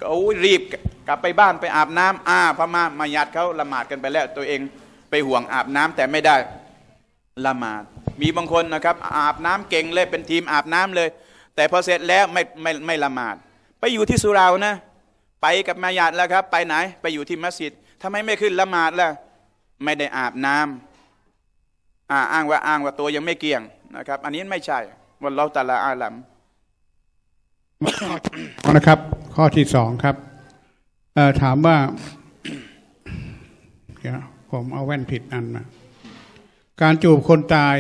โอ้ยรีบกลับไปบ้านไปอาบน้ำอาพมามายัดเขาละหมาดกันไปแล้วตัวเองไปห่วงอาบน้ำแต่ไม่ได้ละหมาด มีบางคนนะครับอาบน้ำเก่งเลยเป็นทีมอาบน้ำเลย แต่พอเสร็จแล้วไม่ไม่ไม่ละหมาด ไปอยู่ที่สุรานะไปกับมายัดแล้วครับไปไหนไปอยู่ที่มัสยิดทำไมไม่ขึ้น ละหมาดล่ะไม่ได้อาบน้ำอ่าอ้างว่าอ้างว่าตัวยังไม่เกี่ยงนะครับ อันนี้ไม่ใช่ วันเราแต่ละอาลัมนะครับ ข้อที่สองครับ ถามว่าเดี๋ยวผมเอาแว่นผิดอันมาการจูบคนตาย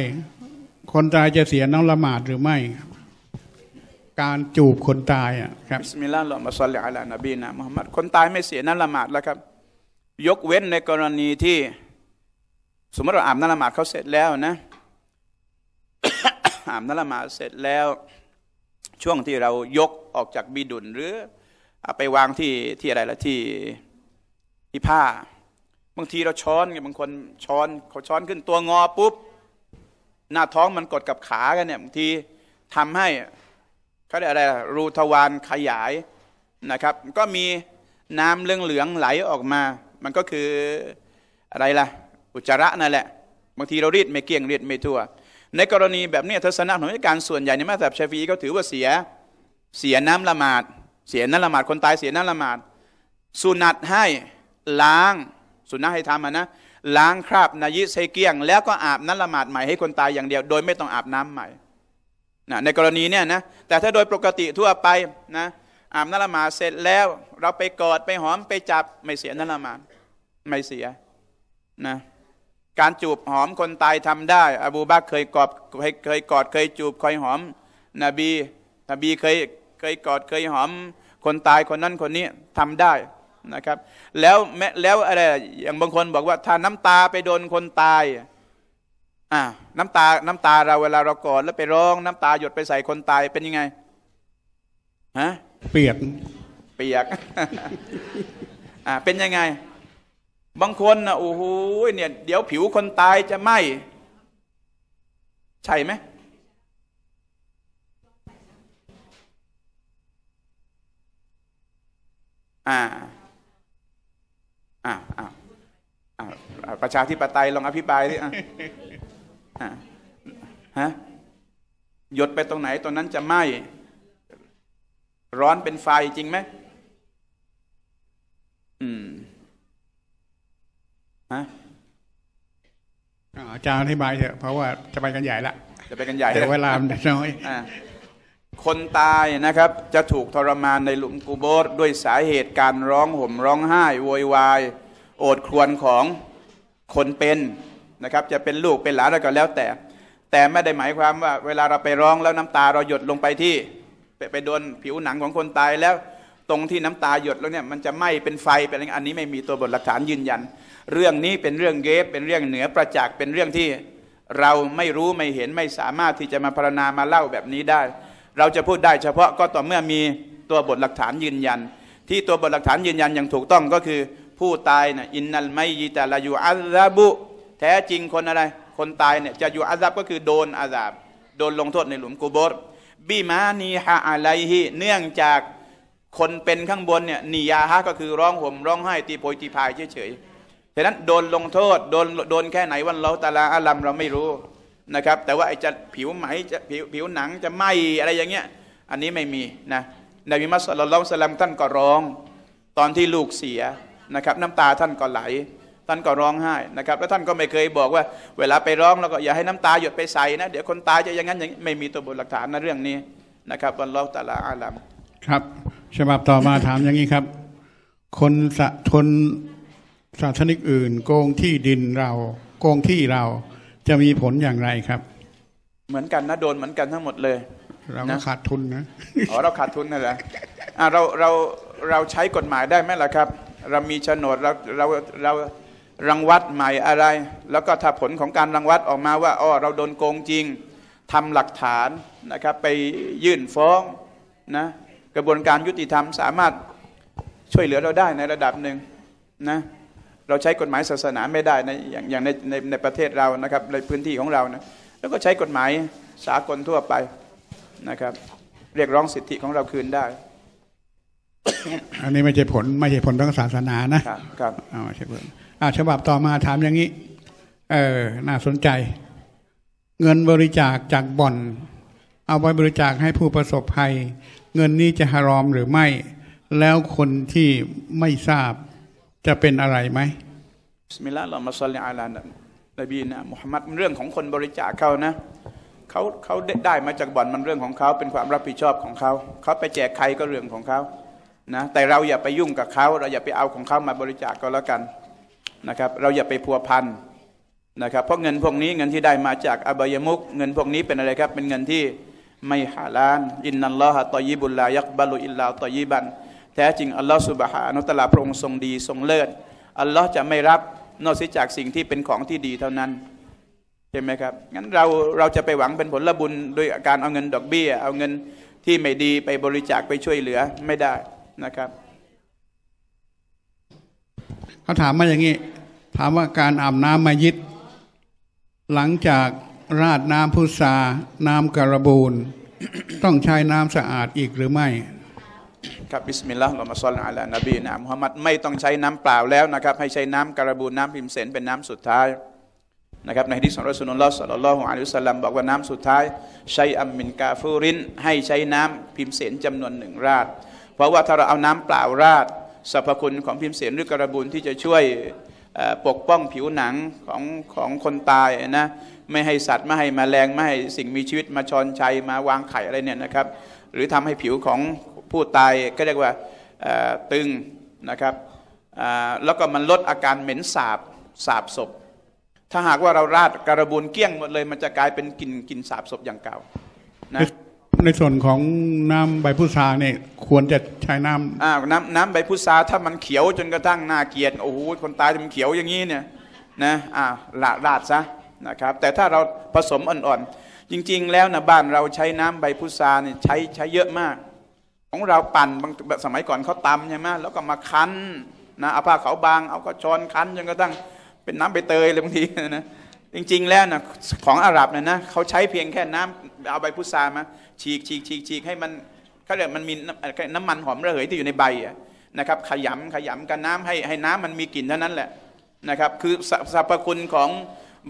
คนตายจะเสียน้ำละหมาด หรือไม่ การจูบคนตายอ่ะครับบิสมิลลาห์ลอมาซลลิอะลนบีนะมุฮัมมัดคนตายไม่เสียน้ำละหมาด แล้วครับยกเว้นในกรณีที่ สมมติเราอาบน้ำละหมาดเขาเสร็จแล้วนะอาบน้ำละหมาดเสร็จแล้วช่วงที่เรายกออกจากบีดุลหรือเอาไปวางที่ที่อะไรละที่ที่ผ้าบางทีเราช้อนบางคนช้อนเขาช้อนขึ้นตัวงอปุ๊บ หน้าท้องมันกดกับขากันเนี่ย บางทีทำให้เขาเรียกอะไรรูทวารขยายนะครับ ก็มีน้ำเหลืองๆไหลออกมามันก็คืออะไรล่ะอุจจาระนั่นแหละบางทีเรารีดไม่เกี่ยงรีดไม่ทั่ว ในกรณีแบบนี้ทศนะของนิการส่วนใหญ่ในมัสยิดชาฟีก็ถือว่าเสียเสียน้ำละหมาด เสียน้ำละหมาดคนตายเสียน้ำละหมาดสุนัตให้ล้างสุนัตให้ทำนะล้างคราบนายิใส่เกียง แล้วก็อาบน้ำละหมาดใหม่ให้คนตายอย่างเดียว โดยไม่ต้องอาบน้ำใหม่นะในกรณีเนี่ยนะแต่ถ้าโดยปกติทั่วไปนะอาบน้ำละหมาดเสร็จแล้ว เราไปกอดไปหอมไปจับไม่เสียน้ำละหมาดไม่เสียนะการจูบหอมคนตายทำได้ อบูบักเคยกอดเคยกอด เคยจูบเคยหอมนบี นบีเคยเคยกอดเคยหอมคนตายคนนั้นคนนี้ทำได้นะครับ แล้วแม้แล้วอะไรอย่างบางคนบอกว่า ถ้าน้ำตาไปโดนคนตายอ่าน้ำตาน้ำตาเราเวลาเรากอดแล้วไปร้องน้ำตาหยดไปใส่คนตายเป็นยังไงฮะเปียกเปียกอ่าเป็นยังไงบางคนนะโอ้โหเนี่ย เดี๋ยวผิวคนตายจะไหมใช่ไหม อ่า อ่าอ่าประชาธิปไตยลองอภิปรายดิ่อ่าฮะหยดไปตรงไหนตรงนั้นจะไหมร้อนเป็นไฟจริงไหม อืมฮะอาจารย์อธิบายเถอะเพราะว่าจะไปกันใหญ่ละจะไปกันใหญ่แต่เวลาม็นน้อยคนตายนะครับจะถูกทรมานในหลุมกูโบสด้วยสาเหตุการร้องห่มร้องไห้โวยวายโอดครวญของคนเป็นนะครับ จะเป็นลูกเป็นหลานอะไรก็แล้วแต่ แต่ไม่ได้หมายความว่าเวลาเราไปร้องแล้วน้ำตาเราหยดลงไปที่ ไปโดนผิวหนังของคนตายแล้วตรงที่น้ำตาหยดแล้วเนี่ยมันจะไหม้เป็นไฟเป็นอะไรอันนี้ไม่มีตัวบทหลักฐานยืนยัน เรื่องนี้เป็นเรื่องเกฟเป็นเรื่องเหนือประจักษ์เป็นเรื่องที่เราไม่รู้ไม่เห็นไม่สามารถที่จะมาพรณนามาเล่าแบบนี้ได้ เราจะพูดได้เฉพาะก็ต่อเมื่อมีตัวบทหลักฐานยืนยัน ที่ตัวบทหลักฐานยืนยันอย่างถูกต้องก็คือผู้ตายนะอินนัลไมยีตะลายู่อัลาบุแท้จริงคนอะไรคนตายเนี่ยจะอยู่อาซาบก็คือโดนอาซาบโดนลงโทษในหลุมกูบรบีมานีฮะอะไรฮีเนื่องจากคนเป็นข้างบนเนี่ยนิยาฮะก็คือร้องห่มร้องไห้ตีโพยตีพายเฉยๆฉะนั้นโดนลงโทษโดนโดนแค่ไหนวันเราตาลาอาลัมเราไม่รู้นะครับแต่ว่าไอ้จะผิวไหมจะผิวผิวหนังจะไหมอะไรอย่างเงี้ย อันนี้ไม่มีนะนบีมัสลัมสลัมท่านก็ร้อง ตอนที่ลูกเสียนะครับน้ำตาท่านก็ไหล ท่านก็ร้องไห้นะครับแล้วท่านก็ไม่เคยบอกว่าเวลาไปร้องแล้วก็อย่าให้น้ำตาหยดไปใส่นะเดี๋ยวคนตายจะอย่างนั้นอย่างี้ไม่มีตัวบทหลักฐานในเรื่องนี้นะครับวันลอตาลาอาลัมครับฉบับต่อมาถามอย่างนี้ครับ คนสะทนสาธนิกอื่นโกงที่ดินเราโกงที่เราจะมีผลอย่างไรครับ เหมือนกันนะโดนเหมือนกันทั้งหมดเลย เราก็ขาดทุนนะอ๋อเราขาดทุนนั่นแหละเราเราเราใช้กฎหมายได้ไหมล่ะครับ เรามีโฉนดเราเราเรารังวัดใหม่อะไร แล้วก็ถ้าผลของการรังวัดออกมาว่าอ๋อเราโดนโกงจริงทำหลักฐานนะครับ ไปยื่นฟ้องนะกระบวนการยุติธรรมสามารถช่วยเหลือเราได้ในระดับหนึ่งนะเราใช้กฎหมายศาสนาไม่ได้ในอย่างอย่างในในในประเทศเรานะครับ ในพื้นที่ของเรานะแล้วก็ใช้กฎหมายสากลทั่วไปนะครับ เรียกร้องสิทธิของเราคืนได้ อันนี้ไม่ใช่ผลไม่ใช่ผลทางศาสนานะครับครับอ่าใช่ผลอ่าฉบับต่อมาถามอย่างนี้เออน่าสนใจ เงินบริจาคจากบ่อน เอาไปบริจาคให้ผู้ประสบภัยเงินนี้จะฮารอมหรือไม่ แล้วคนที่ไม่ทราบจะเป็นอะไรไหมบิสมิลลาห์ลอมาสอนลิอัลานบีนะมุฮัมมัดเรื่องของคนบริจาคเขานะเขาเขาได้มาจากบ่อนมันเรื่องของเขา เป็นความรับผิดชอบของเขา เขาไปแจกใครก็เรื่องของเขานะ แต่เราอย่าไปยุ่งกับเขา เราอย่าไปเอาของเขามาบริจาคก็แล้วกันนะครับ เราอย่าไปพัวพันนะครับ เพราะเงินพวกนี้เงินที่ได้มาจากอบายมุก เงินพวกนี้เป็นอะไรครับ เป็นเงินที่ไม่ฮาลาลอินนัลลอฮะตอยิบุลลายักบาลุอิลลาตอยิบันแท้จริงอัลลอฮฺสุบฮานุตลาพระองค์ทรงดีทรงเลิศ อัลลอฮ์จะไม่รับนอกีจากสิ่งที่เป็นของที่ดีเท่านั้นใช่ไหมครับงั้นเราเราจะไปหวังเป็นผลบุญโดยการเอาเงิน ดอกเบี้ย เอาเงินที่ไม่ดีไปบริจาคไปช่วยเหลือไม่ได้นะครับ เขาถามมาอย่างนี้ ถามว่าการอาบน้ำมายิด หลังจากราดน้ำพุทราน้ำการบูนต้องใช้น้ำสะอาดอีกหรือไม่ ครับบิสมิลลาห์ละมัสลอัลลนบีนะมุฮัมมัดไม่ต้องใช้น้ำเปล่าแล้วนะครับ ให้ใช้น้ำการบูนน้ำพิมเสนเป็นน้ำสุดท้ายนะครับ ในที่ของรสุนุลลอฮ์สัลลัลลอฮุอะลัยฮิสสลัมบอกว่าน้ำสุดท้ายใช้อัมมินกาฟูริน ให้ใช้น้ำพิมเสนจำนวนหนึ่งราด เพราะว่าถ้าเราเอาน้ำเปล่าราดสรรพคุณของพิมเสนหรือการบูนที่จะช่วยปกป้องผิวหนังของของคนตายนะไม่ให้สัตว์ไม่ให้มแมลงไม่ให้สิ่งมีชีวิตมาชอนชัย มาวางไข่อะไรเนี่ยนะครับ หรือทำให้ผิวของผู้ตายก็เรียกว่าตึงนะครับแล้วก็มันลดอาการเหม็นสาบสาบศพ ถ้าหากว่าเราราดกระบุนเกี้ยงหมดเลยมันจะกลายเป็นกลิ่นกลิ่นสาบศพอย่างเก่านะในส่วนของน้ำใบพุทราเนี่ยควรจะใช้น้ำอ่าน้ำน้ำใบพุทราถ้ามันเขียวจนกระทั่งหน้าเกียดโอ้โหคนตายมันเขียวอย่างนี้เนี่ยนะอ่าลาดซะนะครับแต่ถ้าเราผสมอ่อนๆ จริงๆแล้วนะบ้านเราใช้น้ำใบพุทราเนี่ยใช้ใช้เยอะมาก ของเราปั่นสมัยก่อนเขาตำใช่ไหมแล้วก็มาคั้นนะเอาผ้าขาวบาง เอาก็ช้อนคั้นจนกระทั่งเป็นน้ำใบเตยเลยบางทีนะจริงๆแล้วนะของอาหรับเนี่ยนะเขาใช้เพียงแค่น้ำเอาใบพุทรามาฉีกฉีกฉีกฉีกให้มันเขาเรียกมันมีน้ำมันหอมระเหย ที่อยู่ในใบนะครับ ขยำขยำกันน้ำให้ให้น้ำมันมีกลิ่นเท่านั้นแหละนะครับ คือสรรพคุณของ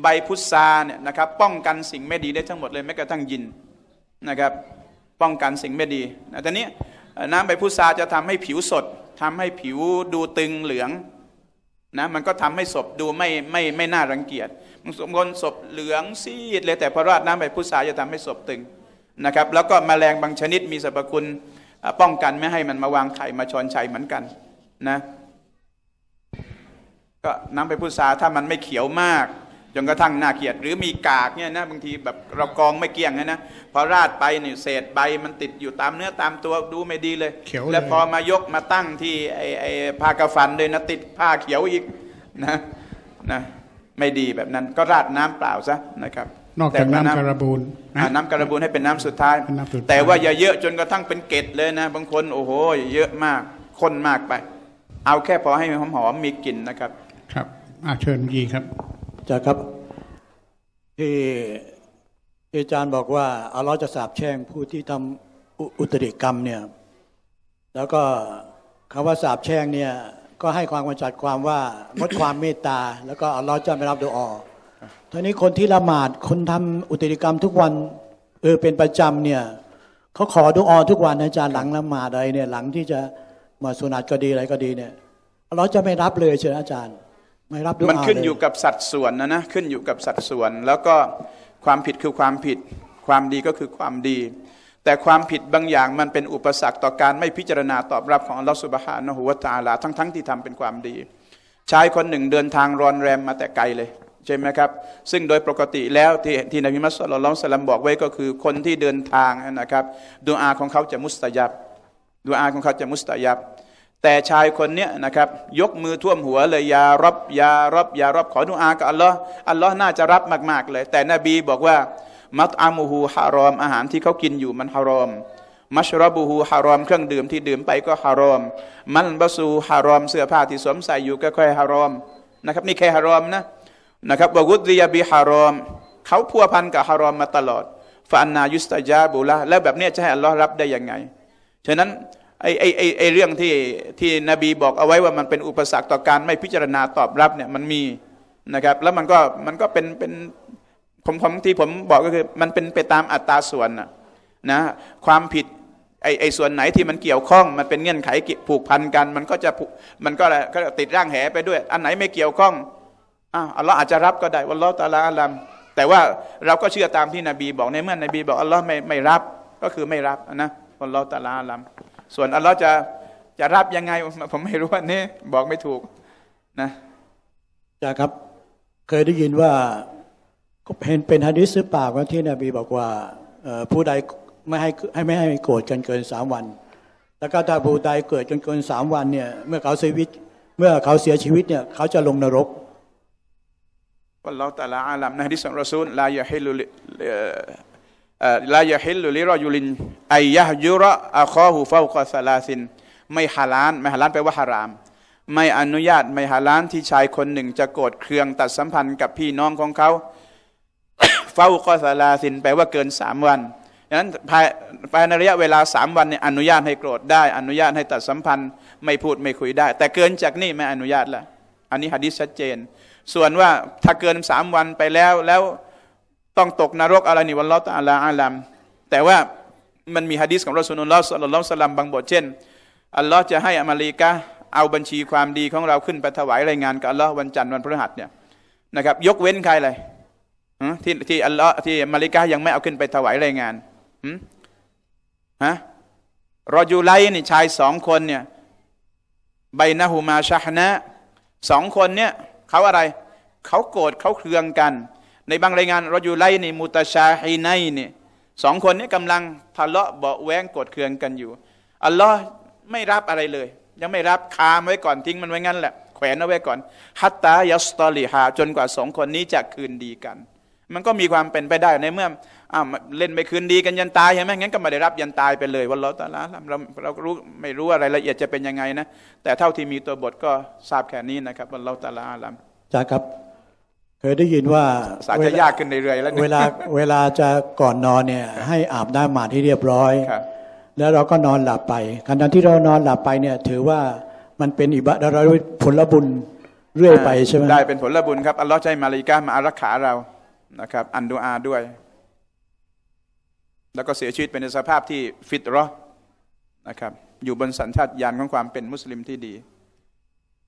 ใบพุทราเนี่ยนะครับป้องกันสิ่งไม่ดีได้ทั้งหมดเลยแม้กระทั่งยินนะครับป้องกันสิ่งไม่ดีนะตอนี้น้ำใบพุทราจะทำให้ผิวสด ทำให้ผิวดูตึงเหลืองนะมันก็ทำให้ศพดู ไม่ไม่ไม่น่ารังเกียจบางคนศพเหลืองซีดเลยแต่พอราดน้ำใบพุทราจะทำให้ศพตึงนะครับแล้วก็มแมลงบางชนิดมีสรรพคุณป้องกันไม่ให้มันมาวางไข่มาชอนชัยเหมือนกันนะก็น้ำใบพุทราถ้ามันไม่เขียวมากจนกระทั่งหน้าเขียดหรือมีกากเนี่ยนะบางทีแบบเรากองไม่เกี่ยงนะพอราดไปเนี่ยเศษใบมันติดอยู่ตามเนื้อตามตัวดูไม่ดีเลยเยแล้วพอมายกมาตั้งที่ไอ้ไอ้ผ้ากระฟันเลยนะ ติดผ้าเขียวอีกนะนะไม่ดีแบบนั้น ก็ราดน้ำเปล่าซะนะครับ นอกจากน้ำการบูนน้ำการบูนให้เป็นน้ำสุดท้าย แต่ว่าอย่าเยอะจนกระทั่งเป็นเกล็ดเลยนะ บางคนโอ้โห เยอะมากคนมากไป เอาแค่พอให้หอมมีกลิ่นนะครับ ครับอาเชิญยีครับจารย์ครับที่อาจารย์บอกว่าอาล้อจะสาบแช่งผู้ที่ทำอุตริกรรมเนี่ยแล้วก็คำว่าสาบแช่งเนี่ยก็ให้ความกะจัดความว่างดความเมตตา แล้วก็อัลลอฮ์จะไม่รับดูออทีนี้คนที่ละหมาดคนทำอุตริกรรมทุกวันเออเป็นประจำเนี่ยเขาขอดูออทุกวันอาจารย์หลังละหมาดอะไรเนี่ยหลังที่จะมาสุนัตก็ดีอะไรก็ดีเนี่ยอราจะไม่รับเลยเชิญอาจารย์ไม่รับดูมันขึ้นอยู่กับสัดส่วนนะนะขึ้นอยู่กับสัดส่วน แล้วก็ความผิดคือความผิดความดีก็คือความดี แต่ความผิดบางอย่างมันเป็นอุปสรรคต่อการไม่พิจารณาตอบรับของอัลลอฮฺสุบฮานะฮุวาตาลาทั้งๆทที่ทำเป็นความดี ชายคนหนึ่งเดินทางรอนแรมมาแต่ไกลเลยใช่ไหมครับ ซึ่งโดยปกติแล้วที่ที่นบีมัสลลลสลัมบอกไว้ก็คือคนที่เดินทางนะครับดูอาของเขาจะมุสตยับดูอาของเขาจะมุสตยับแต่ชายคนเนี้ยนะครับยกมือท่วมหัวเลยยารับยารับยารับขอดุอากับอัลลอฮ์อัลลอฮ์น่าจะรับมาก ๆเลย แต่นบีบอกว่ามัตอามูฮูฮารอมอาหารที่เขากินอยู่มันฮารอมมัชรบูฮูฮารอมเครื่องดื่มที่ดื่มไปก็ฮารอมมันบาซูฮารอมเสื้อผ้าที่สวมใส่อยู่ก็ค่อยฮารอมนะครับ นี่แค่ฮารอมนะนะครับบวกุดรยาบีฮารอมเขาพัวพันกับฮารอมมาตลอดฟานนายุสตาาบุละแล้วแบบนี้จะให้อัลลอฮ์รับได้ยังไงฉะนั้นไอ้ไอ้ไอ้เรื่องที่ที่นบีบอกเอาไว้ว่ามันเป็นอุปสรรคต่อการไม่พิจารณาตอบรับเนี่ยมันมีนะครับ แล้วมันก็มันก็เป็นเป็นผมผมที่ผมบอกก็คือมันเป็นไปตามอัตราส่วนนะความผิดไอไอส่วนไหนที่มันเกี่ยวข้อง มันเป็นเงื่อนไขผูกพันกัน มันก็จะมันก็อะไรก็ติดร่างแหไปด้วย อันไหนไม่เกี่ยวข้องอ้าวเราอาจจะรับก็ได้วันลอตาลาอัลัมแต่ว่าเราก็เชื่อตามที่นบีบอกในเมื่อนบีบอกอัลลอฮ์ไม่ไม่รับก็คือไม่รับนะวันลอตาลาอัลัมส่วนอัลลอฮ์จะจะรับยังไง ผมไม่รู้ว่นนี่บอกไม่ถูกนะจ้าครับเคยได้ยินว่าเห็นเป็นฮะดิษหรือเปล่าว่าที่นบีบอกว่า ผู้ใดไม่ให้ให้ไม่ให้โกรธจนเกินสามวัน แล้วก็ถ้าผู้ใดเกิดจนเกินสามวันเนี่ยเมื่อเขาเสียชีวิต เมื่อเขาเสียชีวิตเนี่ยเขาจะลงนรกว่าเราแต่ละอาลัมนะฮะดิษของรอซูล ลายะฮิลุลายฮิลหรือลิรอยุลินไอยะยุระอัคอหูเฝ้าคอสลาซินไม่ฮาลาน ไม่ฮาลานแปลว่าฮาราม ไม่อนุญาตไม่ฮาลานที่ชายคนหนึ่ง จะโกรธเคืองตัดสัมพันธ์กับพี่น้องของเขาเฝ้าคอสลาซิน แปลว่าเกินสามวันดังนั้นภายในระยะเวลาสามวันเนี่ยอนุญาตให้โกรธได้ อนุญาตให้ตัดสัมพันธ์ไม่พูดไม่คุยได้ แต่เกินจากนี้ไม่อนุญาตละอันนี้หะดิษชัดเจน ส่วนว่าถ้าเกินสามวันไปแล้วแล้วต้องตกนรกอะไรนี่วันลอตอาลาอาลัม แต่ว่า มันมีฮะดีษของรอสุนุลลอฮ์สัลลัลลอฮุสลัมบางบท เช่น อัลลอฮ์จะให้อมาลีกะ เอาบัญชีความดีของเราขึ้นไปถวายรายงาน กับอัลลอฮ์วันจันทร์วันพฤหัสเนี่ยนะครับยกเว้นใครเลยที่ที่อัลลอฮ์ที่มาลิกายังไม่เอาขึ้นไปถวายรายงานฮะรอยูไลนี่ชายสองคนเนี่ยใบนาหูมาชานะสองคนเนี่ยเขาอะไร เขาโกรธเขาเครืองกันในบางรายงานเราอยู่ไลนี่มุตชาฮีไนนี่สองคนนี้กำลังทะเลาะเบาแว้งกดเคืองกันอยู่อัลลอฮ์ไม่รับอะไรเลย ยังไม่รับคามไว้ก่อนทิ้งมันไว้งั้นแหละแขวนเอาไว้ก่อน ฮัตตายัสตอลิฮาจนกว่าสองคนนี้จะคืนดีกัน มันก็มีความเป็นไปได้ในเมื่ออ้าเล่นไปคืนดีกันยันตายใช่ไหมงั้นก็ไม่ได้รับยันตายไปเลยวันเราตาละเราเรารู้ไม่รู้อะไรละเอียดจะเป็นยังไงนะแต่เท่าที่มีตัวบทก็ทราบแค่นี้นะครับวันเราตาละอาลัมจ้าครับเคยได้ยินว่าสาจะยากขึ้นเรื่อยๆแล้วเวลาเวลาจะก่อนนอนเนี่ย ให้อาบน้ำหมาดที่เรียบร้อยแล้วเราก็นอนหลับไปขณะที่เรานอนหลับไปเนี่ย ถือว่ามันเป็นอิบะดาเราผลบุญเรื่อยไปใช่ไหมได้เป็นผลบุญครับอัลลอฮ์ใจมาลิกามาอารักขาเรานะครับ อันดูอาด้วย แล้วก็เสียชีวิตเป็นในสภาพที่ฟิตรอนะครับ อยู่บนสัญชาตญาณของความเป็นมุสลิมที่ดี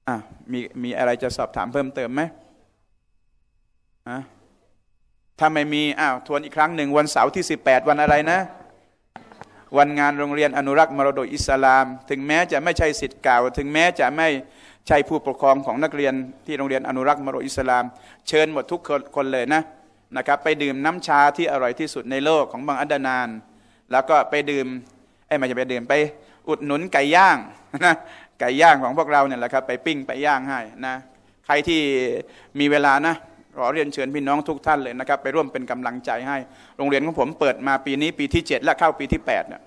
อ่ะมีมีอะไรจะสอบถามเพิ่มเติมไหมะถ้าไม่มีอ้าว ทวนอีกครั้งหนึ่งวันเสาร์ที่18 วันอะไรนะ วันงานโรงเรียนอนุรักษ์มรดกอิสลาม ถึงแม้จะไม่ใช่สิทธิ์เก่าถึงแม้จะไม่ใช่ผู้ปกครองของนักเรียน ที่โรงเรียนอนุรักษ์มรดกอิสลาม เชิญหมดทุกคนเลยนะ นะครับ ไปดื่มน้ำชาที่อร่อยที่สุดในโลกของบางอัดนาน แล้วก็ไปดื่มไอ้ม่ใช่ไปดื่มไป อุดหนุนไก่ย่างนะไก่ย่างของพวกเราเนี่ยแหละครับ ไปปิ้งไปย่างให้นะใครที่มีเวลานะขอเรียนเชิญพี่น้องทุกท่านเลยนะครับไปร่วมเป็นกำลังใจให้โรงเรียนของผมเปิดมาปีนี้ปีที่ 7 และเข้าปีที่8นะ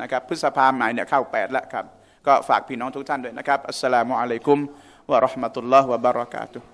นะครับพฤษภาหมายเนี่ยเข้า8แล้วครับก็ฝากพี่น้องทุกท่านด้วยนะครับอัสสลามุอะลัยกุมวะราะห์มะตุลลอฮ์วะบเรากาตุ